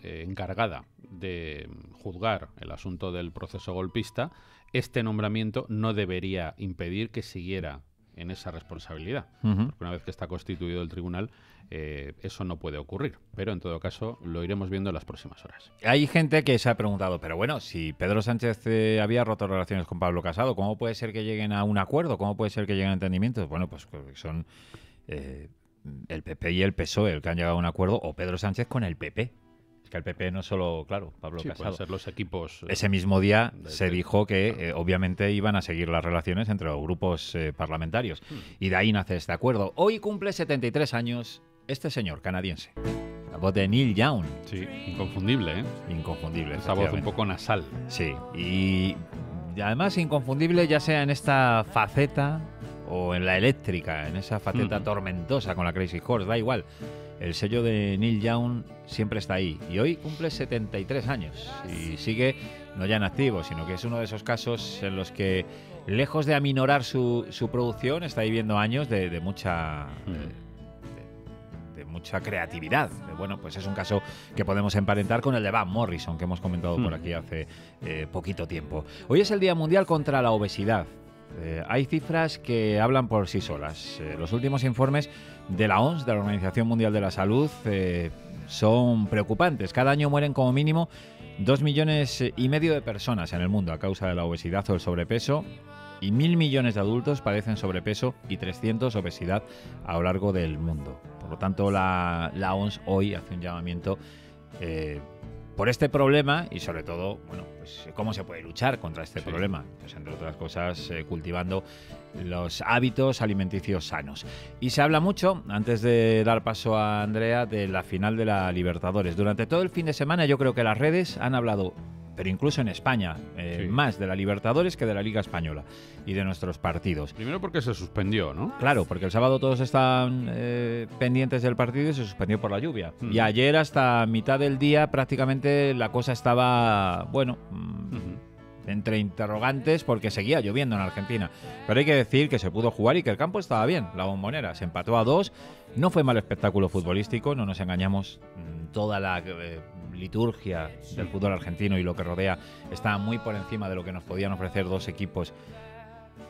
encargada de juzgar el asunto del proceso golpista, este nombramiento no debería impedir que siguiera en esa responsabilidad, porque una vez que está constituido el tribunal, eh, eso no puede ocurrir. Pero en todo caso, lo iremos viendo en las próximas horas. Hay gente que se ha preguntado, pero bueno, si Pedro Sánchez eh, había roto relaciones con Pablo Casado, ¿cómo puede ser que lleguen a un acuerdo? ¿Cómo puede ser que lleguen a entendimientos? Bueno, pues son eh, el PP y el PSOE el que han llegado a un acuerdo, o Pedro Sánchez con el PP que el PP no solo, claro, Pablo sí, Casado. Ser los equipos. Eh, ese mismo día se dijo que eh, obviamente iban a seguir las relaciones entre los grupos eh, parlamentarios. Hmm. Y de ahí nace este acuerdo. Hoy cumple 73 años este señor canadiense. La voz de Neil Young. Sí, inconfundible, ¿eh? Inconfundible. Esa voz un poco nasal. Sí, y además inconfundible ya sea en esta faceta o en la eléctrica, en esa faceta hmm. tormentosa con la Crazy Horse, da igual. El sello de Neil Young siempre está ahí y hoy cumple 73 años y ah, sigue no ya en activo, sino que es uno de esos casos en los que lejos de aminorar su, su producción está viviendo años de, mucha... Mm. De, mucha creatividad. Eh, bueno, pues es un caso que podemos emparentar con el de Van Morrison, que hemos comentado por mm. aquí hace eh, poquito tiempo. Hoy es el Día Mundial contra la Obesidad. Eh, hay cifras que hablan por sí solas. Eh, los últimos informes de la OMS, de la Organización Mundial de la Salud, eh, son preocupantes. Cada año mueren como mínimo dos millones y medio de personas en el mundo a causa de la obesidad o el sobrepeso y mil millones de adultos padecen sobrepeso y 300 obesidad a lo largo del mundo. Por lo tanto, la, la OMS hoy hace un llamamiento por este problema y sobre todo, bueno, pues, eh, cómo se puede luchar contra este problema. Pues, entre otras cosas, eh, cultivando los hábitos alimenticios sanos. Y se habla mucho, antes de dar paso a Andrea, de la final de la Libertadores. Durante todo el fin de semana yo creo que las redes han hablado pero incluso en España, eh, más de la Libertadores que de la Liga Española y de nuestros partidos. Primero porque se suspendió, ¿no? Claro, porque el sábado todos están eh, pendientes del partido y se suspendió por la lluvia. Y ayer hasta mitad del día prácticamente la cosa estaba, bueno... Mm, entre interrogantes porque seguía lloviendo en Argentina. Pero hay que decir que se pudo jugar y que el campo estaba bien, la bombonera. Se empató a dos, no fue mal espectáculo futbolístico, no nos engañamos. Mm, toda la eh, liturgia del fútbol argentino y lo que rodea está muy por encima de lo que nos podían ofrecer dos equipos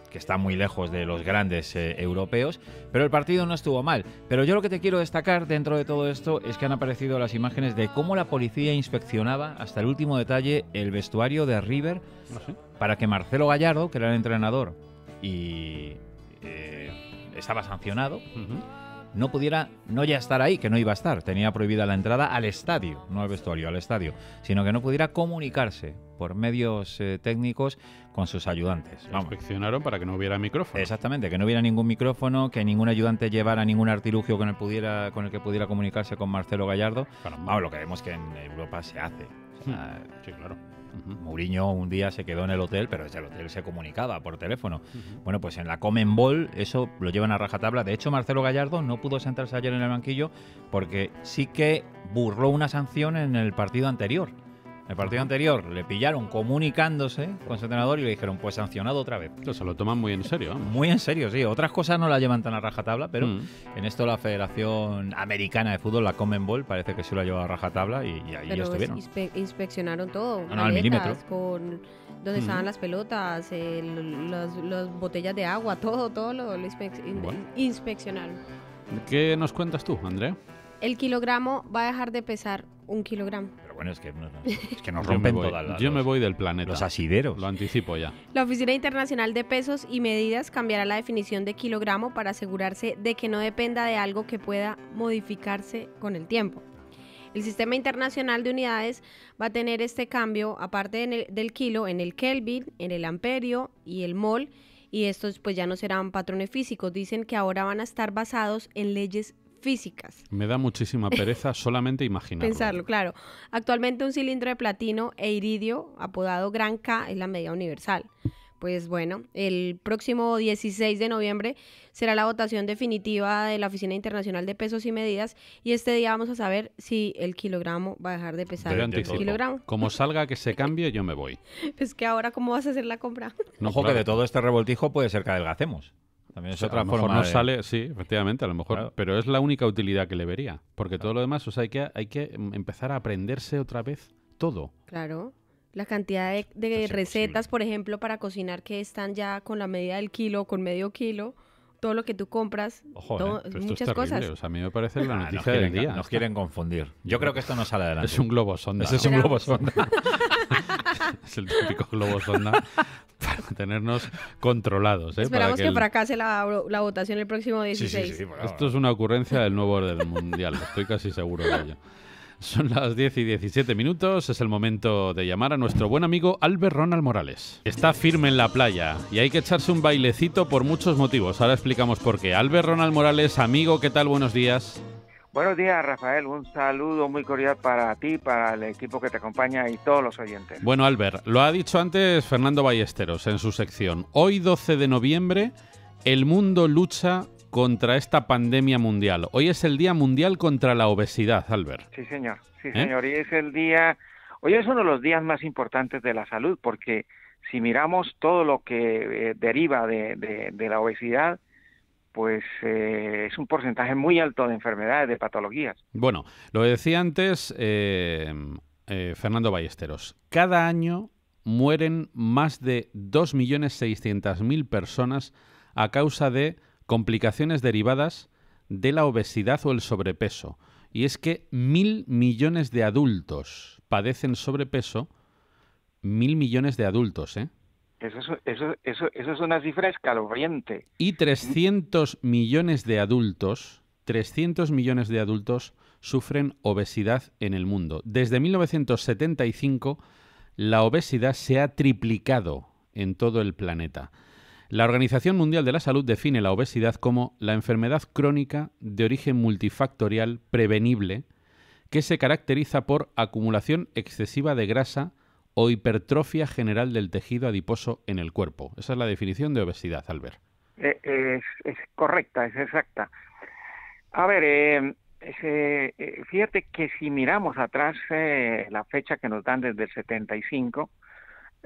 que están muy lejos de los grandes eh, europeos, pero el partido no estuvo mal. Pero yo lo que te quiero destacar dentro de todo esto es que han aparecido las imágenes de cómo la policía inspeccionaba hasta el último detalle el vestuario de River ¿Ah, para que Marcelo Gallardo, que era el entrenador y eh, estaba sancionado, no pudiera no ya estar ahí, que no iba a estar, tenía prohibida la entrada al estadio, no al vestuario, al estadio, sino que no pudiera comunicarse por medios eh, técnicos con sus ayudantes. Inspeccionaron para que no hubiera micrófono. Exactamente, que no hubiera ningún micrófono, que ningún ayudante llevara ningún artilugio con el, pudiera, con el que pudiera comunicarse con Marcelo Gallardo. Vamos, lo que vemos que en Europa se hace. Hmm. sí, claro. Muriño un día se quedó en el hotel, pero desde el hotel se comunicaba por teléfono. Bueno, pues en la Common Ball eso lo llevan a rajatabla. De hecho, Marcelo Gallardo no pudo sentarse ayer en el banquillo porque sí que burló una sanción en el partido anterior. El partido anterior le pillaron comunicándose con su entrenador y le dijeron, pues sancionado otra vez. Pero se lo toman muy en serio. Muy en serio, sí. Otras cosas no la llevan tan a rajatabla, pero mm. en esto la Federación Americana de Fútbol, la Commonwealth, parece que sí lo ha llevado a rajatabla y, y ahí estuvieron. Inspe inspeccionaron todo. Ah, no, al milímetro. Con donde estaban mm. las pelotas, las botellas de agua, todo, todo lo, inspeccionaron. ¿Qué nos cuentas tú, Andrea? El kilogramo va a dejar de pesar un kilogramo bueno, es que, nos rompen todas Yo me voy del planeta. Los asideros. Lo anticipo ya. La Oficina Internacional de Pesos y Medidas cambiará la definición de kilogramo para asegurarse de que no dependa de algo que pueda modificarse con el tiempo. El sistema internacional de unidades va a tener este cambio, aparte del kilo, en el Kelvin, en el amperio y el mol. Y estos pues ya no serán patrones físicos, dicen que ahora van a estar basados en leyes físicas. Me da muchísima pereza solamente imaginarlo. Pensarlo, claro. Actualmente un cilindro de platino e iridio, apodado Gran K, es la medida universal. Pues bueno, el próximo 16 de noviembre será la votación definitiva de la Oficina Internacional de Pesos y Medidas y este día vamos a saber si el kilogramo va a dejar de pesar. kilogramo. Como salga que se cambie, yo me voy. Pues que ahora, ¿cómo vas a hacer la compra? No, ojo, que de todo este revoltijo puede ser que adelgacemos. También es no sale, sí, efectivamente, a lo mejor, pero es la única utilidad que le vería, porque todo lo demás, o sea, hay que, hay que empezar a aprenderse otra vez todo. Claro. La cantidad de, recetas, por ejemplo, para cocinar que están ya con la medida del kilo, con medio kilo, todo lo que tú compras, ¿eh? muchas cosas. a mí me parece la ah, noticia del día. Nos quieren confundir. Yo creo que esto no sale adelante. Es un globo sonda. es el típico globo sonda para tenernos controlados. ¿eh? Esperamos que, que acá fracase la, votación el próximo 16. esto es una ocurrencia del nuevo orden mundial, estoy casi seguro de ello. Son las 10 y 17 minutos, es el momento de llamar a nuestro buen amigo Albert Ronald Morales. Está firme en la playa y hay que echarse un bailecito por muchos motivos. Ahora explicamos por qué. Albert Ronald Morales, amigo, ¿qué tal? Buenos días. Buenos días, Rafael. Un saludo muy cordial para ti, para el equipo que te acompaña y todos los oyentes. Bueno, Albert, lo ha dicho antes Fernando Ballesteros en su sección. Hoy, 12 de noviembre, el mundo lucha contra esta pandemia mundial. Hoy es el Día Mundial contra la Obesidad, Albert. Sí, señor. Sí, ¿Eh? señor. Y es el día. Hoy es uno de los días más importantes de la salud porque si miramos todo lo que eh, deriva de, la obesidad, pues eh, es un porcentaje muy alto de enfermedades, de patologías. Bueno, lo decía antes Fernando Ballesteros, cada año mueren más de 2.600.000 personas a causa de complicaciones derivadas de la obesidad o el sobrepeso. Y es que mil millones de adultos padecen sobrepeso, mil millones de adultos, ¿eh? Eso es, eso, eso, es una cifra escalofriante. Y 300 millones de adultos, 300 millones de adultos sufren obesidad en el mundo. Desde 1975, la obesidad se ha triplicado en todo el planeta. La Organización Mundial de la Salud define la obesidad como la enfermedad crónica de origen multifactorial prevenible que se caracteriza por acumulación excesiva de grasa o hipertrofia general del tejido adiposo en el cuerpo. Esa es la definición de obesidad, Albert. Eh, es, correcta, es exacta. A ver, eh, eh, fíjate que si miramos atrás la fecha que nos dan desde el 75,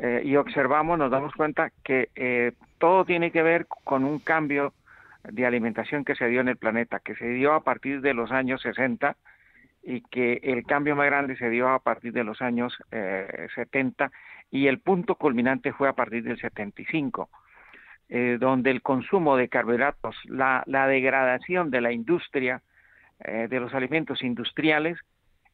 eh, y observamos, nos damos cuenta que eh, todo tiene que ver con un cambio de alimentación que se dio en el planeta, que se dio a partir de los años 60 y que el cambio más grande se dio a partir de los años 70 eh, y el punto culminante fue a partir del 75, donde el consumo de carbohidratos, la, degradación de la industria, de los alimentos industriales,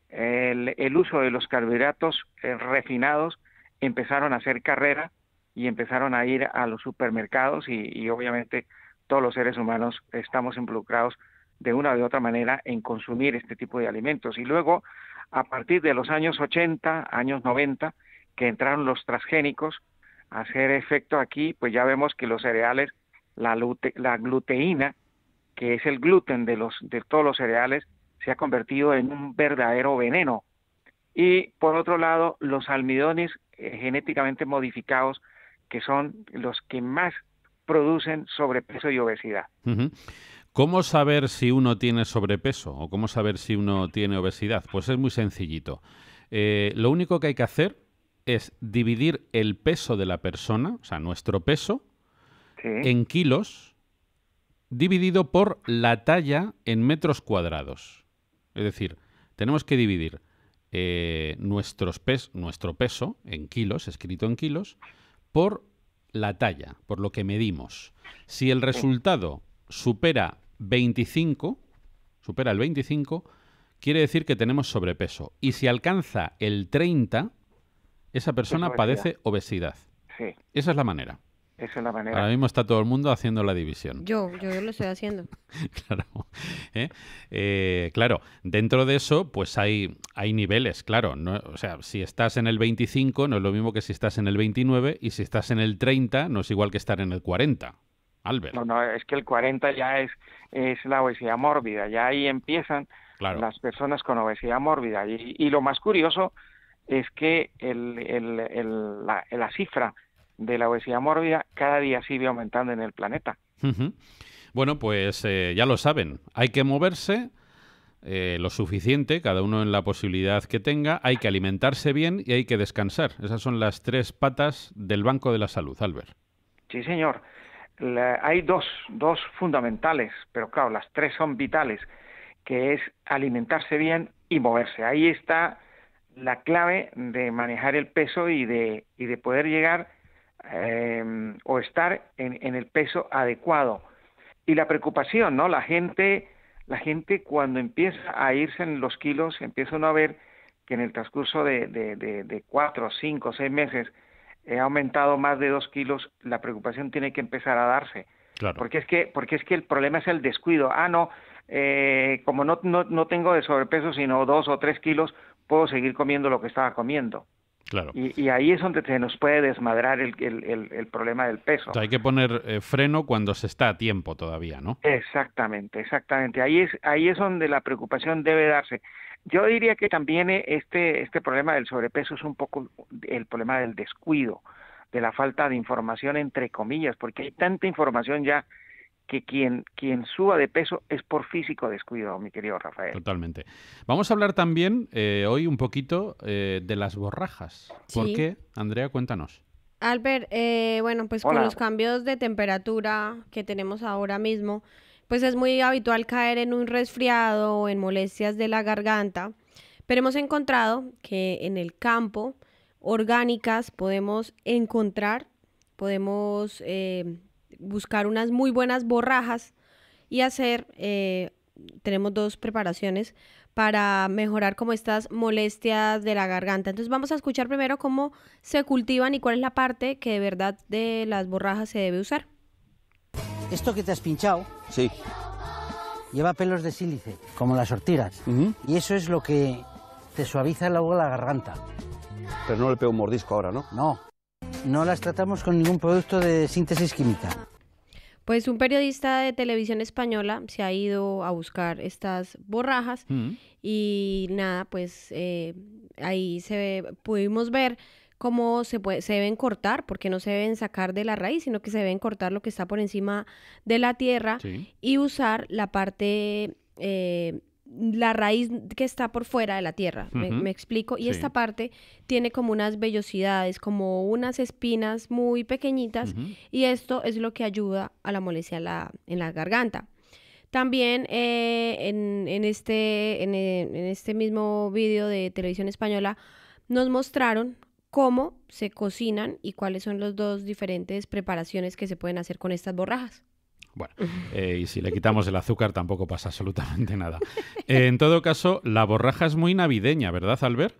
el, uso de los carbohidratos refinados empezaron a hacer carrera y empezaron a ir a los supermercados y, obviamente todos los seres humanos estamos involucrados de una u otra manera en consumir este tipo de alimentos. Y luego, a partir de los años 80, años 90, que entraron los transgénicos a hacer efecto aquí, pues ya vemos que los cereales, la, la gluteína, que es el gluten de, los, de todos los cereales, se ha convertido en un verdadero veneno y por otro lado, los almidones eh, genéticamente modificados, que son los que más producen sobrepeso y obesidad. ¿Cómo saber si uno tiene sobrepeso o cómo saber si uno tiene obesidad? Pues es muy sencillito. Eh, lo único que hay que hacer es dividir el peso de la persona, o sea, nuestro peso, en kilos, dividido por la talla en metros cuadrados. Es decir, tenemos que dividir eh, nuestro peso en kilos, escrito en kilos, por la talla, por lo que medimos. Si el resultado supera 25, supera el 25, quiere decir que tenemos sobrepeso. Y si alcanza el 30, esa persona padece obesidad. Esa es la manera manera. Ahora mismo está todo el mundo haciendo la división. Yo, yo, lo estoy haciendo. claro. ¿eh? Eh, claro, dentro de eso, pues hay, hay niveles, claro. o sea, si estás en el 25, no es lo mismo que si estás en el 29, y si estás en el 30, no es igual que estar en el 40. Albert. No, no, es que el 40 ya es, es la obesidad mórbida, ya ahí empiezan las personas con obesidad mórbida. Y, y lo más curioso es que el, la cifra de la obesidad mórbida cada día sigue aumentando en el planeta. Bueno, pues eh, ya lo saben, hay que moverse eh, lo suficiente, cada uno en la posibilidad que tenga, hay que alimentarse bien y hay que descansar. Esas son las tres patas del Banco de la Salud, Albert. Sí, señor. hay dos, dos fundamentales, pero claro, las tres son vitales, que es alimentarse bien y moverse. Ahí está la clave de manejar el peso y de, y de poder llegar Em, o estar en, el peso adecuado. Y la preocupación, ¿no? La gente, la gente cuando empieza a irse en los kilos, empieza uno a ver que en el transcurso de, cuatro, cinco, seis meses ha aumentado más de dos kilos, la preocupación tiene que empezar a darse. Porque, es que, porque es que el problema es el descuido. Ah, no, eh, como no, no, no tengo de sobrepeso sino dos o tres kilos, puedo seguir comiendo lo que estaba comiendo. Y, ahí es donde se nos puede desmadrar el, problema del peso. hay que poner eh, freno cuando se está a tiempo todavía, ¿no? Exactamente, exactamente. Ahí es, ahí es donde la preocupación debe darse. Yo diría que también eh, este, este problema del sobrepeso es un poco el problema del descuido, de la falta de información, entre comillas, porque hay tanta información ya que quien, quien suba de peso es por físico descuido, mi querido Rafael. Totalmente. Vamos a hablar también eh, hoy un poquito eh, de las borrajas. ¿Por qué? Andrea, cuéntanos. Albert, eh, bueno, pues con los cambios de temperatura que tenemos ahora mismo, pues es muy habitual caer en un resfriado o en molestias de la garganta, pero hemos encontrado que en el campo orgánicas podemos encontrar, podemos buscar unas muy buenas borrajas y hacer, eh, tenemos dos preparaciones para mejorar como estas molestias de la garganta. Entonces vamos a escuchar primero cómo se cultivan y cuál es la parte que de verdad de las borrajas se debe usar. Esto que te has pinchado, sí. lleva pelos de sílice, como las ortigas, y eso es lo que te suaviza luego la garganta. Pero no le pego un mordisco ahora, ¿no? No. No las tratamos con ningún producto de síntesis química. Pues un periodista de televisión española se ha ido a buscar estas borrajas mm. y nada, pues eh, ahí se pudimos ver cómo se, deben cortar, porque no se deben sacar de la raíz, sino que se deben cortar lo que está por encima de la tierra y usar la parte eh, la raíz que está por fuera de la tierra, me, explico. Y esta parte tiene como unas vellosidades, como unas espinas muy pequeñitas, y esto es lo que ayuda a la molestia en la, garganta. También eh, en, este, en, este mismo vídeo de televisión española nos mostraron cómo se cocinan y cuáles son las dos diferentes preparaciones que se pueden hacer con estas borrajas. Bueno, eh, y si le quitamos el azúcar tampoco pasa absolutamente nada. Eh, en todo caso, la borraja es muy navideña, ¿verdad, Albert?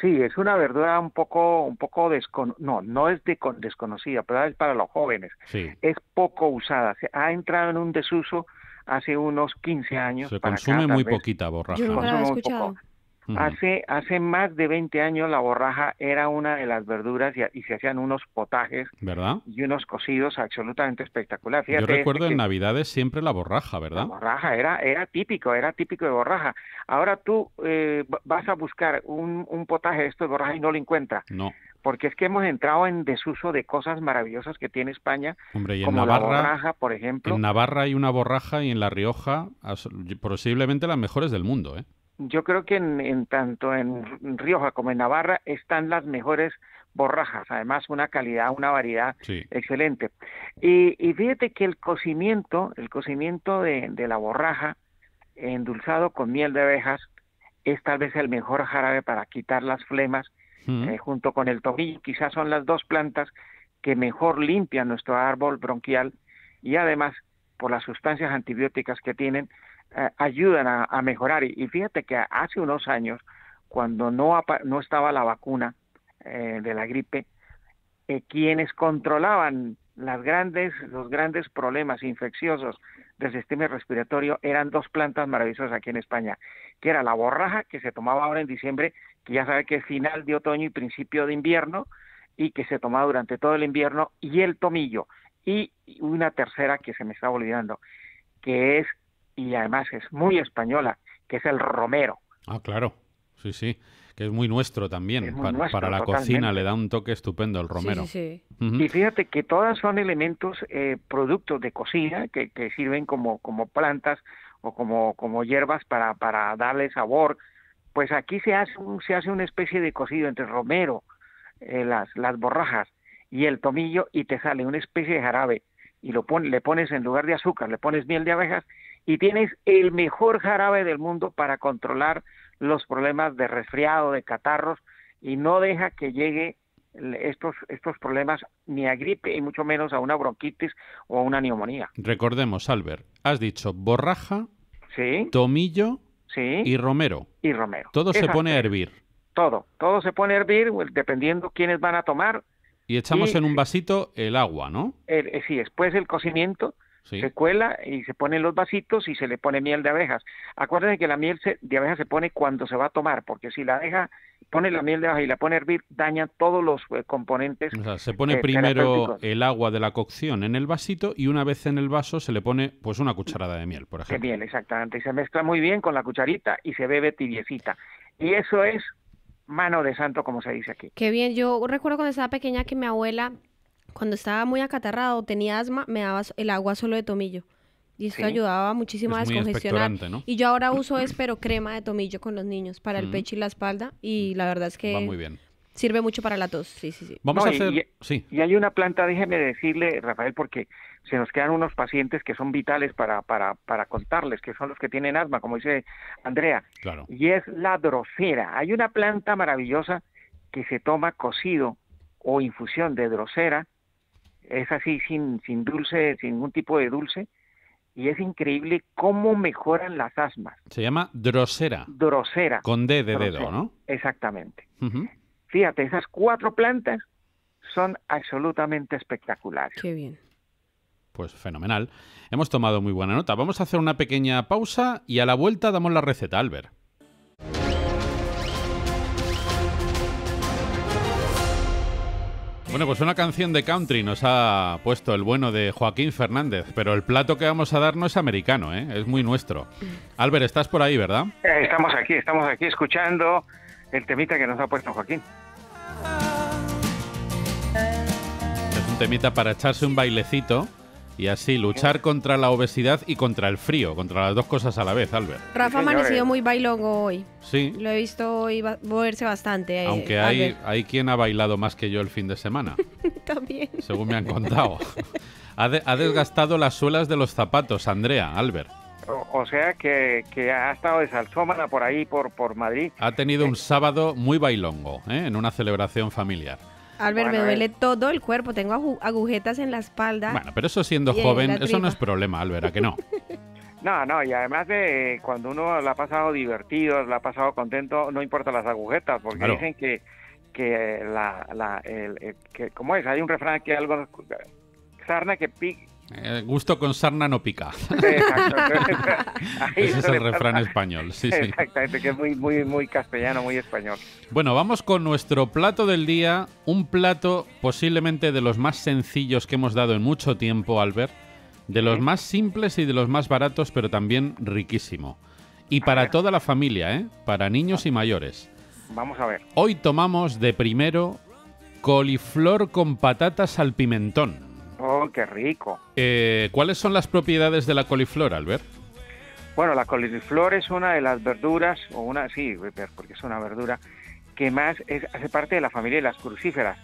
Sí, es una verdura un poco, un poco no, no es desconocida, pero es para los jóvenes. Es poco usada, se ha entrado en un desuso hace unos 15 años. Se consume muy poquita borraja. Yo he Hace, hace más de 20 años la borraja era una de las verduras y, se hacían unos potajes y unos cocidos absolutamente espectaculares. Yo recuerdo en Navidades siempre la borraja, ¿verdad? La borraja era, era típico, era típico de borraja. Ahora tú eh, vas a buscar un, potaje de esto de borraja y no lo encuentras. No porque es que hemos entrado en desuso de cosas maravillosas que tiene España, Hombre, y como la borraja, por ejemplo. En Navarra hay una borraja y en La Rioja posiblemente las mejores del mundo, ¿eh? yo creo que en, en, tanto en Rioja como en Navarra están las mejores borrajas, además una calidad, una variedad excelente. Y, y, fíjate que el cocimiento, el cocimiento de, de, la borraja endulzado con miel de abejas es tal vez el mejor jarabe para quitar las flemas mm. eh, junto con el tomillo. Quizás son las dos plantas que mejor limpian nuestro árbol bronquial y además por las sustancias antibióticas que tienen eh, ayudan a, mejorar. Y, fíjate que hace unos años, cuando no, no estaba la vacuna eh, de la gripe, eh, quienes controlaban las grandes, los grandes problemas infecciosos del sistema respiratorio eran dos plantas maravillosas aquí en España, que era la borraja, que se tomaba ahora en diciembre, que ya sabe que es final de otoño y principio de invierno, y que se tomaba durante todo el invierno, y el tomillo, y una tercera que se me está olvidando, que es y además es muy española, que es el romero. Ah, claro, sí, sí, que es muy nuestro también. para, la cocina le da un toque estupendo el romero. Sí, sí, Y fíjate que todas son elementos, eh, productos de cocina que, sirven como, como plantas o como, como hierbas para, para darle sabor. Pues aquí se hace, se hace una especie de cocido entre romero, eh, las, las borrajas y el tomillo y te sale una especie de jarabe y lo le pones en lugar de azúcar, le pones miel de abejas y tienes el mejor jarabe del mundo para controlar los problemas de resfriado, de catarros, y no deja que llegue estos, estos problemas ni a gripe y mucho menos a una bronquitis o a una neumonía. Recordemos, Albert, has dicho borraja, ¿Sí? tomillo ¿Sí? y romero. Y romero. Todo se pone a hervir. Todo, todo se pone a hervir pues, dependiendo quiénes van a tomar. Y echamos en un vasito el agua, ¿no? Eh, sí, después el cocimiento se cuela y se en los vasitos y se le pone miel de abejas. Acuérdense que la miel de abejas se pone cuando se va a tomar, porque si la deja, pone la miel de abeja y la pone a hervir, daña todos los eh, componentes. se pone eh, primero el agua de la cocción en el vasito y una vez en el vaso se le pone pues una cucharada de miel, por ejemplo. De bien, exactamente. Y se mezcla muy bien con la cucharita y se bebe tibiecita. Y eso es mano de santo, como se dice aquí. Qué bien. Yo recuerdo cuando estaba pequeña que mi abuela cuando estaba muy acatarrado, tenía asma, me daba el agua solo de tomillo. Y esto ayudaba muchísimo a descongestionar. Y yo ahora uso es, crema de tomillo con los niños para el mm. pecho y la espalda. Y mm. la verdad es que. Va muy bien. Sirve mucho para la tos. Sí, sí, sí. Vamos a hacer. Y, sí. y hay una planta, déjeme decirle, Rafael, porque se nos quedan unos pacientes que son vitales para, para, para contarles, que son los que tienen asma, como dice Andrea. Claro. Y es la drosera. Hay una planta maravillosa que se toma cocido o infusión de drosera es así sin, sin dulce, sin ningún tipo de dulce, y es increíble cómo mejoran las asmas. Se llama drosera. Drosera. Con D de dedo, ¿no? Exactamente. Fíjate, esas cuatro plantas son absolutamente espectaculares. Qué bien. Pues fenomenal. Hemos tomado muy buena nota. Vamos a hacer una pequeña pausa y a la vuelta damos la receta, Albert. Bueno, pues una canción de country nos ha puesto el bueno de Joaquín Fernández, pero el plato que vamos a dar no es americano, ¿eh? es muy nuestro. Albert, estás por ahí, ¿verdad? Eh, estamos aquí, estamos aquí escuchando el temita que nos ha puesto Joaquín. Es un temita para echarse un bailecito y así luchar contra la obesidad y contra el frío, contra las dos cosas a la vez, Albert. Rafa ha amanecido muy bailongo hoy. Sí. Lo he visto hoy moverse bastante. Eh, Aunque hay, quien ha bailado más que yo el fin de semana. También. Según me han contado. ha, desgastado las suelas de los zapatos, Andrea, Albert. O, sea que, ha estado de salsómana por ahí, por, por Madrid. Ha tenido un eh, sábado muy bailongo, eh, en una celebración familiar. Albert, me duele todo el cuerpo, tengo agujetas en la espalda. Bueno, pero eso siendo joven, eso no es problema, Albert, ¿a que no? No, no, y además de cuando uno la ha pasado divertido, la ha pasado contento, no importa las agujetas, porque dicen que, que la, la el, que, ¿cómo es? Hay un refrán que algo, sarna que pique. El eh, gusto con sarna no pica. Ese es el refrán español. Sí, Exactamente, que es muy, muy, castellano, muy español. Bueno, vamos con nuestro plato del día. Un plato posiblemente de los más sencillos que hemos dado en mucho tiempo, Albert. De los más simples y de los más baratos, pero también riquísimo. Y para toda la familia, ¿eh? Para niños y mayores. Vamos a ver. Hoy tomamos de primero coliflor con patatas al pimentón. Oh, qué rico. Eh, ¿Cuáles son las propiedades de la coliflor, Albert? Bueno, la coliflor es una de las verduras, o una, sí, porque es una verdura, que más hace parte de la familia de las crucíferas,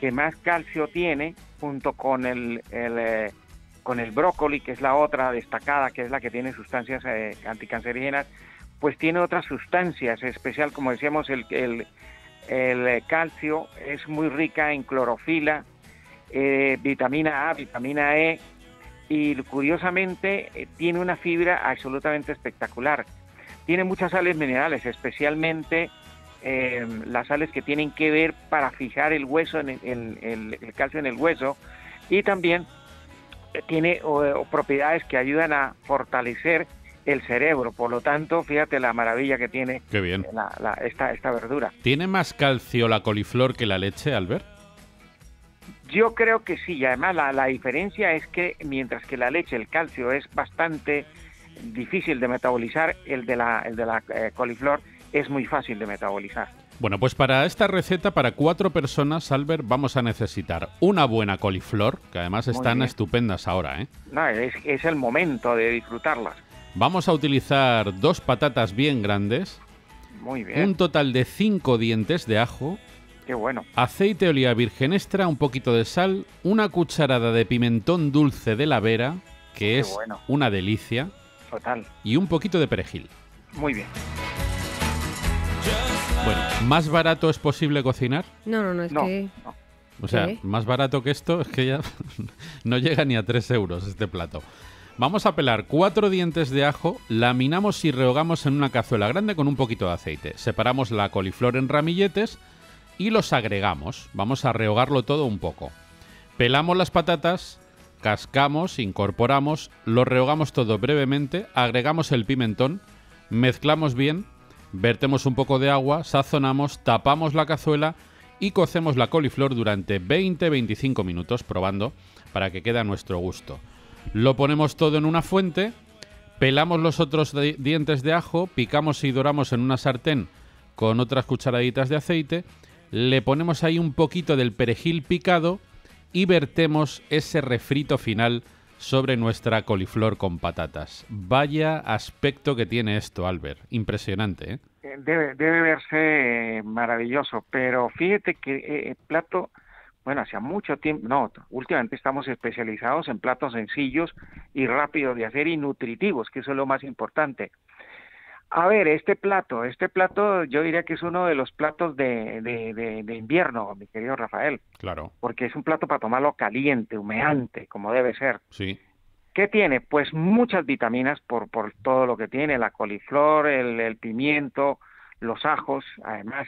que más calcio tiene junto con el, eh, con el brócoli, que es la otra destacada, que es la que tiene sustancias eh, anticancerígenas, pues tiene otras sustancias, especial, como decíamos, el, el calcio es muy rica en clorofila, eh, vitamina A, vitamina E, y curiosamente eh, tiene una fibra absolutamente espectacular. Tiene muchas sales minerales, especialmente eh, las sales que tienen que ver para fijar el hueso, en el, calcio en el hueso, y también tiene propiedades que ayudan a fortalecer el cerebro. Por lo tanto, fíjate la maravilla que tiene esta, esta verdura. ¿Tiene más calcio la coliflor que la leche, Albert? Yo creo que sí, y además la, diferencia es que mientras que la leche, el calcio es bastante difícil de metabolizar, el de la, de la eh, coliflor es muy fácil de metabolizar. Bueno, pues para esta receta, para cuatro personas, Albert, vamos a necesitar una buena coliflor, que además están estupendas ahora, ¿eh? No, es, es el momento de disfrutarlas. Vamos a utilizar dos patatas bien grandes, muy bien. un total de cinco dientes de ajo, Qué bueno. Aceite oliva virgen extra, un poquito de sal, una cucharada de pimentón dulce de la vera, que es una delicia. Total. Y un poquito de perejil. Muy bien. Bueno, ¿más barato es posible cocinar? No, no, no, es que... O sea, más barato que esto es que ya no llega ni a 3 euros este plato. Vamos a pelar cuatro dientes de ajo, laminamos y rehogamos en una cazuela grande con un poquito de aceite. Separamos la coliflor en ramilletes, y los agregamos. Vamos a rehogarlo todo un poco. Pelamos las patatas, cascamos, incorporamos, lo rehogamos todo brevemente, agregamos el pimentón, mezclamos bien, vertemos un poco de agua, sazonamos, tapamos la cazuela y cocemos la coliflor durante 20-25 minutos probando para que quede a nuestro gusto. Lo ponemos todo en una fuente, pelamos los otros dientes de ajo, picamos y doramos en una sartén con otras cucharaditas de aceite le ponemos ahí un poquito del perejil picado y vertemos ese refrito final sobre nuestra coliflor con patatas. Vaya aspecto que tiene esto, Albert. Impresionante. ¿eh? eh debe, verse eh, maravilloso, pero fíjate que eh, el plato, bueno, hace mucho tiempo, no, últimamente estamos especializados en platos sencillos y rápidos de hacer y nutritivos, que eso es lo más importante. A ver, este plato, este plato yo diría que es uno de los platos de, de, invierno, mi querido Rafael. Claro. Porque es un plato para tomarlo caliente, humeante, como debe ser. Sí. ¿Qué tiene? Pues muchas vitaminas por, por todo lo que tiene, la coliflor, el, pimiento, los ajos, además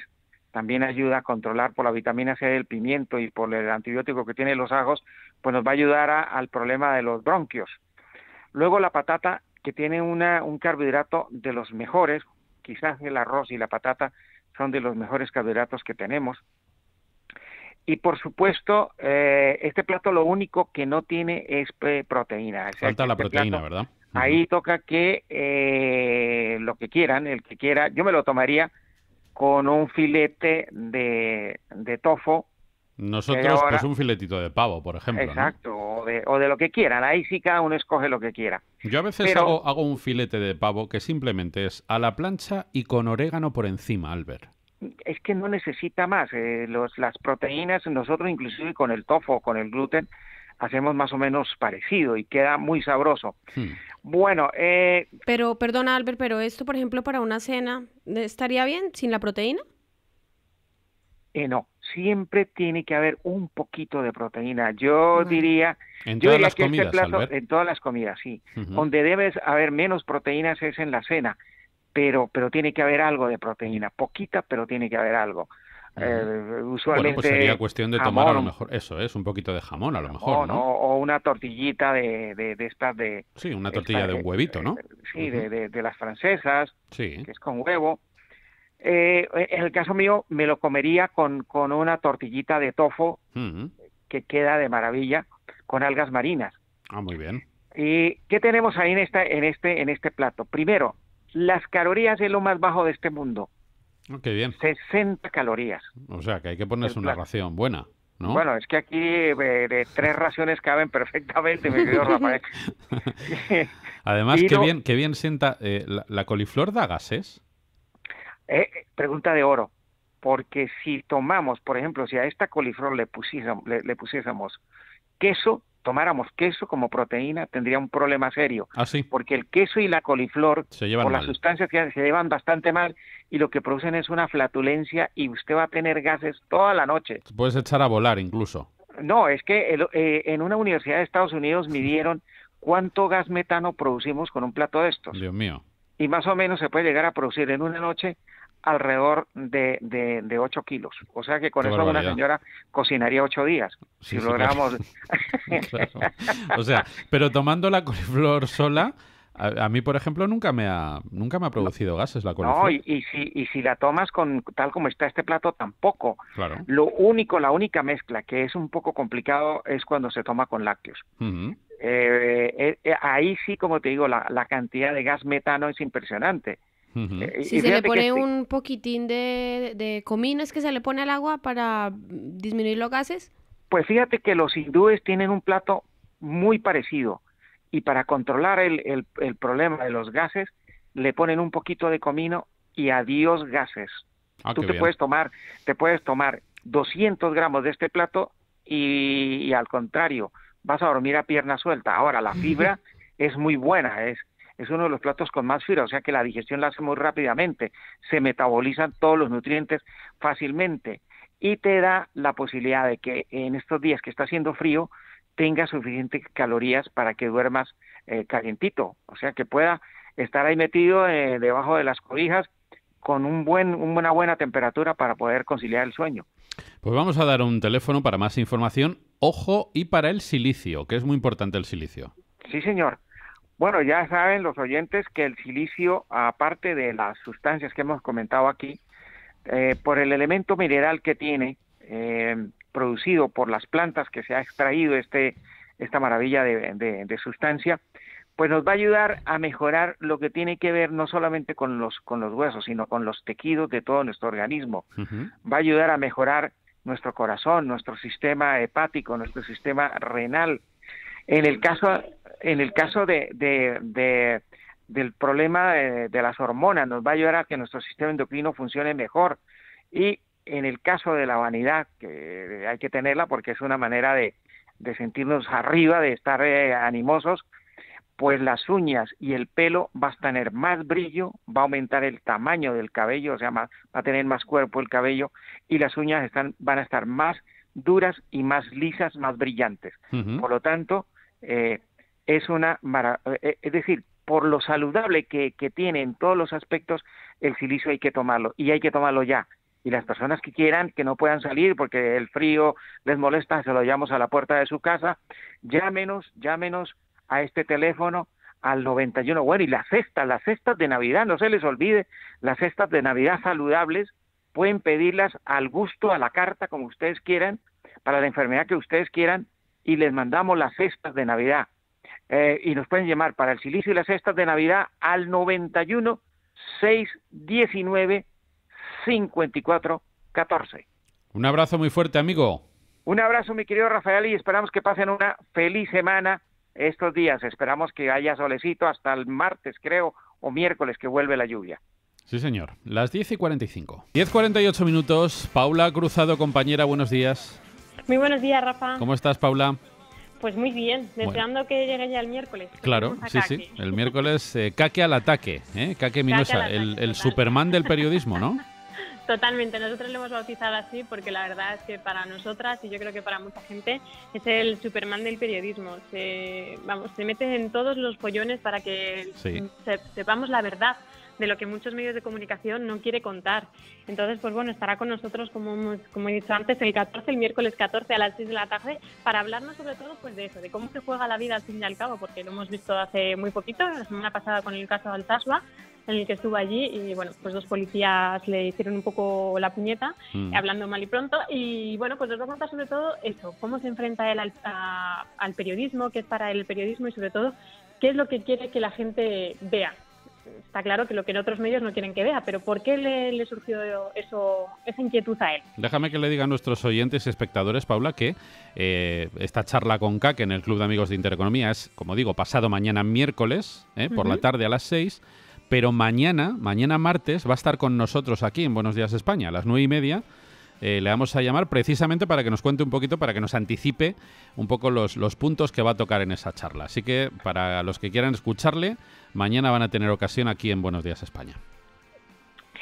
también ayuda a controlar por la vitamina C del pimiento y por el antibiótico que tiene los ajos, pues nos va a ayudar al problema de los bronquios. Luego la patata que tiene un carbohidrato de los mejores, quizás el arroz y la patata son de los mejores carbohidratos que tenemos. Y por supuesto, eh, este plato lo único que no tiene es eh, proteína. Falta la este proteína, ¿verdad? Ahí toca que eh, lo que quieran, el que quiera, yo me lo tomaría con un filete de, de tofu nosotros, pues un filetito de pavo, por ejemplo. Exacto, o, de, o, de, lo que quieran. Ahí sí cada uno escoge lo que quiera. Yo a veces hago, un filete de pavo que simplemente es a la plancha y con orégano por encima, Albert es que no necesita más. Eh, las proteínas, nosotros inclusive con el tofu, con el gluten, hacemos más o menos parecido y queda muy sabroso. Hmm. Bueno, eh, pero perdona Albert, pero esto, por ejemplo, para una cena, ¿estaría bien sin la proteína? Eh, no siempre tiene que haber un poquito de proteína. Yo diría, en todas las que este comidas, este en todas las comidas, sí. Donde debes haber menos proteínas es en la cena, pero pero tiene que haber algo de proteína, poquita, pero tiene que haber algo. Eh, pues usualmente pues sería cuestión de tomar a lo mejor eso es un poquito de jamón a lo mejor o, ¿no? o una tortillita de, estas de sí una tortilla de, huevito no eh, sí de, las francesas sí. que es con huevo eh, en el caso mío, me lo comería con, con una tortillita de tofu, que queda de maravilla con algas marinas. Ah, muy bien. ¿Y qué tenemos ahí en, esta, en, este, en este plato? Primero, las calorías es lo más bajo de este mundo. Ah, qué bien. 60 calorías. O sea, que hay que ponerse una ración buena. ¿No? Bueno, es que aquí eh, de tres raciones caben perfectamente, Rafael. Además, qué, bien, qué bien sienta. Eh, la, coliflor da gases? Eh, eh, pregunta de oro, porque si tomamos, por ejemplo, si a esta coliflor le pusiésemos, le, pusiésemos queso, tomáramos queso como proteína, tendría un problema serio. Ah, porque el queso y la coliflor, se las sustancias se llevan bastante mal y lo que producen es una flatulencia y usted va a tener gases toda la noche. puedes echar a volar incluso. No, es que eh, en una universidad de Estados Unidos midieron cuánto gas metano producimos con un plato de estos. Dios mío. Y más o menos se puede llegar a producir en una noche alrededor de, de, 8 kilos. O sea que con eso una señora cocinaría 8 días. si logramos. O sea, pero tomando la coliflor sola. A, mí, por ejemplo, nunca me ha, nunca me ha producido gases la coliflor. No, y, si, y si la tomas con tal como está este plato, tampoco. Claro. Lo único, la única mezcla que es un poco complicado es cuando se toma con lácteos. Eh, eh, eh, ahí sí, como te digo, la, la, cantidad de gas metano es impresionante. Eh, si se le pone un poquitín de, comino, ¿es que se le pone al agua para disminuir los gases? Pues fíjate que los hindúes tienen un plato muy parecido y para controlar el, problema de los gases le ponen un poquito de comino y adiós gases. Ah, Tú te puedes tomar, te puedes tomar 200 gramos de este plato y, al contrario vas a dormir a pierna suelta. Ahora la fibra es muy buena, es es uno de los platos con más fibra, o sea que la digestión la hace muy rápidamente, se metabolizan todos los nutrientes fácilmente y te da la posibilidad de que en estos días que está haciendo frío tengas suficientes calorías para que duermas eh, calientito, o sea que pueda estar ahí metido eh, debajo de las cobijas con un buen, una buena temperatura para poder conciliar el sueño. Pues vamos a dar un teléfono para más información. Ojo y para el silicio, que es muy importante el silicio. Sí, señor. Bueno, ya saben los oyentes que el silicio, aparte de las sustancias que hemos comentado aquí, eh, por el elemento mineral que tiene, eh, producido por las plantas que se ha extraído este, esta maravilla de, sustancia, pues nos va a ayudar a mejorar lo que tiene que ver no solamente con los, con los huesos, sino con los tejidos de todo nuestro organismo. Va a ayudar a mejorar nuestro corazón, nuestro sistema hepático, nuestro sistema renal. En el caso en el caso de, del problema eh, de, las hormonas, nos va a ayudar a que nuestro sistema endocrino funcione mejor. Y en el caso de la vanidad, que hay que tenerla porque es una manera de, sentirnos arriba, de estar eh, animosos, pues las uñas y el pelo va a tener más brillo, va a aumentar el tamaño del cabello, o sea, va a tener más cuerpo el cabello y las uñas están, van a estar más duras y más lisas, más brillantes. Por lo tanto, eh, es una eh, es decir por lo saludable que, que tiene en todos los aspectos el silicio hay que tomarlo y hay que tomarlo ya y las personas que quieran que no puedan salir porque el frío les molesta se lo llevamos a la puerta de su casa llámenos llámenos a este teléfono al 91 bueno y las cestas las cestas de navidad no se les olvide las cestas de navidad saludables pueden pedirlas al gusto a la carta como ustedes quieran para la enfermedad que ustedes quieran y les mandamos las cestas de navidad eh, y nos pueden llamar para el silicio y las cestas de Navidad al 91 619 54 14. Un abrazo muy fuerte, amigo. Un abrazo, mi querido Rafael, y esperamos que pasen una feliz semana estos días. Esperamos que haya solecito hasta el martes, creo, o miércoles que vuelve la lluvia. Sí, señor. Las 10 y 45. 10 48 minutos. Paula Cruzado, compañera, buenos días. Muy buenos días, Rafa. ¿Cómo estás, Paula? Pues muy bien, deseando que llegue ya el miércoles. Claro, sí, sí, el miércoles eh, Caque al ataque, ¿eh? caque el, Superman del periodismo, ¿no? Totalmente, nosotros lo hemos bautizado así porque la verdad es que para nosotras y yo creo que para mucha gente es el Superman del periodismo. Se, vamos, se mete en todos los follones para que sepamos la verdad de lo que muchos medios de comunicación no quiere contar. Entonces, pues bueno, estará con nosotros, como, como he dicho antes, el 14, el miércoles 14 a las 6 de la tarde, para hablarnos sobre todo pues de eso, de cómo se juega la vida al fin y al cabo, porque lo hemos visto hace muy poquito, la semana pasada con el caso de Altasua, en el que estuvo allí y bueno, pues dos policías le hicieron un poco la puñeta, mm. hablando mal y pronto. Y bueno, pues nos va a contar sobre todo eso, cómo se enfrenta él al, al periodismo, qué es para el periodismo y sobre todo qué es lo que quiere que la gente vea está claro que lo que en otros medios no quieren que vea, pero ¿por qué le, surgió eso, esa inquietud a él? Déjame que le diga a nuestros oyentes y espectadores, Paula, que eh, esta charla con CAC en el Club de Amigos de Intereconomía es, como digo, pasado mañana miércoles, eh, por la tarde a las 6 pero mañana, mañana martes, va a estar con nosotros aquí en Buenos Días España, a las nueve y media, eh, le vamos a llamar precisamente para que nos cuente un poquito, para que nos anticipe un poco los, los puntos que va a tocar en esa charla. Así que para los que quieran escucharle, mañana van a tener ocasión aquí en Buenos Días España.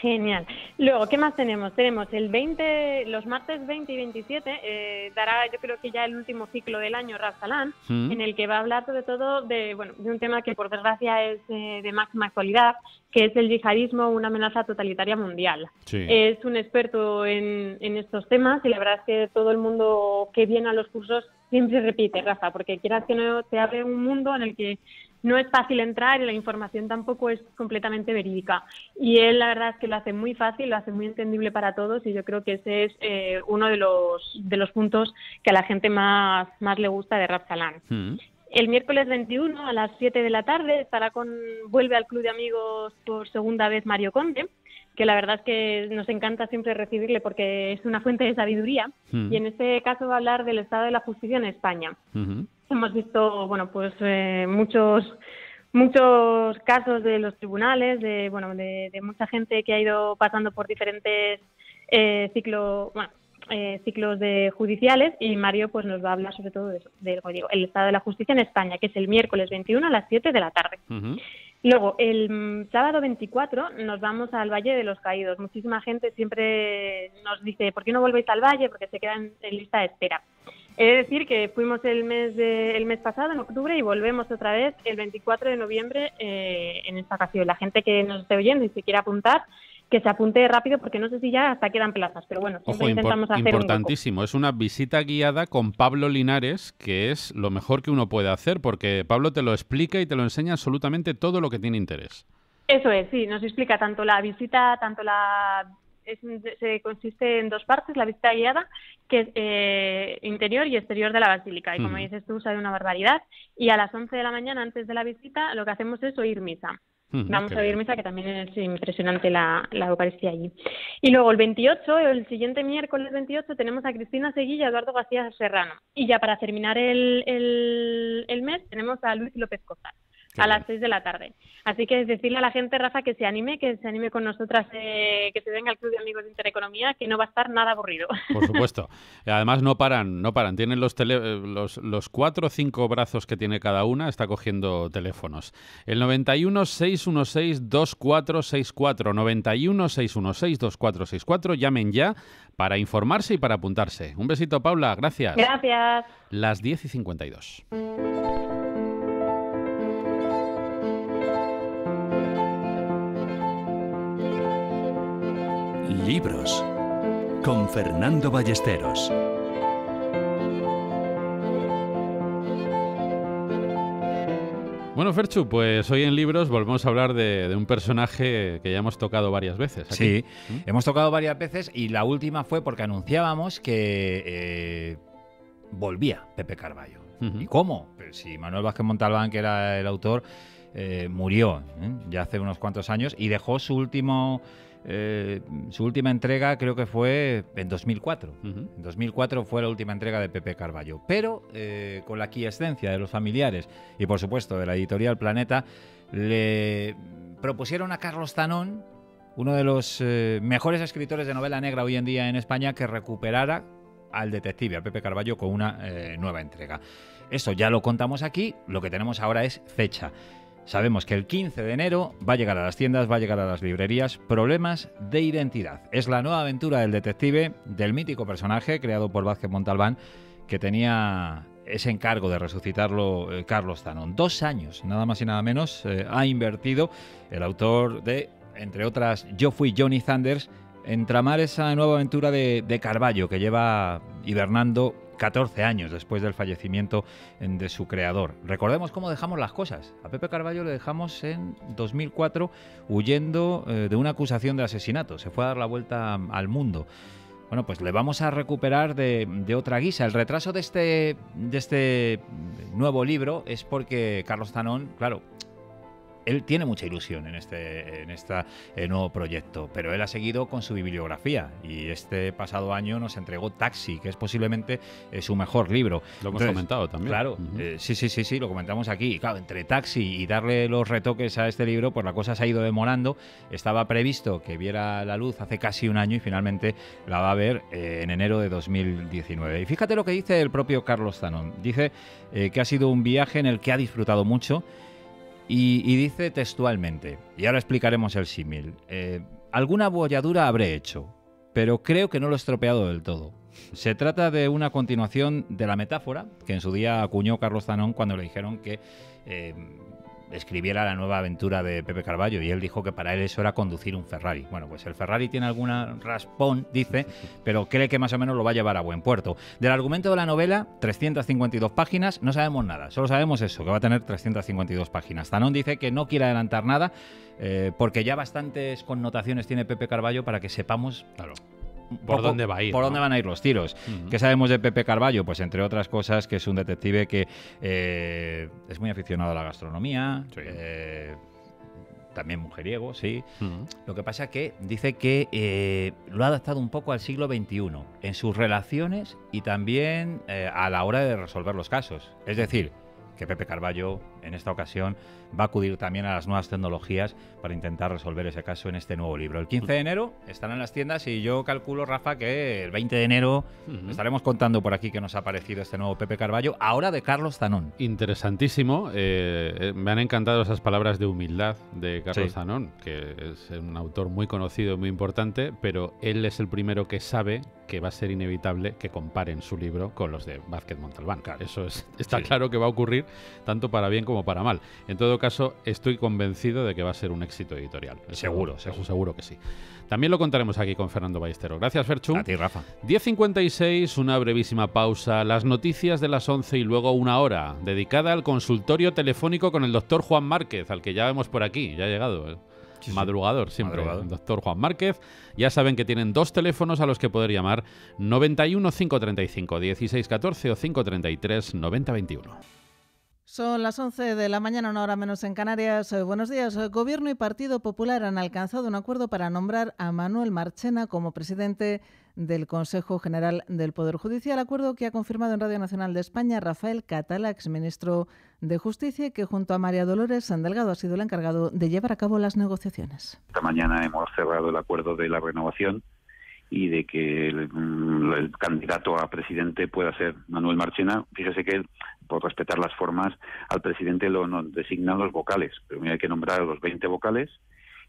Genial. Luego, ¿qué más tenemos? Tenemos el 20, los martes 20 y 27, eh, dará yo creo que ya el último ciclo del año Rafa ¿Mm? en el que va a hablar sobre todo de, bueno, de un tema que por desgracia es eh, de máxima actualidad, que es el yihadismo, una amenaza totalitaria mundial. Es un experto en, en estos temas y la verdad es que todo el mundo que viene a los cursos siempre repite, Rafa, porque quieras que no te abre un mundo en el que no es fácil entrar y la información tampoco es completamente verídica. Y él la verdad es que lo hace muy fácil, lo hace muy entendible para todos y yo creo que ese es eh, uno de los, de los puntos que a la gente más, más le gusta de Rapsalán. Mm. El miércoles 21 a las 7 de la tarde estará con, vuelve al Club de Amigos por segunda vez Mario Conde que la verdad es que nos encanta siempre recibirle porque es una fuente de sabiduría mm. y en este caso va a hablar del estado de la justicia en España. Mm-hmm. Hemos visto, bueno, pues eh, muchos muchos casos de los tribunales, de bueno, de, mucha gente que ha ido pasando por diferentes eh, eh, ciclos de judiciales y Mario pues nos va a hablar sobre todo de del el estado de la justicia en España, que es el miércoles 21 a las 7 de la tarde. Luego, el sábado 24 nos vamos al Valle de los Caídos. Muchísima gente siempre nos dice, ¿por qué no volvéis al Valle? Porque se quedan en lista de espera. He de decir que fuimos el mes, el mes pasado, en octubre, y volvemos otra vez el 24 de noviembre eh, en esta ocasión. La gente que nos esté oyendo y se quiera apuntar, que se apunte rápido porque no sé si ya hasta quedan plazas, pero bueno, siempre intentamos hacer importantísimo, es una visita guiada con Pablo Linares, que es lo mejor que uno puede hacer porque Pablo te lo explica y te lo enseña absolutamente todo lo que tiene interés. Eso es, sí, nos explica tanto la visita, tanto la se consiste en dos partes, la visita guiada, que es eh, interior y exterior de la basílica. Y como mm. dices tú, sale una barbaridad. Y a las 11 de la mañana, antes de la visita, lo que hacemos es oír misa. Mm, Vamos a oír misa, que también es impresionante la, la Eucaristía allí. Y luego el 28, el siguiente miércoles 28, tenemos a Cristina Seguilla y Eduardo García Serrano. Y ya para terminar el, el mes, tenemos a Luis López Cosar a las 6 de la tarde. Así que decirle a la gente, Rafa, que se anime, que se anime con nosotras, eh, que se venga al Club de Amigos de Intereconomía, que no va a estar nada aburrido. Por supuesto. Además, no paran, no paran. Tienen los, tele, eh, los, los cuatro o cinco brazos que tiene cada una, está cogiendo teléfonos. El 91-616-2464. 91-616-2464. Llamen ya para informarse y para apuntarse. Un besito, Paula. Gracias. Gracias. Las 10 y 52. Libros con Fernando Ballesteros. Bueno, Ferchu, pues hoy en Libros volvemos a hablar de, un personaje que ya hemos tocado varias veces. Sí, ¿Mm? hemos tocado varias veces y la última fue porque anunciábamos que eh, volvía Pepe Carballo. ¿Y cómo? Pues si Manuel Vázquez Montalbán, que era el autor, eh, murió ¿eh? ya hace unos cuantos años y dejó su último eh, su última entrega creo que fue en 2004. En 2004 fue la última entrega de Pepe Carballo. Pero eh, con la quiescencia de los familiares y por supuesto de la editorial Planeta, le propusieron a Carlos Tanón, uno de los eh, mejores escritores de novela negra hoy en día en España, que recuperara al detective, a Pepe Carballo, con una nueva entrega. Eso ya lo contamos aquí, lo que tenemos ahora es fecha. Sabemos que el 15 de enero va a llegar a las tiendas, va a llegar a las librerías, Problemas de Identidad. Es la nueva aventura del detective, del mítico personaje creado por Vázquez Montalbán, que tenía ese encargo de resucitarlo eh, Carlos Zanon... Dos años, nada más y nada menos, eh, ha invertido el autor de, entre otras, Yo fui Johnny Sanders entramar esa nueva aventura de, Carballo que lleva hibernando 14 años después del fallecimiento de su creador. Recordemos cómo dejamos las cosas. A Pepe Carballo le dejamos en 2004 huyendo eh, de una acusación de asesinato. Se fue a dar la vuelta al mundo. Bueno, pues le vamos a recuperar de, otra guisa. El retraso de este, de este nuevo libro es porque Carlos tanón claro, él tiene mucha ilusión en este en esta, eh, nuevo proyecto, pero él ha seguido con su bibliografía y este pasado año nos entregó Taxi, que es posiblemente eh, su mejor libro. Lo hemos comentado también. Claro, eh, sí, sí, sí, sí, lo comentamos aquí. Y claro, entre Taxi y darle los retoques a este libro, pues la cosa se ha ido demorando. Estaba previsto que viera la luz hace casi un año y finalmente la va a ver en enero de 2019. Y fíjate lo que dice el propio Carlos Zanon. Dice que ha sido un viaje en el que ha disfrutado mucho y, dice textualmente, y ahora explicaremos el símil, eh, alguna bolladura habré hecho, pero creo que no lo he estropeado del todo. Se trata de una continuación de la metáfora que en su día acuñó Carlos Zanón cuando le dijeron que eh, escribiera la nueva aventura de Pepe Carballo y él dijo que para él eso era conducir un Ferrari. Bueno, pues el Ferrari tiene alguna raspón, dice, pero cree que más o menos lo va a llevar a buen puerto. Del argumento de la novela, 352 páginas, no sabemos nada, solo sabemos eso, que va a tener 352 páginas. Zanón dice que no quiere adelantar nada eh, porque ya bastantes connotaciones tiene Pepe Carballo para que sepamos claro, por dónde va a ir. Por dónde van a ir los tiros. Que ¿Qué sabemos de Pepe Carballo? Pues entre otras cosas, que es un detective que eh, es muy aficionado a la gastronomía. Eh, también mujeriego, sí. Lo que pasa que dice que eh, lo ha adaptado un poco al siglo XXI, en sus relaciones y también a la hora de resolver los casos. Es decir, que Pepe Carballo en esta ocasión va a acudir también a las nuevas tecnologías para intentar resolver ese caso en este nuevo libro. El 15 de enero están en las tiendas y yo calculo, Rafa, que el 20 de enero estaremos contando por aquí que nos ha aparecido este nuevo Pepe Carballo, ahora de Carlos Zanón. Interesantísimo. Eh, eh, me han encantado esas palabras de humildad de Carlos Zanón, que es un autor muy conocido, muy importante, pero él es el primero que sabe que va a ser inevitable que comparen su libro con los de Vázquez Montalbán. Eso es, está claro que va a ocurrir tanto para bien como como para mal. En todo caso, estoy convencido de que va a ser un éxito editorial. Seguro, seguro, seguro que sí. También lo contaremos aquí con Fernando Ballesteros. Gracias, Ferchu. A ti, Rafa. 10.56, una brevísima pausa, las noticias de las 11 y luego una hora, dedicada al consultorio telefónico con el doctor Juan Márquez, al que ya vemos por aquí, ya ha llegado. ¿eh? madrugador siempre, doctor Juan Márquez. Ya saben que tienen dos teléfonos a los que poder llamar 91 535 1614 o 533 9021. Son las 11 de la mañana, una hora menos en Canarias. Eh, buenos días. Eh, Gobierno y Partido Popular han alcanzado un acuerdo para nombrar a Manuel Marchena como presidente del Consejo General del Poder Judicial, acuerdo que ha confirmado en Radio Nacional de España Rafael Catala, exministro de Justicia, que junto a María Dolores Sandelgado ha sido el encargado de llevar a cabo las negociaciones. Esta mañana hemos cerrado el acuerdo de la renovación y de que mm, el, candidato a presidente pueda ser Manuel Marchena. Fíjese que, por respetar las formas, al presidente lo nos designan los vocales. Primero hay que nombrar a los 20 vocales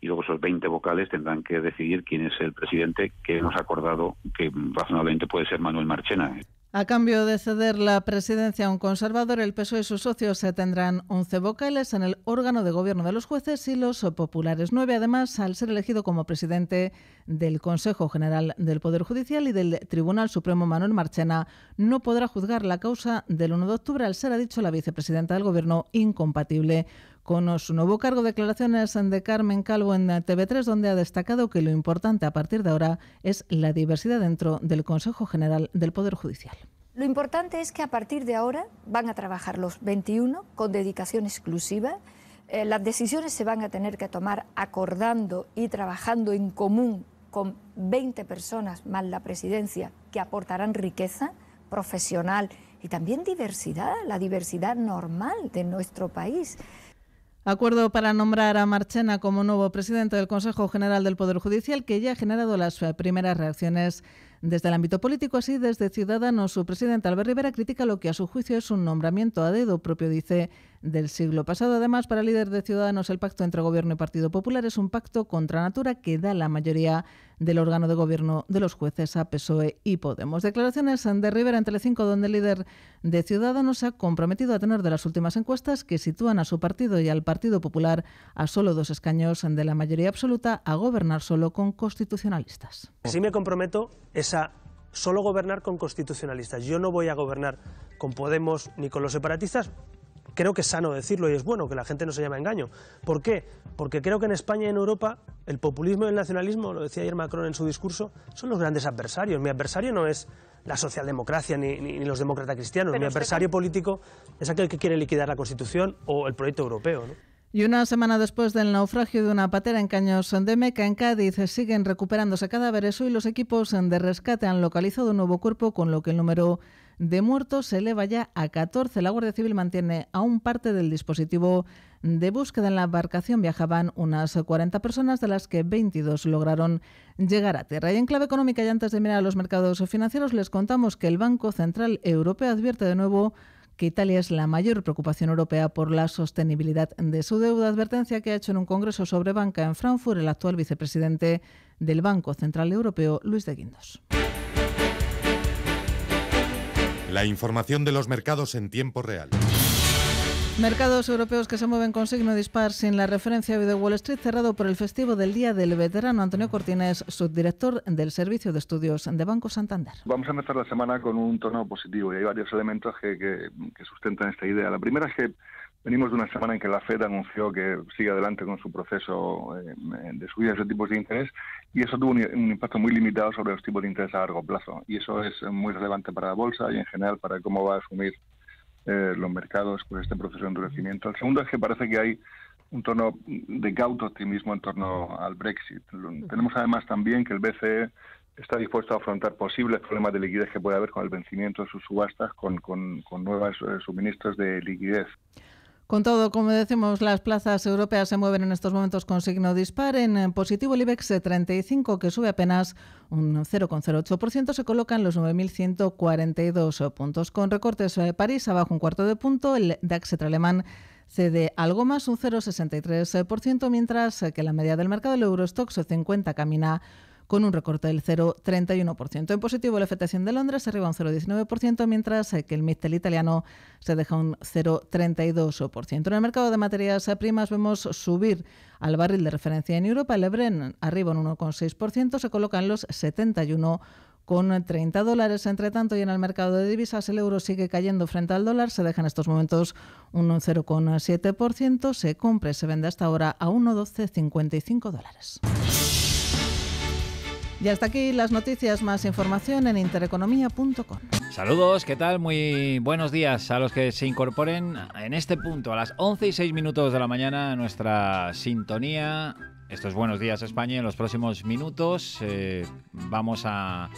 y luego esos 20 vocales tendrán que decidir quién es el presidente que hemos acordado que razonablemente puede ser Manuel Marchena. ¿eh? A cambio de ceder la presidencia a un conservador, el PSOE y sus socios se tendrán 11 vocales en el órgano de gobierno de los jueces y los populares nueve, además, al ser elegido como presidente del Consejo General del Poder Judicial y del Tribunal Supremo Manuel Marchena, no podrá juzgar la causa del 1 de octubre al ser, ha dicho la vicepresidenta del Gobierno, incompatible con su nuevo cargo. de Declaraciones de Carmen Calvo en TV3, donde ha destacado que lo importante a partir de ahora es la diversidad dentro del Consejo General del Poder Judicial. Lo importante es que a partir de ahora van a trabajar los 21 con dedicación exclusiva. Eh, las decisiones se van a tener que tomar acordando y trabajando en común con 20 personas más la presidencia que aportarán riqueza profesional y también diversidad, la diversidad normal de nuestro país. Acuerdo para nombrar a Marchena como nuevo presidente del Consejo General del Poder Judicial, que ya ha generado las eh, primeras reacciones desde el ámbito político, así desde Ciudadanos, su presidente Albert Rivera critica lo que a su juicio es un nombramiento a dedo propio, dice, del siglo pasado. Además, para el líder de Ciudadanos, el pacto entre Gobierno y Partido Popular es un pacto contra natura que da la mayoría del órgano de gobierno de los jueces a PSOE y Podemos. Declaraciones de Rivera en Telecinco, donde el líder de Ciudadanos ha comprometido a tener de las últimas encuestas que sitúan a su partido y al Partido Popular a solo dos escaños de la mayoría absoluta a gobernar solo con constitucionalistas. Si me comprometo, esa solo gobernar con constitucionalistas. Yo no voy a gobernar con Podemos ni con los separatistas. Creo que es sano decirlo y es bueno que la gente no se llame engaño. ¿Por qué? Porque creo que en España y en Europa el populismo y el nacionalismo, lo decía ayer Macron en su discurso, son los grandes adversarios. Mi adversario no es la socialdemocracia ni, los demócratas cristianos. Mi adversario político es aquel que quiere liquidar la Constitución o el proyecto europeo. Y una semana después del naufragio de una patera en Caños de Meca, en Cádiz, siguen recuperándose cadáveres. Hoy los equipos de rescate han localizado un nuevo cuerpo, con lo que el número de muertos se eleva ya a 14. La Guardia Civil mantiene aún parte del dispositivo de búsqueda. En la embarcación viajaban unas 40 personas, de las que 22 lograron llegar a tierra. Y en clave económica, y antes de mirar a los mercados financieros, les contamos que el Banco Central Europeo advierte de nuevo que Italia es la mayor preocupación europea por la sostenibilidad de su deuda, advertencia que ha hecho en un congreso sobre banca en Frankfurt el actual vicepresidente del Banco Central Europeo, Luis de Guindos. La información de los mercados en tiempo real. Mercados europeos que se mueven con signo dispar sin la referencia de Wall Street cerrado por el festivo del Día del Veterano. Antonio Cortines, subdirector del Servicio de Estudios de Banco Santander. Vamos a empezar la semana con un tono positivo y hay varios elementos que, sustentan esta idea. La primera es que venimos de una semana en que la Fed anunció que sigue adelante con su proceso eh, de subida de tipos de interés y eso tuvo un impacto muy limitado sobre los tipos de interés a largo plazo y eso es muy relevante para la bolsa y en general para cómo va a asumir eh, los mercados pues, este proceso de endurecimiento. El segundo es que parece que hay un tono de cauto optimismo en torno al Brexit. Tenemos además también que el BCE está dispuesto a afrontar posibles problemas de liquidez que puede haber con el vencimiento de sus subastas, con, con, nuevos eh, suministros de liquidez. Con todo, como decimos, las plazas europeas se mueven en estos momentos con signo dispar. En eh, positivo el IBEX 35, eh, que sube apenas un 0,08%, se coloca en los 9.142 eh, puntos. Con recortes, París abajo un cuarto de punto, el DAX alemán cede algo más, un 0,63%, mientras que la media del mercado, el Eurostox 50, camina con un recorte del 0,31%. En positivo, el ft de Londres se arriba un 0,19%, mientras eh, que el MISTEL italiano se deja un 0,32%. En el mercado de materias eh, primas vemos subir al barril de referencia en Europa. El Ebren arriba un 1,6%, se colocan los 71 con 30 dólares. Entre tanto, y en el mercado de divisas, el euro sigue cayendo frente al dólar. Se deja en estos momentos un 0,7%. Se compra y se vende hasta ahora a 1,1255 dólares. Y hasta aquí las noticias, más información en intereconomía.com. Saludos, ¿qué tal? Muy buenos días a los que se incorporen en este punto, a las 11 y 6 minutos de la mañana, nuestra sintonía. Estos Buenos Días España. En los próximos minutos eh, vamos a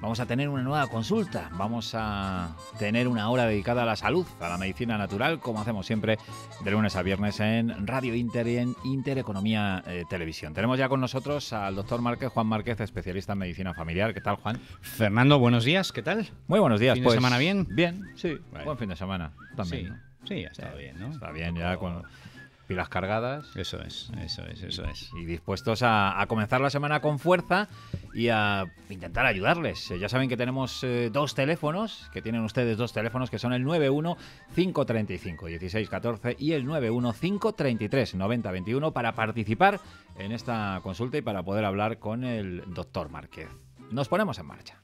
vamos a tener una nueva consulta, vamos a tener una hora dedicada a la salud, a la medicina natural, como hacemos siempre de lunes a viernes en Radio Inter y en Intereconomía Economía eh, Televisión. Tenemos ya con nosotros al doctor Márquez, Juan Márquez, especialista en medicina familiar. ¿Qué tal, Juan? Fernando, buenos días, ¿qué tal? Muy buenos días. ¿Fin pues, semana bien? Bien, sí, buen fin de semana también. Sí. está ha estado bien, ¿no? Está bien, ya con pilas cargadas. Eso es, eso es, eso es. Y dispuestos a, comenzar la semana con fuerza y a intentar ayudarles. Eh, ya saben que tenemos eh, dos teléfonos, que tienen ustedes dos teléfonos, que son el 91-535-1614 y el 915339021 21 para participar en esta consulta y para poder hablar con el doctor Márquez. Nos ponemos en marcha.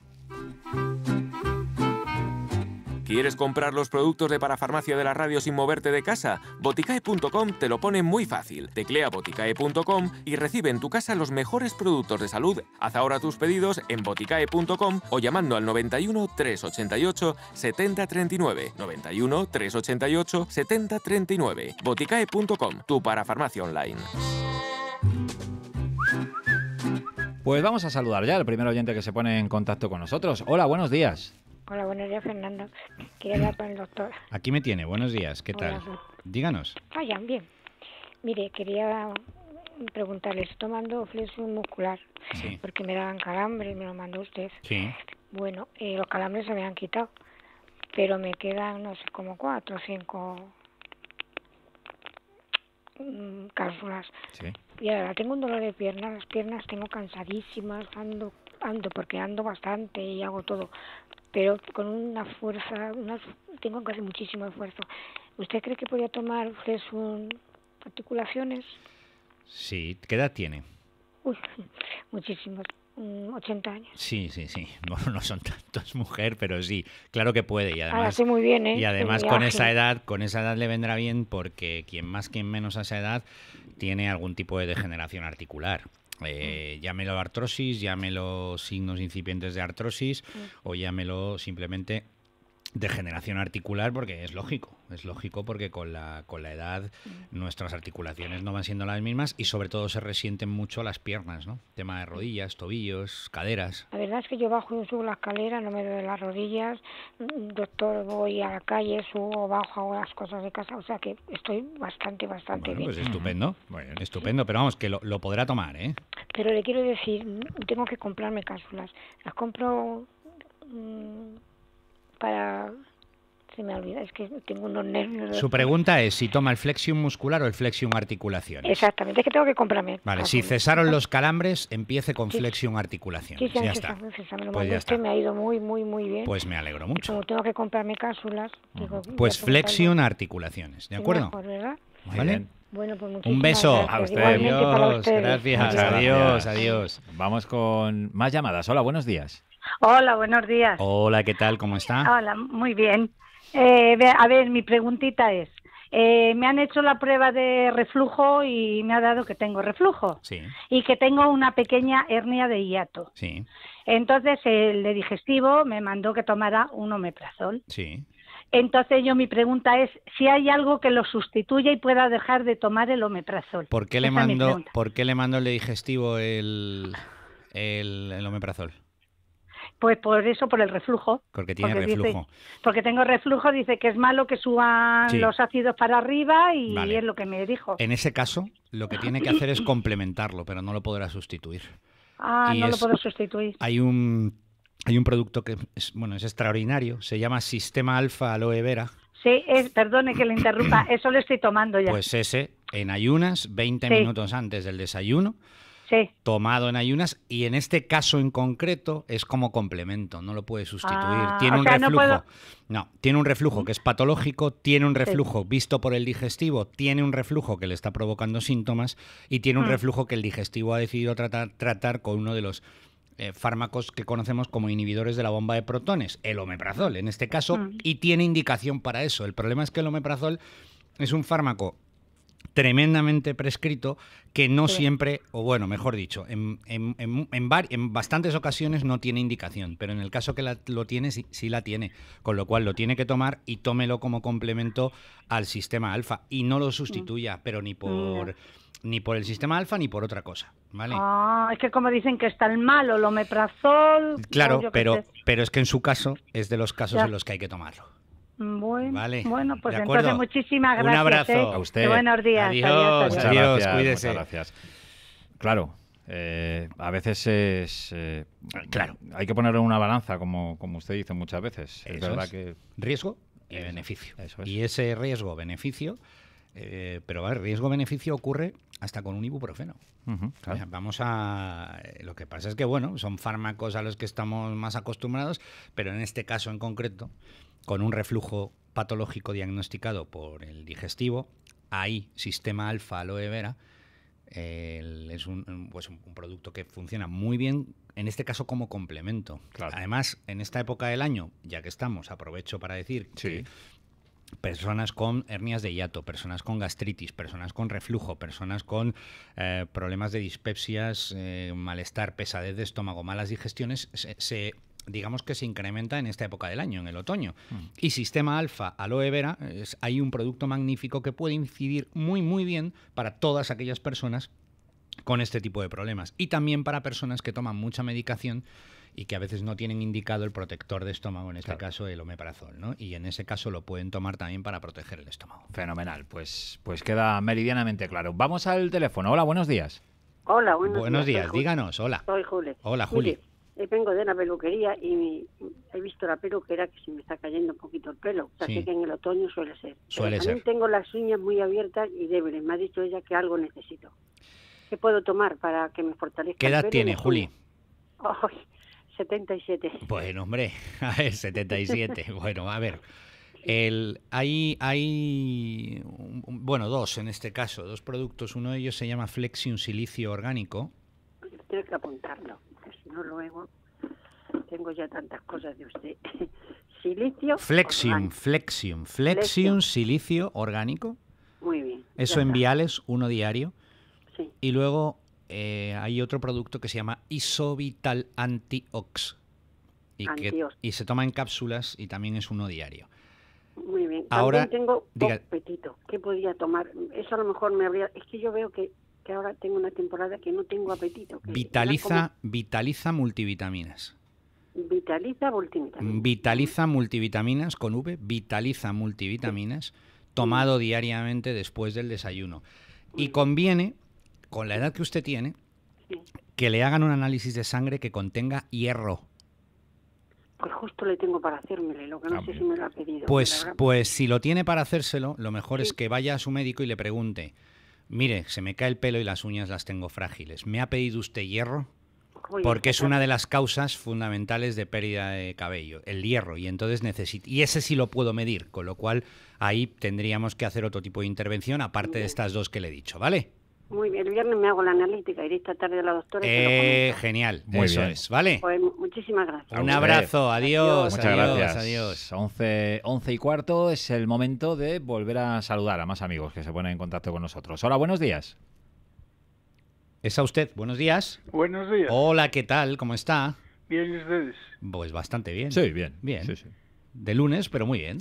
¿Quieres comprar los productos de Parafarmacia de la radio sin moverte de casa? Boticae.com te lo pone muy fácil. Teclea boticae.com y recibe en tu casa los mejores productos de salud. Haz ahora tus pedidos en boticae.com o llamando al 91 388 7039. 91 388 7039. Boticae.com, tu parafarmacia online. Pues vamos a saludar ya al primer oyente que se pone en contacto con nosotros. Hola, buenos días. Hola, buenos días, Fernando. quería hablar con el doctor. Aquí me tiene, buenos días, ¿qué tal? Díganos. Vayan ah, bien. Mire, quería preguntarle, estoy tomando flexión muscular, porque me daban calambres, me lo mandó usted. Sí. Bueno, eh, los calambres se me han quitado, pero me quedan, no sé, como cuatro o cinco mm, cápsulas. Sí. Y ahora tengo un dolor de piernas, las piernas tengo cansadísimas, ando ando porque ando bastante y hago todo, pero con una fuerza, tengo casi muchísimo esfuerzo. ¿Usted cree que podría tomar usted sus articulaciones? Sí, ¿qué edad tiene? Uy, 80 mm, años. Sí, sí, sí. no son tantos mujeres, pero sí, claro que puede. Y ah, además, muy bien, ¿eh? Y además con esa edad, con esa edad le vendrá bien porque quien más, quien menos a esa edad tiene algún tipo de degeneración articular. Eh, mm. llámelo artrosis, llámelo signos incipientes de artrosis mm. o llámelo simplemente degeneración articular porque es lógico, es lógico porque con la, con la edad mm. nuestras articulaciones no van siendo las mismas y sobre todo se resienten mucho las piernas, ¿no? Tema de rodillas, tobillos, caderas. La verdad es que yo bajo y subo la escalera, no me duele las rodillas, mm, doctor, voy a la calle, subo, bajo, hago las cosas de casa, o sea que estoy bastante, bastante pues bien. Pues estupendo, bueno, estupendo, pero vamos, que lo, podrá tomar, ¿eh? Pero le quiero decir, mm, tengo que comprarme cápsulas, las compro para se me olvida, es que tengo unos nervios. Su pregunta es si toma el flexium muscular o el flexium articulaciones. Exactamente, es que tengo que comprarme. Vale, si cesaron los calambres, empiece con flexion flexium articulaciones. Sí, ya, está. pues me ha ido muy, muy, muy bien. Pues me alegro mucho. tengo que comprarme cápsulas. Pues flexium articulaciones, ¿de acuerdo? Pues Un beso a usted. gracias. Adiós, adiós. Vamos con más llamadas. Hola, buenos días. Hola, buenos días. Hola, ¿qué tal? ¿Cómo está? Hola, muy bien. Eh, a ver, mi preguntita es, eh, me han hecho la prueba de reflujo y me ha dado que tengo reflujo sí. y que tengo una pequeña hernia de hiato. Sí. Entonces el de digestivo me mandó que tomara un omeprazol. Sí. Entonces yo mi pregunta es si hay algo que lo sustituya y pueda dejar de tomar el omeprazol. ¿Por qué le mando, ¿por qué le mando el de digestivo el, el omeprazol? Pues por eso, por el reflujo. Porque tiene reflujo. porque tengo reflujo, dice que es malo que suban los ácidos para arriba y es lo que me dijo. En ese caso, lo que tiene que hacer es complementarlo, pero no lo podrá sustituir. Ah, no lo puedo sustituir. Hay un hay un producto que es, bueno, es extraordinario, se llama Sistema Alfa Aloe Vera. Sí, perdone que le interrumpa, eso lo estoy tomando ya. Pues ese en ayunas 20 minutos antes del desayuno tomado en ayunas y en este caso en concreto es como complemento, no lo puede sustituir. Ah, tiene un reflujo. No, tiene un reflujo que es patológico, tiene un reflujo visto por el digestivo, tiene un reflujo que le está provocando síntomas y tiene un mm. reflujo que el digestivo ha decidido tratar, con uno de los eh, fármacos que conocemos como inhibidores de la bomba de protones, el omeprazol en este caso, mm. y tiene indicación para eso. El problema es que el omeprazol es un fármaco tremendamente prescrito que no siempre, o bueno, mejor dicho, en, en, en, bastantes ocasiones no tiene indicación, pero en el caso que lo tiene, sí, la tiene, con lo cual lo tiene que tomar y tómelo como complemento al sistema alfa y no lo sustituya, mm. pero ni por... Ni por el sistema alfa ni por otra cosa, ¿vale? Ah, es que como dicen que está el malo, lo meprazol... Claro, pero, pero es que en su caso es de los casos en los que hay que tomarlo. Bueno, bueno pues entonces muchísimas gracias. Un abrazo ¿eh? a usted. buenos días. Adiós, adiós, cuídese. Claro. Eh, a veces es. Eh, claro. Hay que ponerlo en una balanza, como, como usted dice muchas veces. es verdad que. Riesgo y beneficio. Y ese riesgo-beneficio. pero riesgo-beneficio ocurre hasta con un ibuprofeno. vamos a. Lo que pasa es que, bueno, son fármacos a los que estamos más acostumbrados, pero en este caso en concreto, con un reflujo patológico diagnosticado por el digestivo, hay sistema alfa aloe vera, es pues un, producto que funciona muy bien, en este caso como complemento. Además, en esta época del año, ya que estamos, aprovecho para decir que personas con hernias de hiato, personas con gastritis, personas con reflujo, personas con eh, problemas de dispepsias, eh, malestar, pesadez de estómago, malas digestiones, se digamos que se incrementa en esta época del año, en el otoño. Hmm. Y Sistema Alfa Aloe Vera, es, hay un producto magnífico que puede incidir muy, muy bien para todas aquellas personas con este tipo de problemas. Y también para personas que toman mucha medicación y que a veces no tienen indicado el protector de estómago, en este caso el omeprazol, ¿no? Y en ese caso lo pueden tomar también para proteger el estómago. Fenomenal, pues, pues queda meridianamente claro. Vamos al teléfono. Hola, buenos días. Hola, buenos, días. Díganos, hola. Soy Juli. Hola, Juli. Eh, vengo de una peluquería y he visto la peluquera que se me está cayendo un poquito el pelo. O sea, que en el otoño suele ser. Suele también tengo las uñas muy abiertas y débiles. Me ha dicho ella que algo necesito. ¿Qué puedo tomar para que me fortalezca? ¿Qué edad tiene, Juli? 77. Bueno, hombre, a ver, 77. bueno, a ver. El, hay, hay, bueno, dos en este caso, dos productos. Uno de ellos se llama Flexium Silicio Orgánico, que apuntarlo, si no luego tengo ya tantas cosas de usted. silicio. Flexium, flexium, flexium, silicio orgánico. Muy bien. Eso en viales, uno diario. Sí. Y luego eh, hay otro producto que se llama Isovital Antiox. Y, Que, y se toma en cápsulas y también es uno diario. Muy bien. Ahora tengo un apetito. ¿Qué podía tomar? Eso a lo mejor me habría. Es que yo veo que que ahora tengo una temporada que no tengo apetito. vitaliza, vitaliza multivitaminas. Vitaliza multivitaminas. Vitaliza multivitaminas con V, vitaliza multivitaminas, tomado diariamente después del desayuno. Y conviene, con la edad que usted tiene, que le hagan un análisis de sangre que contenga hierro. Pues justo le tengo para hacérmelo, lo que no sé si me lo ha pedido. Pues, pues si lo tiene para hacérselo, lo mejor es que vaya a su médico y le pregunte, Mire, se me cae el pelo y las uñas las tengo frágiles. ¿Me ha pedido usted hierro? Porque es una de las causas fundamentales de pérdida de cabello, el hierro, y entonces necesito y ese sí lo puedo medir, con lo cual ahí tendríamos que hacer otro tipo de intervención aparte de estas dos que le he dicho, ¿vale? Muy bien, el viernes me hago la analítica, iré esta tarde a la doctora. Eh, genial, eso es, ¿vale? Pues, muchísimas gracias. Un abrazo, adiós, Muchas gracias. adiós. 11, 11 y cuarto es el momento de volver a saludar a más amigos que se ponen en contacto con nosotros. Hola, buenos días. Es a usted, buenos días. Buenos días. Hola, ¿qué tal? ¿Cómo está? Bien, ¿y ustedes? Pues bastante bien. Sí, bien. Bien. De lunes, pero muy bien.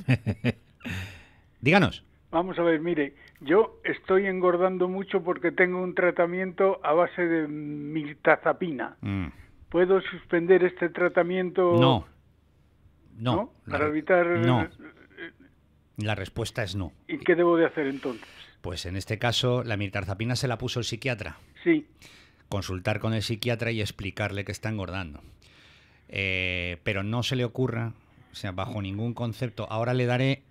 Díganos. Vamos a ver, mire, yo estoy engordando mucho porque tengo un tratamiento a base de miltazapina. Mm. ¿Puedo suspender este tratamiento? No. No. Para evitar. No. Eh, la respuesta es no. ¿Y qué debo de hacer entonces? Pues en este caso, la miltazapina se la puso el psiquiatra. Sí. Consultar con el psiquiatra y explicarle que está engordando. Eh, pero no se le ocurra, o sea, bajo ningún concepto, ahora le daré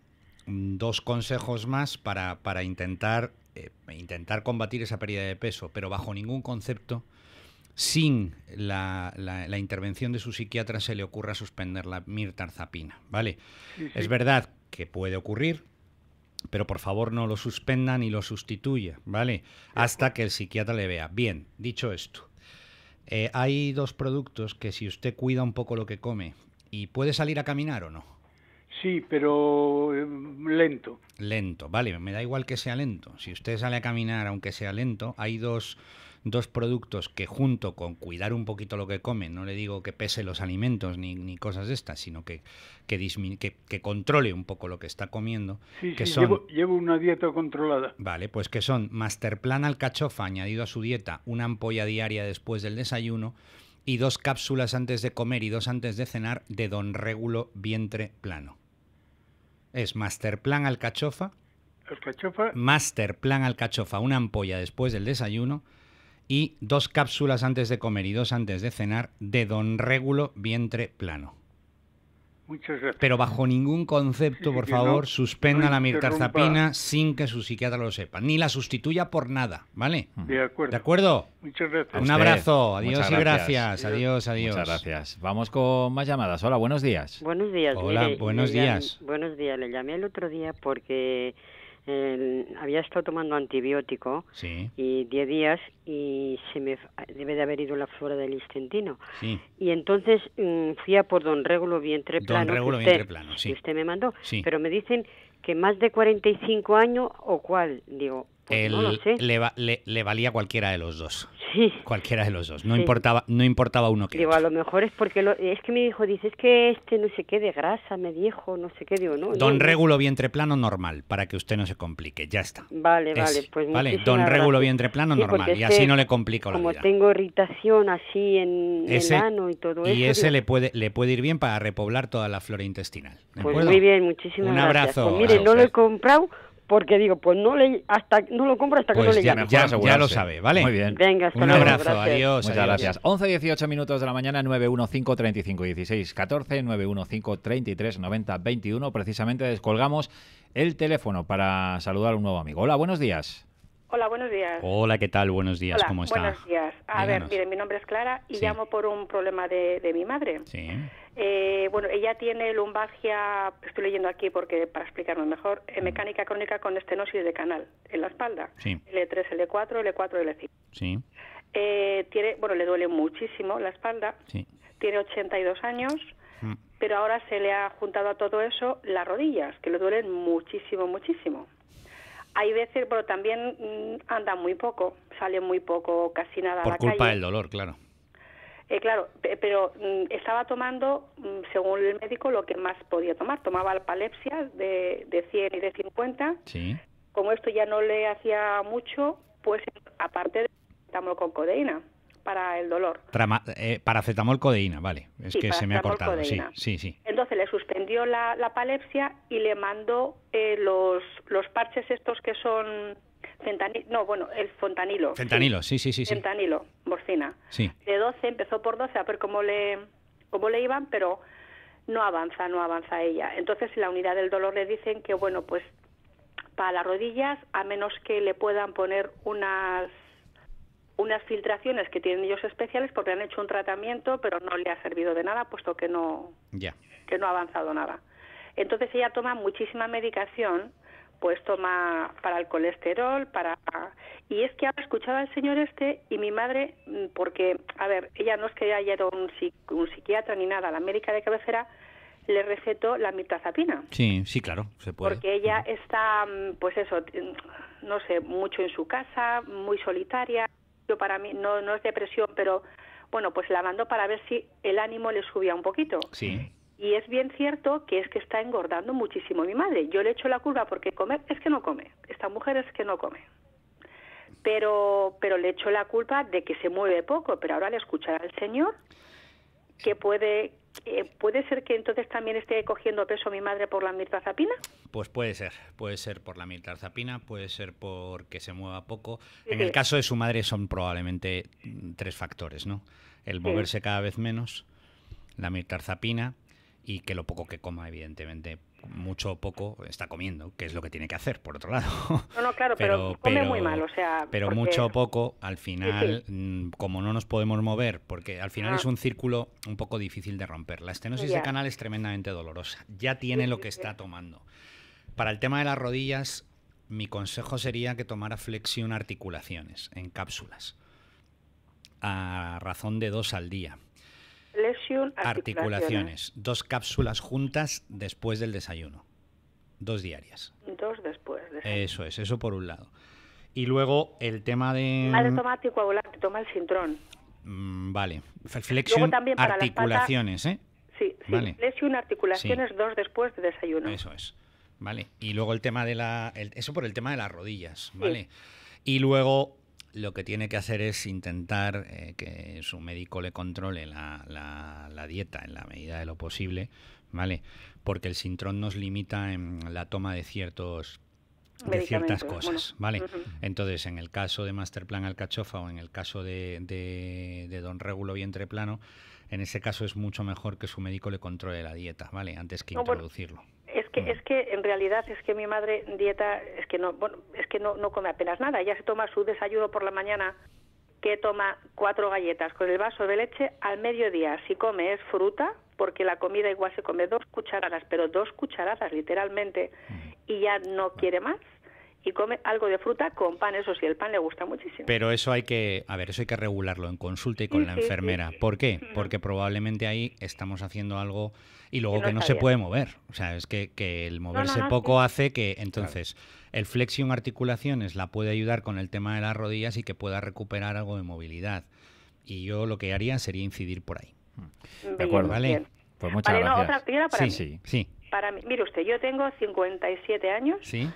Mm, dos consejos más para, para intentar, eh, intentar combatir esa pérdida de peso, pero bajo ningún concepto, sin la, la, intervención de su psiquiatra, se le ocurra suspender la mirtarzapina. ¿vale? Es verdad que puede ocurrir, pero por favor no lo suspenda ni lo sustituya, ¿vale? Hasta que el psiquiatra le vea. Bien, dicho esto, eh, hay dos productos que si usted cuida un poco lo que come y puede salir a caminar o no. Sí, pero em, lento. Lento, vale, me da igual que sea lento. Si usted sale a caminar, aunque sea lento, hay dos, dos productos que junto con cuidar un poquito lo que come, no le digo que pese los alimentos ni, ni cosas de estas, sino que que, que, controle un poco lo que está comiendo. Sí, llevo, llevo, una dieta controlada. Vale, pues que son Masterplan alcachofa añadido a su dieta, una ampolla diaria después del desayuno y dos cápsulas antes de comer y dos antes de cenar de Don Régulo Vientre Plano. Es Masterplan Alcachofa. Alcachofa. Masterplan Alcachofa, una ampolla después del desayuno y dos cápsulas antes de comer y dos antes de cenar de Don Régulo Vientre Plano. Muchas gracias. Pero bajo ningún concepto, por favor, suspenda la mirtazapina sin que su psiquiatra lo sepa. Ni la sustituya por nada, ¿vale? Mm. De acuerdo. ¿De acuerdo? Muchas gracias. Un abrazo. Adiós y gracias. Adiós, adiós. Muchas gracias. Vamos con más llamadas. Hola, buenos días. Buenos días. Hola, buenos días. buenos días. Le llamé el otro día porque había estado tomando antibiótico y 10 días y se me debe de haber ido la flora del intestino. Y entonces mm, fui a por don regulo Vientre Plano. usted me mandó. Pero me dicen que más de 45 años o cuál. Digo, pues el, Le, valía cualquiera de los dos. Sí. Cualquiera de los dos. No importaba no importaba uno que Digo, a lo mejor es porque... es que me dijo, dice, es que este no sé qué de grasa, me dijo, no sé qué. Digo, no. Don Régulo vientre plano normal, para que usted no se complique. Ya está. Vale, vale. Pues vale. Don Régulo vientre plano normal. y así no le complico la vida. Como tengo irritación así en ese, el ano y todo eso. Y ese le puede le puede ir bien para repoblar toda la flora intestinal. Pues muy bien, muchísimas Un abrazo. Pues mire, no lo he comprado porque digo, pues no le hasta no lo compro hasta que lo no pues le ya, lo sabe, ¿vale? Muy bien. Venga, hasta Un abrazo, adiós. Muchas gracias. 11 18 minutos de la mañana, 915 35 16 14, 915 33 90 21. Precisamente descolgamos el teléfono para saludar a un nuevo amigo. Hola, buenos días. Hola, buenos días. Hola, ¿qué tal? Buenos días, ¿cómo está? Buenos días. A ver, mire, mi nombre es Clara y llamo por un problema de, de mi madre. Sí. Eh, bueno, ella tiene lumbalgia, estoy leyendo aquí porque para explicarnos mejor, eh, mm. mecánica crónica con estenosis de canal en la espalda. Sí. L3, L4, L4, L5. Sí. Eh, tiene, bueno, le duele muchísimo la espalda. Sí. Tiene 82 años. Mm. Pero ahora se le ha juntado a todo eso las rodillas, que le duelen muchísimo, muchísimo hay veces, pero también mm, anda muy poco, sale muy poco, casi nada a la culpa del dolor, claro. Eh, claro, pero mm, estaba tomando, mm, según el médico, lo que más podía tomar. Tomaba alpalepsia de, de 100 y de 50. Sí. Como esto ya no le hacía mucho, pues aparte de con codeína para el dolor. para eh, paracetamol codeína, vale. Es que se me ha cortado. Sí, sí, Entonces le suspendió la, palepsia y le mandó eh, los, los parches estos que son no, bueno, el fontanilo. Fentanilo, sí, sí, sí. fentanilo, morfina. Sí. De 12, empezó por 12 a ver cómo le, cómo le iban, pero no avanza, no avanza ella. Entonces en la unidad del dolor le dicen que, bueno, pues para las rodillas, a menos que le puedan poner unas unas filtraciones que tienen ellos especiales porque han hecho un tratamiento pero no le ha servido de nada puesto que no que no ha avanzado nada entonces ella toma muchísima medicación pues toma para el colesterol para y es que ahora escuchado al señor este y mi madre mm, porque a ver ella no es que haya ido un, un psiquiatra ni nada la médica de cabecera le recetó la mitazapina. Sí, sí, claro, se puede. Porque ella está, mm, pues eso, mm, no sé, mucho en su casa, muy solitaria, yo para mí no, no es depresión, pero bueno, pues la mando para ver si el ánimo le subía un poquito. Sí. Y es bien cierto que es que está engordando muchísimo mi madre. Yo le echo la culpa porque comer es que no come. Esta mujer es que no come. Pero, pero le echo la culpa de que se mueve poco. Pero ahora le escuchará al Señor que puede eh, ¿puede ser que entonces también esté cogiendo peso mi madre por la mirtazapina? Pues puede ser, puede ser por la mirtazapina, puede ser porque se mueva poco. en el caso de su madre son probablemente mm, tres factores, ¿no? El moverse cada vez menos, la mirtazapina y que lo poco que coma, evidentemente, mucho o poco está comiendo, que es lo que tiene que hacer, por otro lado. No, no, claro, pero, muy mal, o sea... Pero mucho o poco, al final, mm, como no nos podemos mover, porque al final ah. es un círculo un poco difícil de romper. La estenosis de canal es tremendamente dolorosa, ya tiene lo que está tomando. Para el tema de las rodillas, mi consejo sería que tomara flexión articulaciones en cápsulas a razón de dos al día lesión articulaciones. Dos cápsulas juntas después del desayuno. Dos diarias. Dos después. De eso es, eso por un lado. Y luego el tema de... Vale, toma toma el cintrón. Mm, vale. Flexión, articulaciones, ¿eh? Sí, sí. Vale. articulaciones, dos después de desayuno. Eso es. Vale. Y luego el tema de la... eso por el tema de las rodillas, ¿vale? Y luego lo que tiene que hacer es intentar eh, que su médico le controle la, dieta en la medida de lo posible, ¿vale? Porque el sintrón nos limita en la toma de ciertos de ciertas cosas, ¿vale? Entonces, en el caso de Masterplan Alcachofa o en el caso de, Don Regulo Vientreplano, en ese caso es mucho mejor que su médico le controle la dieta, ¿vale? Antes que introducirlo. Mm. es que en realidad es que mi madre dieta es que no bueno, es que no, no come apenas nada. Ella se toma su desayuno por la mañana que toma cuatro galletas con el vaso de leche al mediodía. Si come es fruta, porque la comida igual se come dos cucharadas, pero dos cucharadas literalmente, mm. y ya no quiere más y come algo de fruta con pan, eso sí, el pan le gusta muchísimo. Pero eso hay que, a ver, eso hay que regularlo en consulta y con la enfermera. ¿Por qué? Porque probablemente ahí estamos haciendo algo y luego que no, se puede mover. O sea, es que, que el moverse poco hace que entonces el flexión articulaciones la puede ayudar con el tema de las rodillas y que pueda recuperar algo de movilidad. Y yo lo que haría sería incidir por ahí. Mm. de acuerdo, ¿vale? Pues muchas gracias. para sí, sí, sí. mire usted, yo tengo 57 años. Sí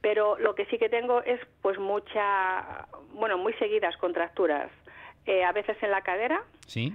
pero lo que sí que tengo es pues mucha, bueno, muy seguidas contracturas, eh, a veces en la cadera. Sí.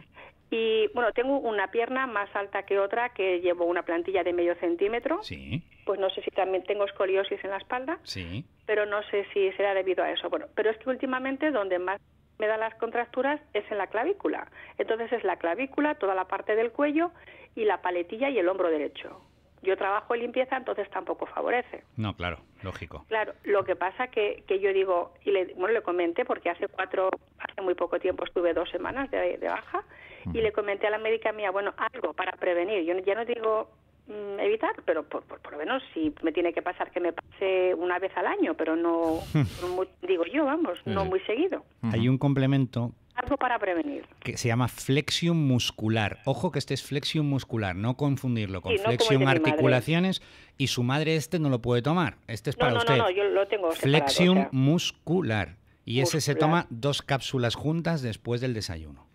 Y bueno, tengo una pierna más alta que otra que llevo una plantilla de medio centímetro. Sí. Pues no sé si también tengo escoliosis en la espalda. Sí. Pero no sé si será debido a eso. Bueno, pero es que últimamente donde más me dan las contracturas es en la clavícula. Entonces es la clavícula, toda la parte del cuello y la paletilla y el hombro derecho yo trabajo en limpieza, entonces tampoco favorece. No, claro, lógico. Claro, lo que pasa que, que yo digo, y le, bueno, le comenté porque hace cuatro, hace muy poco tiempo estuve dos semanas de, baja, y le comenté a la médica mía, bueno, algo para prevenir. Yo ya no digo mm, evitar, pero por, lo menos si me tiene que pasar que me pase una vez al año, pero no, digo yo, vamos, no muy seguido. Hay un complemento algo para prevenir. Que se llama flexión muscular. Ojo que este es flexión muscular, no confundirlo con flexion flexión articulaciones. Y su madre este no lo puede tomar. Este es para usted. No, no, yo lo tengo. muscular. Y ese se toma dos cápsulas juntas después del desayuno.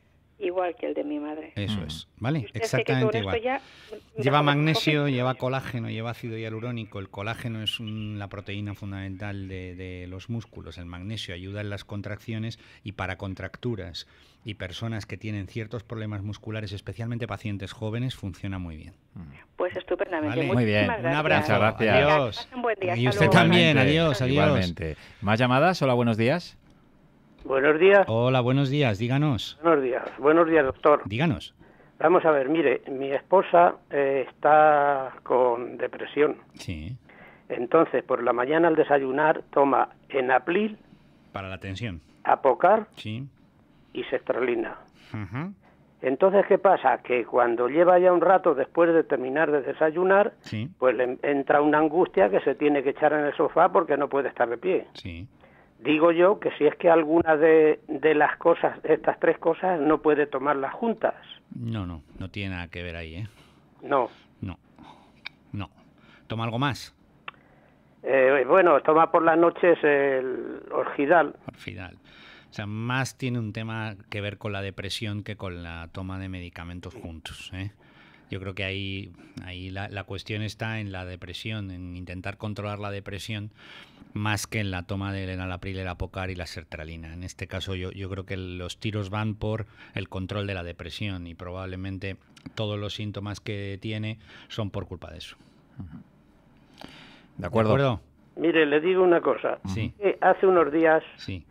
Igual que el de mi madre. Eso mm. es, ¿vale? Exactamente igual. Lleva magnesio, lleva colágeno, lleva ácido hialurónico. El colágeno es la proteína fundamental de, los músculos. El magnesio ayuda en las contracciones y para contracturas y personas que tienen ciertos problemas musculares, especialmente pacientes jóvenes, funciona muy bien. Pues estupendamente. Muy bien. Un abrazo. Muchas gracias. Adiós. Y usted también. Adiós, adiós. Igualmente. ¿Más llamadas? Hola, buenos días. Buenos días. Hola, buenos días, díganos. Buenos días, buenos días, doctor. Díganos. Vamos a ver, mire, mi esposa eh, está con depresión. Sí. Entonces, por la mañana al desayunar toma enaplil. Para la tensión. Apocar. Sí. Y se Ajá. Entonces, ¿qué pasa? Que cuando lleva ya un rato después de terminar de desayunar, pues le entra una angustia que se tiene que echar en el sofá porque no puede estar de pie. Sí digo yo que si es que alguna de, las cosas, estas tres cosas, no puede tomarlas juntas. No, no, no tiene nada que ver ahí, ¿eh? No. No, no. ¿Toma algo más? Eh, bueno, toma por las noches el orgidal. Orgidal. O sea, más tiene un tema que ver con la depresión que con la toma de medicamentos juntos, ¿eh? Yo creo que ahí, ahí la, la, cuestión está en la depresión, en intentar controlar la depresión más que en la toma del enalapril, el apocar y la sertralina. En este caso yo, yo creo que los tiros van por el control de la depresión y probablemente todos los síntomas que tiene son por culpa de eso. ¿De acuerdo? ¿De Mire, le digo una cosa. Sí. Eh, hace unos días, sí.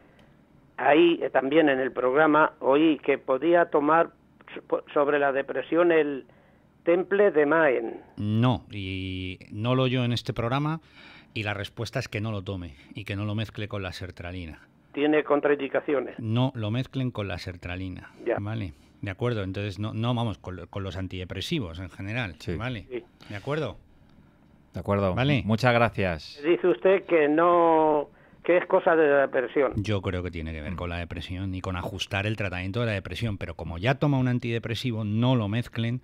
ahí eh, también en el programa, oí que podía tomar sobre la depresión el, Temple de Maen. No, y no lo yo en este programa y la respuesta es que no lo tome y que no lo mezcle con la sertralina. ¿Tiene contraindicaciones? No, lo mezclen con la sertralina. Ya. Vale. De acuerdo, entonces no, no vamos con, los antidepresivos en general. Sí. Vale. De acuerdo. De acuerdo. Vale. Muchas gracias. Dice usted que no que es cosa de la depresión. Yo creo que tiene que ver con la depresión y con ajustar el tratamiento de la depresión, pero como ya toma un antidepresivo, no lo mezclen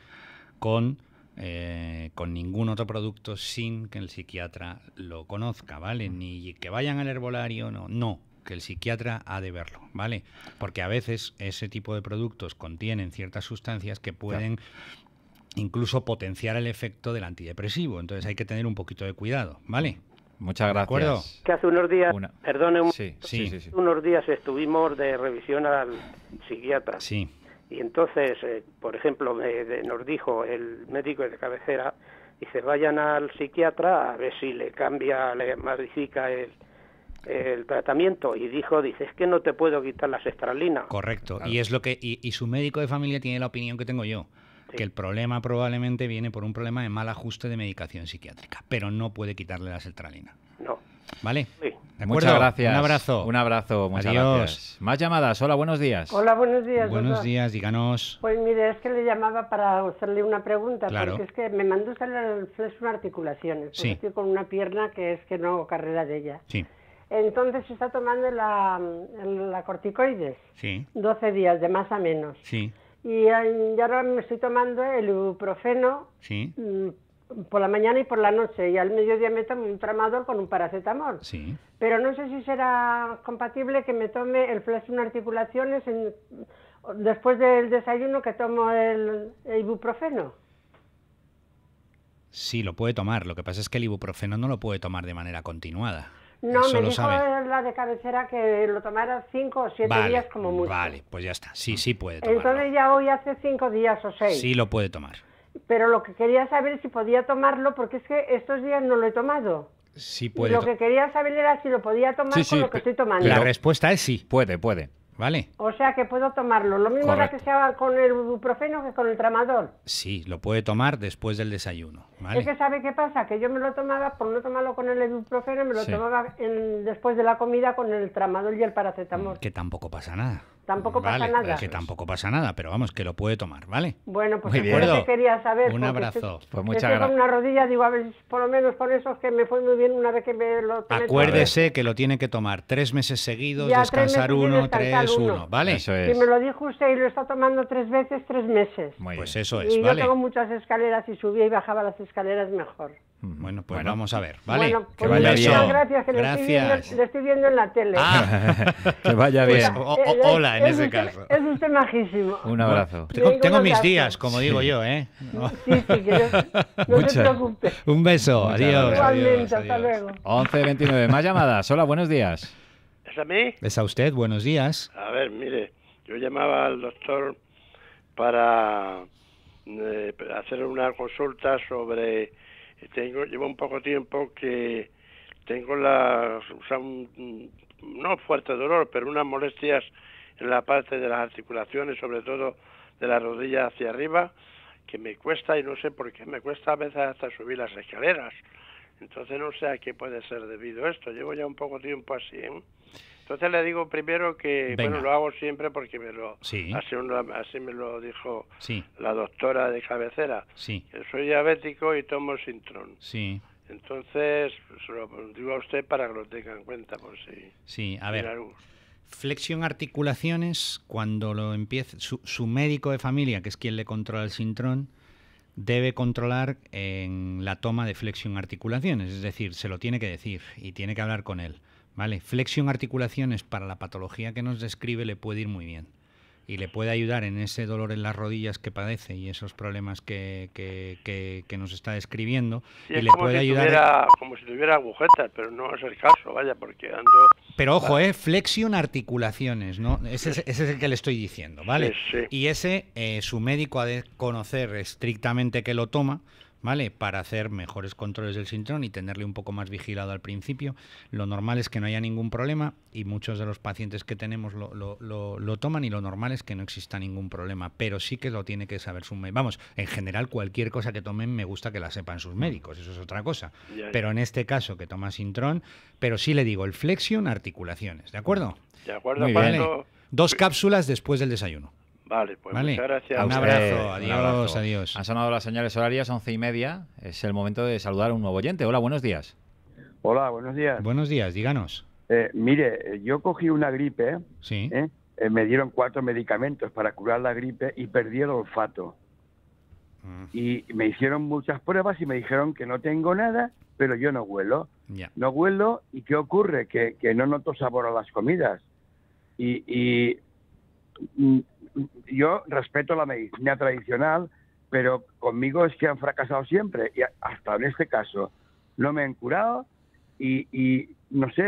eh, con, ningún otro producto sin que el psiquiatra lo conozca, ¿vale? Ni que vayan al herbolario, no, no que el psiquiatra ha de verlo, ¿vale? Porque a veces ese tipo de productos contienen ciertas sustancias que pueden incluso potenciar el efecto del antidepresivo, entonces hay que tener un poquito de cuidado, ¿vale? Muchas gracias. Que hace unos días, perdone, sí, unos días estuvimos de revisión al psiquiatra. Sí. Y entonces, eh, por ejemplo, nos dijo el médico de cabecera, dice, vayan al psiquiatra a ver si le cambia, le modifica el, tratamiento y dijo, dice, es que no te puedo quitar las estralinas. Correcto, y es lo que y, su médico de familia tiene la opinión que tengo yo, que el problema probablemente viene por un problema de mal ajuste de medicación psiquiátrica, pero no puede quitarle las estralinas. No. Vale. muchas gracias. Un abrazo. Un abrazo. Muchas Adiós. gracias. Más llamadas. Hola, buenos días. Hola, buenos días. Buenos días, díganos. Pues mire, es que le llamaba para hacerle una pregunta, claro. porque es que me mandó hacerle una articulación Sí. Estoy con una pierna que es que no hago carrera de ella. Sí. Entonces se está tomando la, corticoides. Sí. 12 días, de más a menos. Sí. Eh, y, ahora me estoy tomando el ibuprofeno. Sí. Mm, por la mañana y por la noche y al mediodía me tomo un tramador con un paracetamol. Pero no sé si será compatible que me tome el flexión articulaciones en, después del desayuno que tomo el, ibuprofeno. Sí, lo puede tomar. Lo que pasa es que el ibuprofeno no lo puede tomar de manera continuada. No, me dijo la de cabecera que lo tomara cinco o siete días como mucho. Vale, pues ya está. Sí, sí puede tomar. Entonces ya hoy hace cinco días o seis. Sí lo puede tomar pero lo que quería saber es si podía tomarlo, porque es que estos días no lo he tomado. Sí puede. Lo que quería saber era si lo podía tomar con lo que estoy tomando. La respuesta es sí, puede, puede. ¿Vale? O sea que puedo tomarlo. Lo mismo que que sea con el ibuprofeno que con el tramador. Sí, lo puede tomar después del desayuno. ¿vale? Es que sabe qué pasa, que yo me lo tomaba, por no tomarlo con el ibuprofeno, me lo tomaba después de la comida con el tramador y el paracetamol. Que tampoco pasa nada. Tampoco pasa nada. Que tampoco pasa nada, pero vamos, que lo puede tomar, ¿vale? Bueno, pues que quería saber. Un abrazo. pues muchas gracias. una rodilla, digo, a ver, por lo menos con es que me fue muy bien una vez que me lo Acuérdese que lo tiene que tomar tres meses seguidos, descansar uno, tres, uno, ¿vale? Eso me lo dijo usted y lo está tomando tres veces, tres meses. pues eso es, y yo tengo muchas escaleras y subía y bajaba las escaleras mejor. Bueno, pues vamos a ver, ¿vale? Bueno, que pues vaya bien. Gracias, gracias. Lo, estoy viendo, en la tele. Ah, que vaya pues, bien. hola, en ese caso. Es usted majísimo. Un abrazo. Tengo, mis días, como digo yo, ¿eh? Sí, sí, que no, Un beso, adiós. Igualmente, hasta luego. 11.29, más llamadas. Hola, buenos días. ¿Es a mí? Es a usted, buenos días. A ver, mire, yo llamaba al doctor para eh, hacer una consulta sobre tengo, llevo un poco tiempo que tengo la, un, no fuerte dolor, pero unas molestias en la parte de las articulaciones, sobre todo de la rodilla hacia arriba, que me cuesta y no sé por qué me cuesta a veces hasta subir las escaleras. Entonces no sé a qué puede ser debido esto. Llevo ya un poco tiempo así. ¿eh? Entonces le digo primero que, bueno, lo hago siempre porque me lo, así, me lo dijo la doctora de cabecera. soy diabético y tomo Sintron. Sí. Entonces, se pues, lo digo a usted para que lo tenga en cuenta por si... Sí, a ver. Flexión articulaciones, cuando lo empiece, su, médico de familia, que es quien le controla el sintrón, debe controlar en la toma de flexión articulaciones, es decir, se lo tiene que decir y tiene que hablar con él. ¿vale? Flexión articulaciones para la patología que nos describe le puede ir muy bien y le puede ayudar en ese dolor en las rodillas que padece y esos problemas que, que, que, nos está describiendo. y le puede ayudar. como si tuviera agujetas, pero no es el caso, vaya, porque ando. Pero ojo, ¿eh? Flexión articulaciones, ¿no? Ese, es el que le estoy diciendo, ¿vale? y ese, eh, su médico ha de conocer estrictamente que lo toma ¿vale? Para hacer mejores controles del sintrón y tenerle un poco más vigilado al principio. Lo normal es que no haya ningún problema y muchos de los pacientes que tenemos lo, lo, lo, toman y lo normal es que no exista ningún problema, pero sí que lo tiene que saber su médico. Vamos, en general cualquier cosa que tomen me gusta que la sepan sus médicos, eso es otra cosa. Pero en este caso que toma sintrón, pero sí le digo el flexion articulaciones, ¿de acuerdo? De acuerdo, Dos cápsulas después del desayuno. Vale, pues muchas gracias. Un abrazo, adiós, adiós. Han sonado las señales horarias, once y media. Es el momento de saludar a un nuevo oyente. Hola, buenos días. Hola, buenos días. Buenos días, díganos. Eh, mire, eh, yo cogí una gripe. Sí. ¿eh? me dieron cuatro medicamentos para curar la gripe y perdí el olfato. Mm. Y me hicieron muchas pruebas y me dijeron que no tengo nada, pero yo no huelo. No huelo y ¿qué ocurre? Que, no noto sabor a las comidas. y mm, yo respeto la medicina tradicional, pero conmigo es que han fracasado siempre y hasta en este caso no me han curado y, no sé,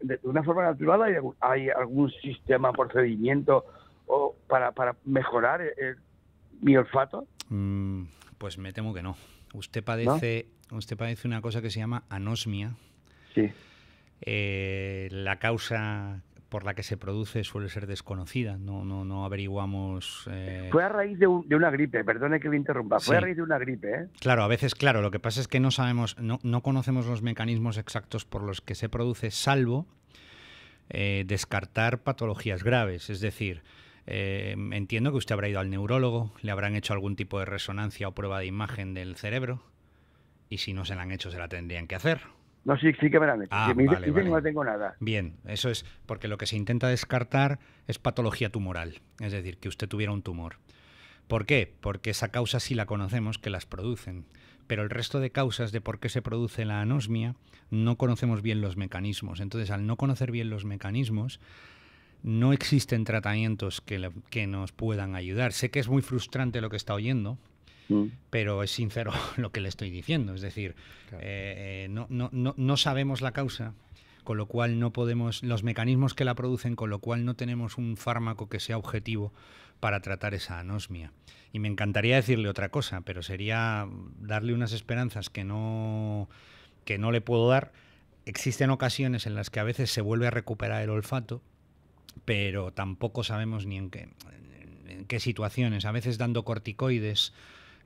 de una forma natural hay, algún sistema, procedimiento o para, mejorar mi olfato. Mm, pues me temo que no. Usted padece, usted padece una cosa que se llama anosmia. Sí. Eh, la causa por la que se produce suele ser desconocida, no, no, no averiguamos... Eh, fue a raíz de, una gripe, perdone que me interrumpa, fue a raíz de una gripe. ¿eh? Claro, a veces, claro, lo que pasa es que no sabemos, no, no conocemos los mecanismos exactos por los que se produce, salvo eh, descartar patologías graves, es decir... entiendo que usted habrá ido al neurólogo, le habrán hecho algún tipo de resonancia o prueba de imagen del cerebro, y si no se la han hecho, se la tendrían que hacer. No, sí, sí que me la mi Ah, no tengo nada. Bien, eso es porque lo que se intenta descartar es patología tumoral, es decir, que usted tuviera un tumor. ¿Por qué? Porque esa causa sí la conocemos que las producen, pero el resto de causas de por qué se produce la anosmia no conocemos bien los mecanismos. Entonces, al no conocer bien los mecanismos, no existen tratamientos que, que nos puedan ayudar. Sé que es muy frustrante lo que está oyendo, Mm. Pero es sincero lo que le estoy diciendo, es decir, eh, no, sabemos la causa, con lo cual no podemos, los mecanismos que la producen, con lo cual no tenemos un fármaco que sea objetivo para tratar esa anosmia. Y me encantaría decirle otra cosa, pero sería darle unas esperanzas que no, que no le puedo dar. Existen ocasiones en las que a veces se vuelve a recuperar el olfato, pero tampoco sabemos ni en qué situaciones. A veces dando corticoides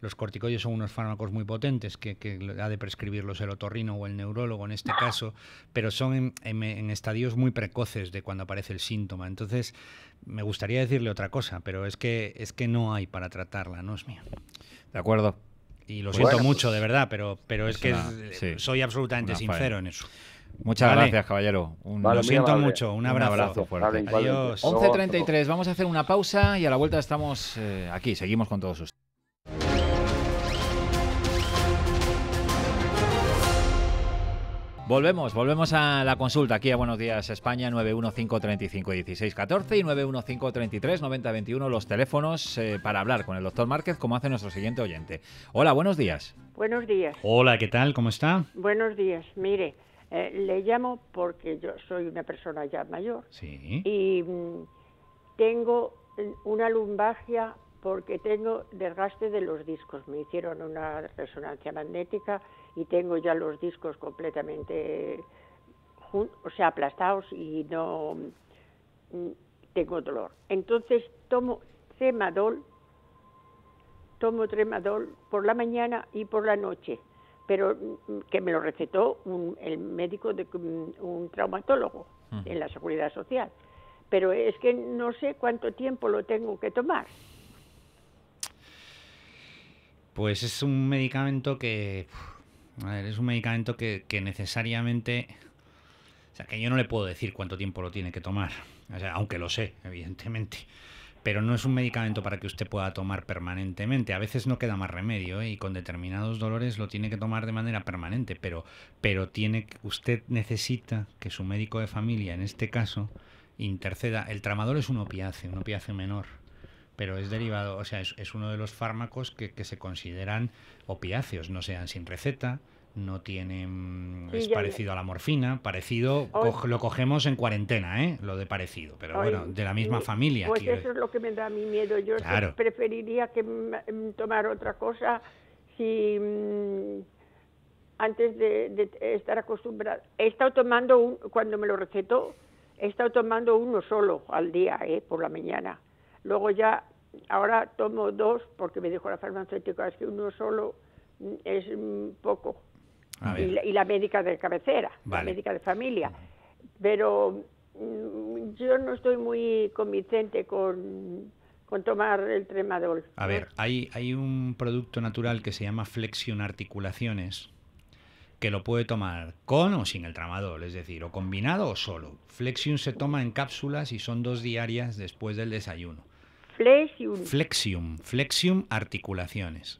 los corticoides son unos fármacos muy potentes que, ha de prescribirlos el otorrino o el neurólogo en este caso, pero son en, estadios muy precoces de cuando aparece el síntoma. Entonces, me gustaría decirle otra cosa, pero es que, es que no hay para tratarla, no es mía. De acuerdo. Y lo pues siento mucho, de verdad, pero, pero es, que eh, soy absolutamente sincero en eso. Muchas gracias, caballero. lo siento mucho. Un abrazo. abrazo fuerte. Adiós. 11.33. Vamos a hacer una pausa y a la vuelta estamos eh, aquí. Seguimos con todos ustedes. Volvemos, volvemos a la consulta aquí a Buenos Días España 915351614 y 915339021 los teléfonos eh, para hablar con el doctor Márquez como hace nuestro siguiente oyente. Hola, buenos días. Buenos días. Hola, ¿qué tal? ¿Cómo está? Buenos días. Mire, eh, le llamo porque yo soy una persona ya mayor sí. y mm, tengo una lumbagia porque tengo desgaste de los discos. Me hicieron una resonancia magnética y tengo ya los discos completamente o sea, aplastados y no mm, tengo dolor. Entonces tomo tremadol, tomo tremadol por la mañana y por la noche, pero mm, que me lo recetó un, el médico de mm, un traumatólogo en la Seguridad Social. Pero es que no sé cuánto tiempo lo tengo que tomar. Pues es un medicamento que es un medicamento que, necesariamente... O sea, que yo no le puedo decir cuánto tiempo lo tiene que tomar. aunque lo sé, evidentemente. Pero no es un medicamento para que usted pueda tomar permanentemente. A veces no queda más remedio ¿eh? y con determinados dolores lo tiene que tomar de manera permanente. Pero, pero tiene, usted necesita que su médico de familia, en este caso, interceda. El tramador es un opiáceo, un opiáceo menor pero es derivado, o sea, es, uno de los fármacos que, se consideran opiáceos, no sean sin receta, no tienen... es parecido a la morfina, parecido, lo cogemos en cuarentena, ¿eh? Lo de parecido, pero bueno, de la misma familia. Pues eso es lo que me da mi miedo, yo preferiría que tomar otra cosa si mm, antes de, estar acostumbrada. He estado tomando, un, cuando me lo recetó, he estado tomando uno solo al día, ¿eh? por la mañana. Luego ya, ahora tomo dos porque me dijo la farmacéutica, es que uno solo mm, es mm, poco. Y la, médica de cabecera, la médica de familia. Pero mm, yo no estoy muy convincente con, tomar el tremadol. A ver, hay, hay un producto natural que se llama Flexion articulaciones que lo puede tomar con o sin el tramadol, es decir, o combinado o solo. Flexion se toma en cápsulas y son dos diarias después del desayuno. Flexium. Flexium, flexium articulaciones.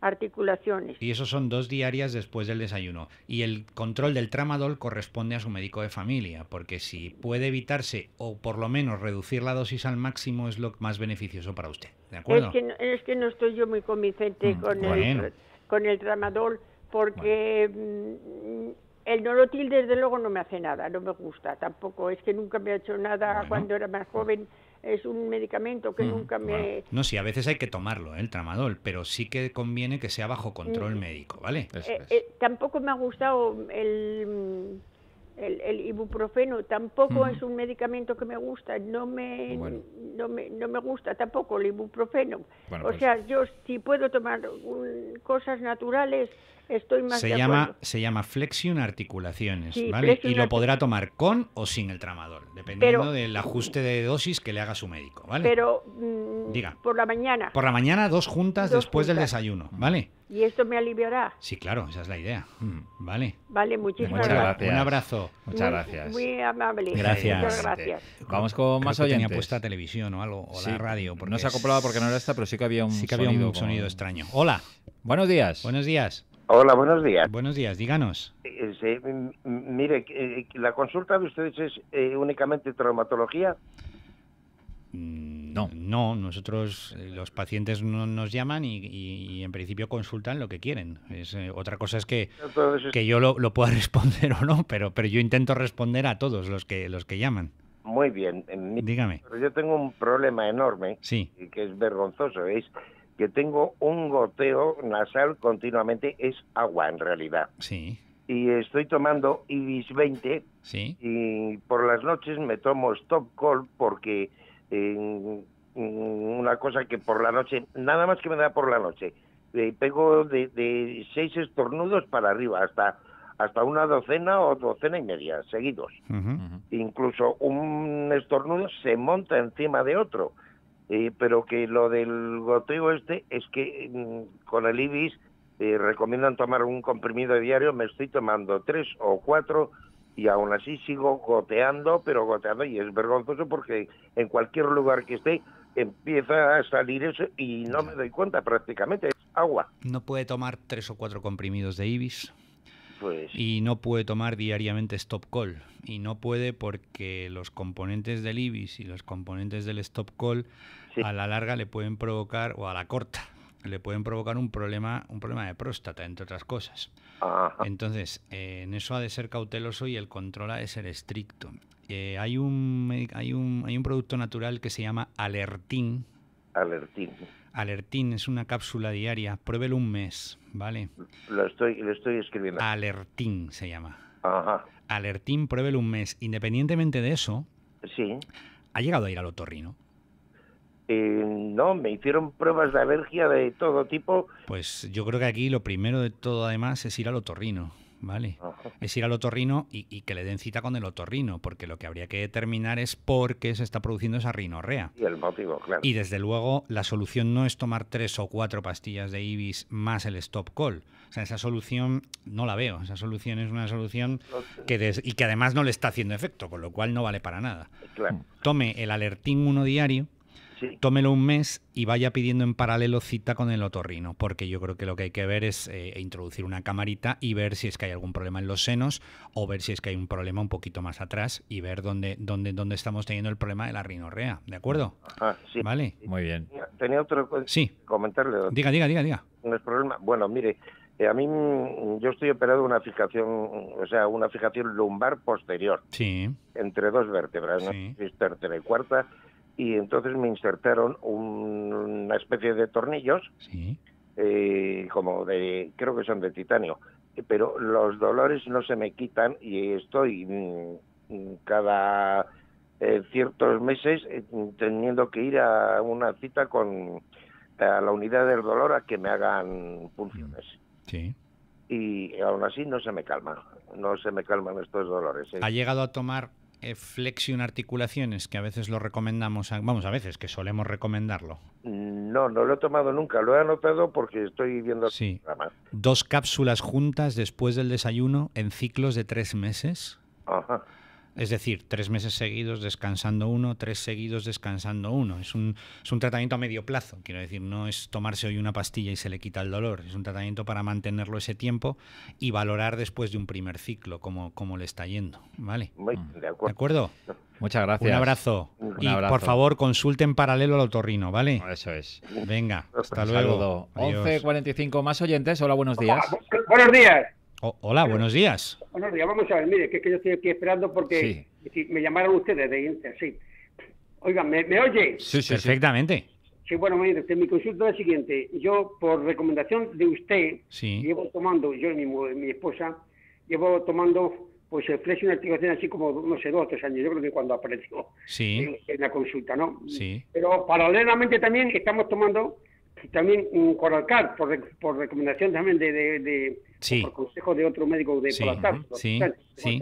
articulaciones. Y esos son dos diarias después del desayuno. Y el control del tramadol corresponde a su médico de familia, porque si puede evitarse o por lo menos reducir la dosis al máximo es lo más beneficioso para usted. ¿De acuerdo? Es que no, es que no estoy yo muy convincente mm, con, el, con tramadol, porque mm, el norotil desde luego no me hace nada, no me gusta tampoco. Es que nunca me ha hecho nada cuando era más joven es un medicamento que mm, nunca me... No, sí, a veces hay que tomarlo, ¿eh? el tramadol, pero sí que conviene que sea bajo control mm. médico, ¿vale? Eh, eh, tampoco me ha gustado el, mm, el, ibuprofeno, tampoco es un medicamento que me gusta, no me, no me, gusta tampoco el ibuprofeno. o pues sea, yo si puedo tomar cosas naturales Estoy más se llama se llama flexion articulaciones, ¿vale? y lo podrá tomar con o sin el tramador, dependiendo del ajuste de dosis que le haga su médico, ¿vale? Pero diga. Mm, por la mañana. Por la mañana dos juntas después del desayuno, ¿vale? Y esto me aliviará. Sí, claro, esa es la idea. Mm, vale. Vale, muchísimas gracias. Un abrazo. Muchas gracias. Muy, amable. Gracias. Muchas gracias. Vamos con más que oyentes. Tenía televisión o algo, o la radio. Porque no se ha comprobado porque no era esta, pero sí que había un, sonido, extraño. Hola. Buenos días. Buenos días. Hola, buenos días. Buenos días, díganos. mire, eh, eh, ¿la consulta de ustedes es eh, únicamente traumatología? Mm, no, no, nosotros los pacientes no, nos llaman y, en principio consultan lo que quieren. Es, otra cosa es que, que yo lo, pueda responder o no, pero, pero yo intento responder a todos los que, los que llaman. Muy bien. Dígame. Yo tengo un problema enorme, sí. que es vergonzoso, ¿veis? que tengo un goteo nasal continuamente, es agua en realidad. Y estoy tomando Ibis 20. Y por las noches me tomo Stop Call porque una cosa que por la noche, nada más que me da por la noche, eh, pego de, de seis estornudos para arriba hasta hasta una docena o docena y media seguidos. Incluso un estornudo se monta encima de otro. Eh, pero que lo del goteo este es que mm, con el IBIS eh, recomiendan tomar un comprimido diario, me estoy tomando tres o cuatro y aún así sigo goteando, pero goteando y es vergonzoso porque en cualquier lugar que esté empieza a salir eso y no me doy cuenta prácticamente, es agua. No puede tomar tres o cuatro comprimidos de Ibis. Pues y no puede tomar diariamente stop call. Y no puede porque los componentes del Ibis y los componentes del stop call a la larga le pueden provocar, o a la corta, le pueden provocar un problema, un problema de próstata, entre otras cosas. Entonces, eh, en eso ha de ser cauteloso y el control ha de ser estricto. Eh, hay, un, hay, un, hay un producto natural que se llama Alertin Alertin Alertin es una cápsula diaria. Pruébelo un mes, ¿vale? Lo estoy, estoy escribiendo. Alertin se llama. Ajá. Alertín, pruébelo un mes. Independientemente de eso, sí. ha llegado a ir al otorrino no, me hicieron pruebas de alergia de todo tipo. Pues yo creo que aquí lo primero de todo además es ir al otorrino. Vale. Es ir al otorrino y, que le den cita con el otorrino, porque lo que habría que determinar es por qué se está produciendo esa rinorrea. Y el motivo, claro. Y desde luego, la solución no es tomar tres o cuatro pastillas de Ibis más el stop call. O sea, esa solución no la veo. Esa solución es una solución que y que además no le está haciendo efecto, con lo cual no vale para nada. Claro. Tome el alertín uno diario, tómelo un mes y vaya pidiendo en paralelo cita con el otorrino, porque yo creo que lo que hay que ver es eh, e introducir una camarita y ver si es que hay algún problema en los senos o ver si es que hay un problema un poquito más atrás y ver dónde, dónde, dónde estamos teniendo el problema de la rinorrea, ¿de acuerdo? Ah, sí. Vale. Muy bien. Tenía otro sí. comentarle. Diga, diga, diga, diga. No problema. Bueno, mire, eh, a mí mm, yo estoy operado una fijación, o sea, una fijación lumbar posterior. Sí. Entre dos vértebras, sí. ¿no? Tercera y cuarta y entonces me insertaron una especie de tornillos, eh, como de, creo que son de titanio, pero los dolores no se me quitan y estoy mm, mm, cada eh, ciertos meses eh, teniendo que ir a una cita con la unidad del dolor a que me hagan funciones. Mm, y aún así no se me calma no se me calman estos dolores. ¿Ha llegado a tomar eh, Flexion articulaciones, que a veces lo recomendamos, vamos, a veces que solemos recomendarlo. No, no lo he tomado nunca, lo he anotado porque estoy viendo Dos cápsulas juntas después del desayuno en ciclos de tres meses. Ajá. Es decir, tres meses seguidos descansando uno, tres seguidos descansando uno. Es un, es un, tratamiento a medio plazo, quiero decir, no es tomarse hoy una pastilla y se le quita el dolor, es un tratamiento para mantenerlo ese tiempo y valorar después de un primer ciclo cómo, le está yendo. ¿Vale? De acuerdo. Muchas gracias. Un abrazo. y por favor, consulten paralelo al otorrino, ¿vale? Eso es. Venga, hasta luego. 11.45 más oyentes. Hola, buenos días. Buenos días hola, buenos días. Buenos días, vamos a ver, mire, que, es que yo estoy aquí esperando porque me llamaron ustedes de Inter, sí. Oigan, ¿me, oye? Sí, sí, perfectamente. Sí, bueno, mire, mi consulta es la siguiente. Yo, por recomendación de usted, llevo tomando, yo y mi, esposa, llevo tomando pues el flex una activación así como, no sé, dos o tres años, yo creo que cuando apareció en, la consulta, ¿no? Sí. Pero paralelamente también estamos tomando también un mm, Coralcar, por, por recomendación también de, por consejo de otro médico de sí. sí. sí.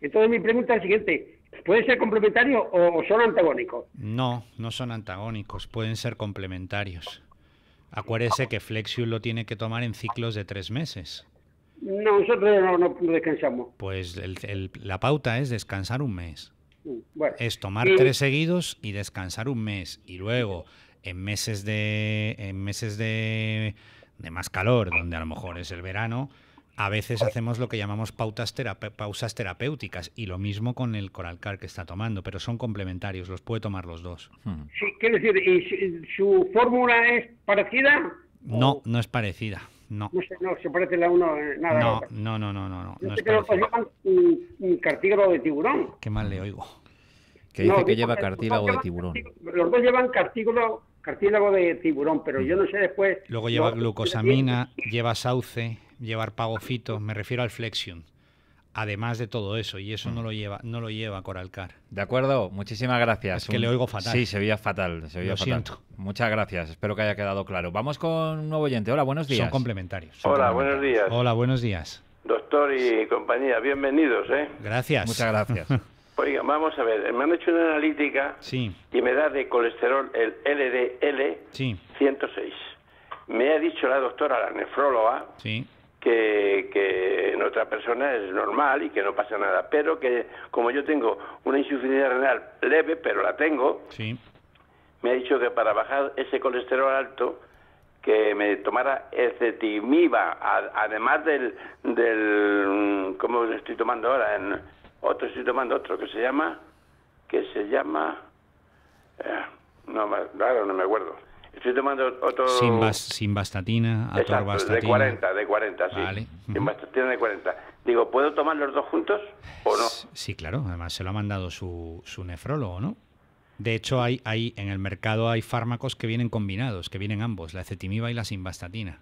Entonces mi pregunta es la siguiente, ¿pueden ser complementarios o son antagónicos? No, no son antagónicos, pueden ser complementarios. Acuérdese que Flexius lo tiene que tomar en ciclos de tres meses. No, nosotros no, descansamos. Pues la pauta es descansar un mes. Mm, es tomar tres seguidos y descansar un mes. Y luego en meses de, en meses de, de más calor, donde a lo mejor es el verano, a veces hacemos lo que llamamos pautas pausas terapéuticas y lo mismo con el coralcar que está tomando, pero son complementarios, los puede tomar los dos. Hmm. Sí, quiero decir, ¿y su, fórmula es parecida? No, no es parecida. No. No, no se parece la uno nada. No, no, no, no, no, no. que pues los un, cartílago de tiburón. Qué mal le oigo. Que dice que lleva cartílago de tiburón. Los dos llevan cartílago cartílago de tiburón, pero yo no sé después. Luego lleva glucosamina, lleva sauce, lleva arpagofito, me refiero al flexion. Además de todo eso, y eso no lo lleva, no lo lleva Coralcar. De acuerdo, muchísimas gracias. Es que le oigo fatal. Sí, se veía fatal. Se veía lo siento. Muchas gracias, espero que haya quedado claro. Vamos con un nuevo oyente. Hola, buenos días. Son complementarios. Hola, buenos días. Hola, buenos días. Doctor y compañía, bienvenidos, ¿eh? Gracias. Muchas gracias. Oiga, vamos a ver, eh, me han hecho una analítica y me da de colesterol el LDL 106. Me ha dicho la doctora, la nefróloga, que, en otra persona es normal y que no pasa nada, pero que como yo tengo una insuficiencia renal leve, pero la tengo, me ha dicho que para bajar ese colesterol alto que me tomara ecetimiba, además del, del, mm, ¿cómo estoy tomando ahora? En, otro estoy tomando otro que se llama, que se llama, eh, no, claro, no me acuerdo. Estoy tomando otro... Sin, bastatina, atorvastatina. de 40, de 40, sí. Vale. de 40. Digo, ¿puedo tomar los dos juntos o no? Sí, claro. Además, se lo ha mandado su, su nefrólogo, ¿no? De hecho, hay, hay, en el mercado hay fármacos que vienen combinados, que vienen ambos, la cetimiba y la simvastatina.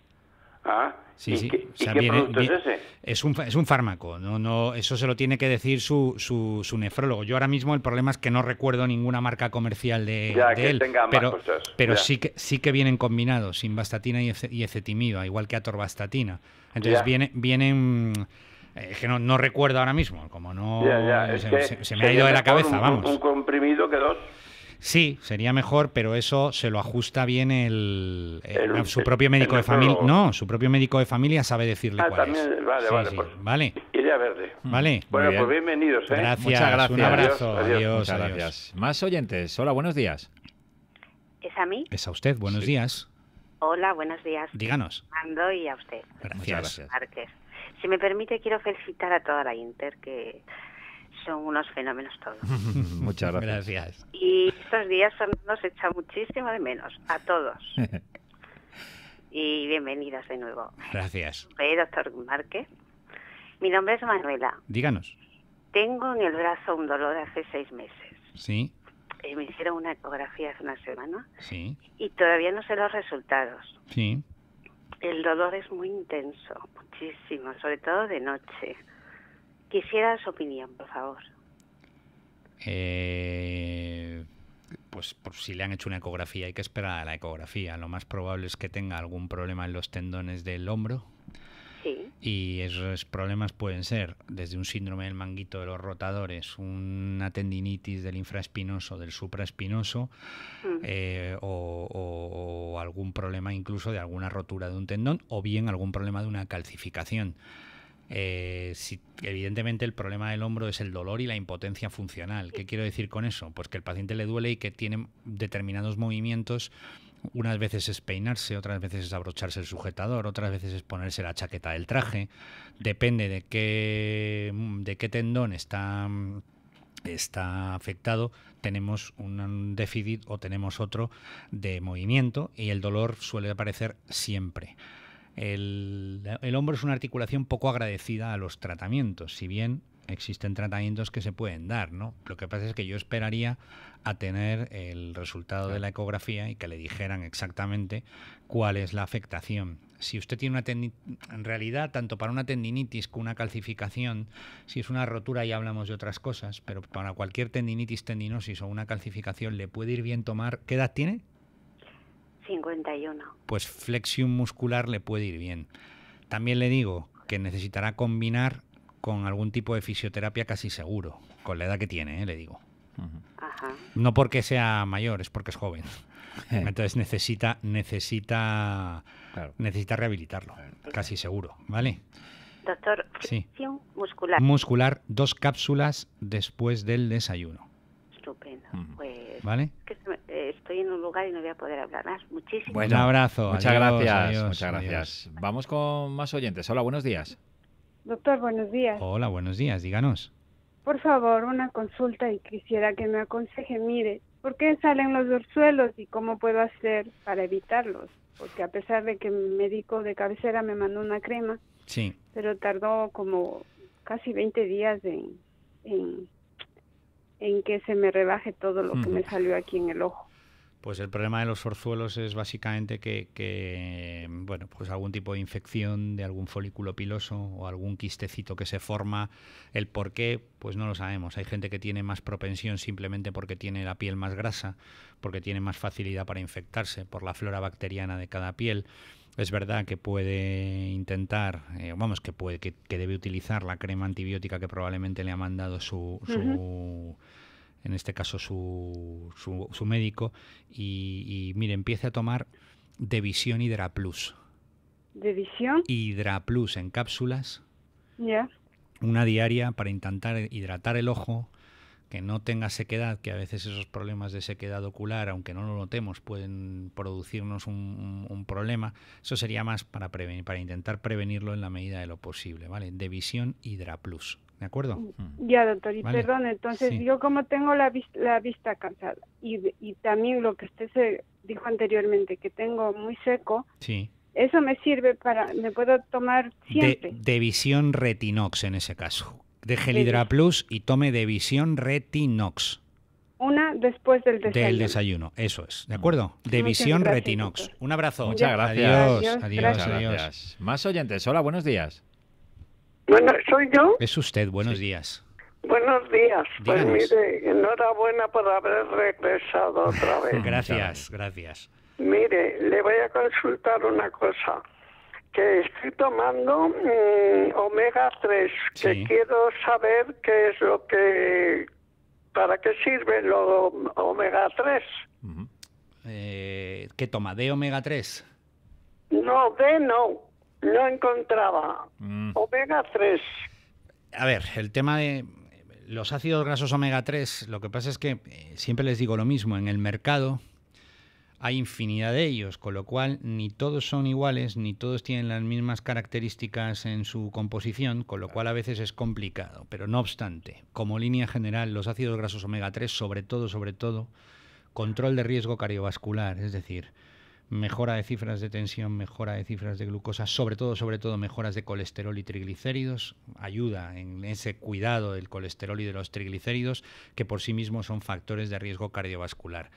Ah, sí, es ese? Es un, fármaco, no, no, eso se lo tiene que decir su, su, su, nefrólogo. Yo ahora mismo el problema es que no recuerdo ninguna marca comercial de, él, pero, pero sí que sí que vienen combinados, Sinvastatina y, y igual que atorvastatina. Entonces vienen... Mm, es que no, no, recuerdo ahora mismo, como no... Se, me ha ido de la cabeza, vamos. Un comprimido que dos... Sí, sería mejor, pero eso se lo ajusta bien el, eh, su propio médico de familia. No, su propio médico de familia sabe decirle ah, cuál es. Vale, vale, pues, vale. verde. Mm. Vale. Bueno, pues bienvenidos. ¿eh? Gracias, Muchas gracias. Un abrazo. Adiós. Muchas gracias. Más oyentes. Hola, buenos días. ¿Es a mí? Es a usted. Buenos días. Hola, buenos días. Díganos. Mando y a usted. Gracias. gracias. Si me permite, quiero felicitar a toda la Inter que son unos fenómenos todos. Muchas gracias. Y estos días nos echa muchísimo de menos a todos. y bienvenidas de nuevo. Gracias. Soy eh, doctor Márquez. Mi nombre es Manuela. Díganos. Tengo en el brazo un dolor hace seis meses. Sí. Eh, me hicieron una ecografía hace una semana. Sí. Y todavía no sé los resultados. Sí. El dolor es muy intenso, muchísimo, sobre todo de noche. Quisiera su opinión, por favor. Eh, pues por si le han hecho una ecografía, hay que esperar a la ecografía. Lo más probable es que tenga algún problema en los tendones del hombro. Sí. Y esos problemas pueden ser desde un síndrome del manguito de los rotadores, una tendinitis del infraespinoso, del supraespinoso, mm. eh, o, algún problema incluso de alguna rotura de un tendón, o bien algún problema de una calcificación. Eh, evidentemente el problema del hombro es el dolor y la impotencia funcional. ¿Qué quiero decir con eso? Pues que el paciente le duele y que tiene determinados movimientos unas veces es peinarse, otras veces es abrocharse el sujetador, otras veces es ponerse la chaqueta del traje. Depende de qué, tendón está, está afectado, tenemos un déficit o tenemos otro de movimiento y el dolor suele aparecer siempre. El, hombro es una articulación poco agradecida a los tratamientos, si bien existen tratamientos que se pueden dar, ¿no? Lo que pasa es que yo esperaría a tener el resultado de la ecografía y que le dijeran exactamente cuál es la afectación. Si usted tiene una en realidad, tanto para una tendinitis como una calcificación, si es una rotura ya hablamos de otras cosas, pero para cualquier tendinitis, tendinosis o una calcificación le puede ir bien tomar, ¿qué edad tiene? 51. Pues flexión muscular le puede ir bien. También le digo que necesitará combinar con algún tipo de fisioterapia casi seguro, con la edad que tiene, ¿eh? le digo. Ajá. No porque sea mayor, es porque es joven. Entonces necesita, necesita, necesita rehabilitarlo, casi seguro, ¿vale? Doctor, flexión muscular. Muscular, dos cápsulas después del desayuno. Estupendo. Pues, ¿Vale? estoy en un lugar y no voy a poder hablar más. Muchísimas gracias. Un abrazo. Muchas gracias. muchas gracias. Vamos con más oyentes. Hola, buenos días. Doctor, buenos días. Hola, buenos días. Díganos. Por favor, una consulta y quisiera que me aconseje. Mire, ¿por qué salen los dorsuelos y cómo puedo hacer para evitarlos? Porque a pesar de que mi médico de cabecera me mandó una crema, sí. pero tardó como casi 20 días en, en, en que se me rebaje todo lo que mm. me salió aquí en el ojo. Pues el problema de los forzuelos es básicamente que, bueno, pues algún tipo de infección de algún folículo piloso o algún quistecito que se forma. El por qué, pues no lo sabemos. Hay gente que tiene más propensión simplemente porque tiene la piel más grasa, porque tiene más facilidad para infectarse por la flora bacteriana de cada piel. Es verdad que puede intentar, eh, vamos, que puede, que, debe utilizar la crema antibiótica que probablemente le ha mandado su, en este caso su, su, médico, y, mire, empiece a tomar Devisión Hydra Plus. ¿Devisión? Hydra Plus en cápsulas. Ya. Una diaria para intentar hidratar el ojo, que no tenga sequedad, que a veces esos problemas de sequedad ocular, aunque no lo notemos, pueden producirnos un, problema. Eso sería más para prevenir, para intentar prevenirlo en la medida de lo posible, ¿vale? De Hydra Plus. ¿De acuerdo? Mm, mm. Ya, doctor, y perdón, entonces yo como tengo la, vista, cansada y, también lo que usted se dijo anteriormente, que tengo muy seco, eso me sirve para, me puedo tomar siempre. De, visión retinox en ese caso. el Gelidra Plus y tome de visión retinox. Una después del desayuno. Del desayuno, eso es. ¿De acuerdo? Mm. De visión retinox. Un abrazo. Muchas gracias. Adiós, gracias. adiós. Más oyentes. Hola, buenos días. Bueno, ¿soy yo? Es usted, buenos días. Buenos días. Pues mire, enhorabuena por haber regresado otra vez. gracias, gracias. Mire, le voy a consultar una cosa. Que estoy tomando mm, omega 3, que quiero saber qué es lo que. ¿Para qué sirve lo omega 3? Eh, ¿Qué toma? ¿De omega 3? No, de no no encontraba mm. omega 3. A ver, el tema de los ácidos grasos omega 3, lo que pasa es que eh, siempre les digo lo mismo, en el mercado hay infinidad de ellos, con lo cual ni todos son iguales, ni todos tienen las mismas características en su composición, con lo cual a veces es complicado. Pero no obstante, como línea general, los ácidos grasos omega 3, sobre todo, sobre todo, control de riesgo cardiovascular, es decir, mejora de cifras de tensión, mejora de cifras de glucosa, sobre todo, sobre todo mejoras de colesterol y triglicéridos, ayuda en ese cuidado del colesterol y de los triglicéridos, que por sí mismos son factores de riesgo cardiovascular.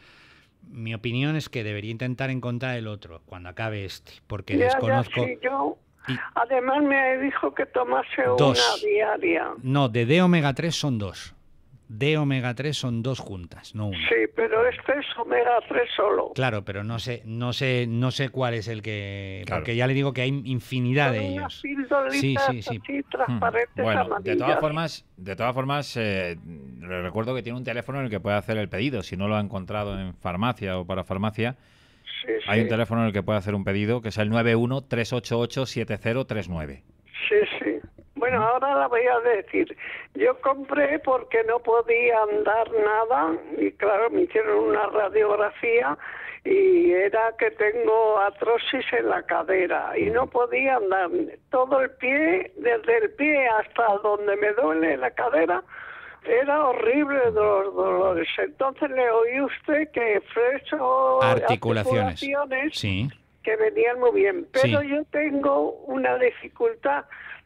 Mi opinión es que debería intentar encontrar el otro cuando acabe este, porque desconozco... además me dijo que tomase una diaria. No, de D omega 3 son dos. De omega 3 son dos juntas, no una. Sí, pero este es omega 3 solo. Claro, pero no sé, no sé, no sé cuál es el que, porque ya le digo que hay infinidad de ellos. Sí, sí, sí. Hmm. bueno, de todas formas, de todas formas, eh, le recuerdo que tiene un teléfono en el que puede hacer el pedido, si no lo ha encontrado en farmacia o para farmacia. hay un teléfono en el que puede hacer un pedido que es el 91 388 7039. Bueno, ahora la voy a decir. Yo compré porque no podía andar nada y claro, me hicieron una radiografía y era que tengo atrosis en la cadera y no podía andar todo el pie, desde el pie hasta donde me duele la cadera, era horrible los dolores. Entonces le oí usted que freso articulaciones, articulaciones sí. que venían muy bien, pero yo tengo una dificultad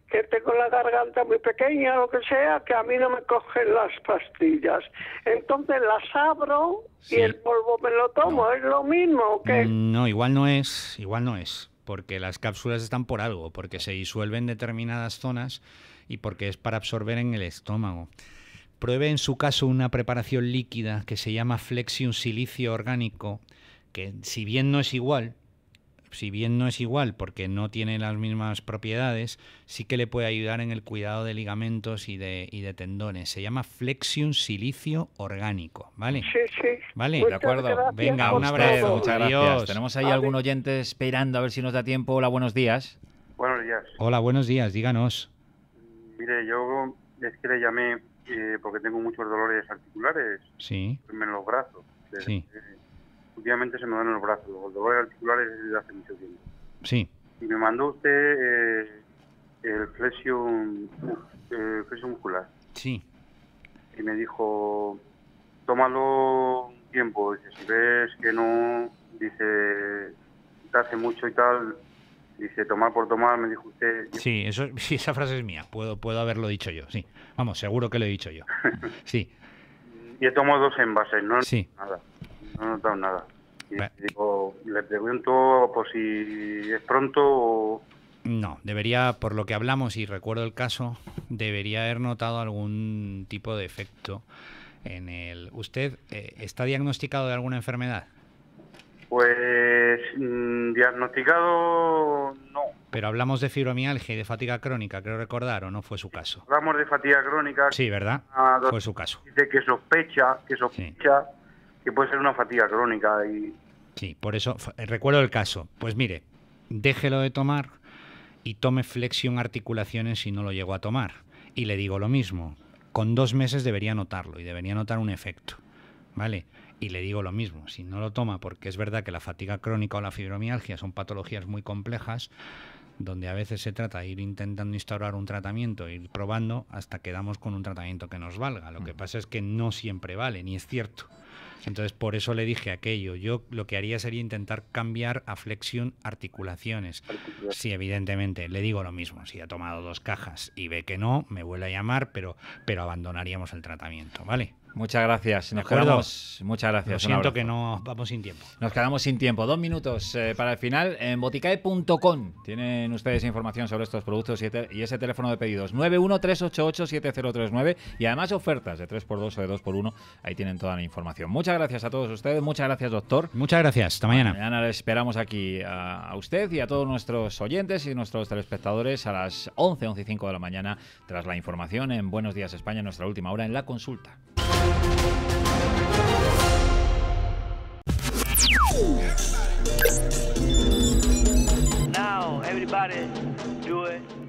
que tengo la garganta muy pequeña, lo que sea, que a mí no me cogen las pastillas. Entonces las abro y el polvo me lo tomo, ¿es lo mismo que mm, No, igual no es, igual no es, porque las cápsulas están por algo, porque se disuelven en determinadas zonas y porque es para absorber en el estómago. Pruebe en su caso una preparación líquida que se llama Flexium Silicio Orgánico, que si bien no es igual, si bien no es igual porque no tiene las mismas propiedades, sí que le puede ayudar en el cuidado de ligamentos y de, y de tendones. Se llama flexion silicio orgánico, ¿vale? Sí, sí. Vale, de acuerdo. Venga, un abrazo. Muchas gracias. Tenemos ahí algún oyente esperando a ver si nos da tiempo. Hola, buenos días. Buenos días. Hola, buenos días, díganos. Mire, yo es que le llamé eh, porque tengo muchos dolores articulares. Sí. En los brazos. Sí. Eh, últimamente se me dan los brazos, los dolores articulares desde hace mucho tiempo. Sí. Y me mandó usted eh, el flexión, eh, muscular. Sí. Y me dijo, tómalo un tiempo, dice, si ves que no, dice, te hace mucho y tal, dice tomar por tomar, me dijo usted. Sí, eso, sí, esa frase es mía, puedo, puedo haberlo dicho yo, sí. Vamos, seguro que lo he dicho yo. Sí. y he tomado dos envases, no sí. nada. No he notado nada. le pregunto por si es pronto o... No, debería, por lo que hablamos y recuerdo el caso, debería haber notado algún tipo de efecto en el... ¿Usted eh, está diagnosticado de alguna enfermedad? Pues mm, diagnosticado no. Pero hablamos de fibromialgia y de fatiga crónica, creo recordar, ¿o no fue su caso? Hablamos de fatiga crónica. Sí, ¿verdad? Ah, fue su caso. Dice que sospecha, que sospecha que puede ser una fatiga crónica. Y... Sí, por eso eh, recuerdo el caso. Pues mire, déjelo de tomar y tome flexión articulaciones si no lo llego a tomar. Y le digo lo mismo, con dos meses debería notarlo y debería notar un efecto. ¿Vale? Y le digo lo mismo, si no lo toma, porque es verdad que la fatiga crónica o la fibromialgia son patologías muy complejas, donde a veces se trata de ir intentando instaurar un tratamiento, ir probando hasta que damos con un tratamiento que nos valga. Lo que mm. pasa es que no siempre vale, ni es cierto. Entonces, por eso le dije aquello. Yo lo que haría sería intentar cambiar a flexión articulaciones. Si evidentemente, le digo lo mismo. Si ha tomado dos cajas y ve que no, me vuelve a llamar, pero, pero abandonaríamos el tratamiento, ¿vale? Muchas gracias. Nos quedamos. Muchas gracias. Lo siento que no vamos sin tiempo. Nos quedamos sin tiempo. Dos minutos eh, para el final. En boticae.com tienen ustedes información sobre estos productos y, ese teléfono de pedidos. 913887039 y además ofertas de 3x2 o de 2x1. Ahí tienen toda la información. Muchas gracias a todos ustedes. Muchas gracias, doctor. Muchas gracias. Hasta mañana. Mañana esperamos aquí a, a usted y a todos nuestros oyentes y nuestros telespectadores a las 11, 11 y 5 de la mañana tras la información en Buenos Días España, nuestra última hora en la consulta. everybody do it.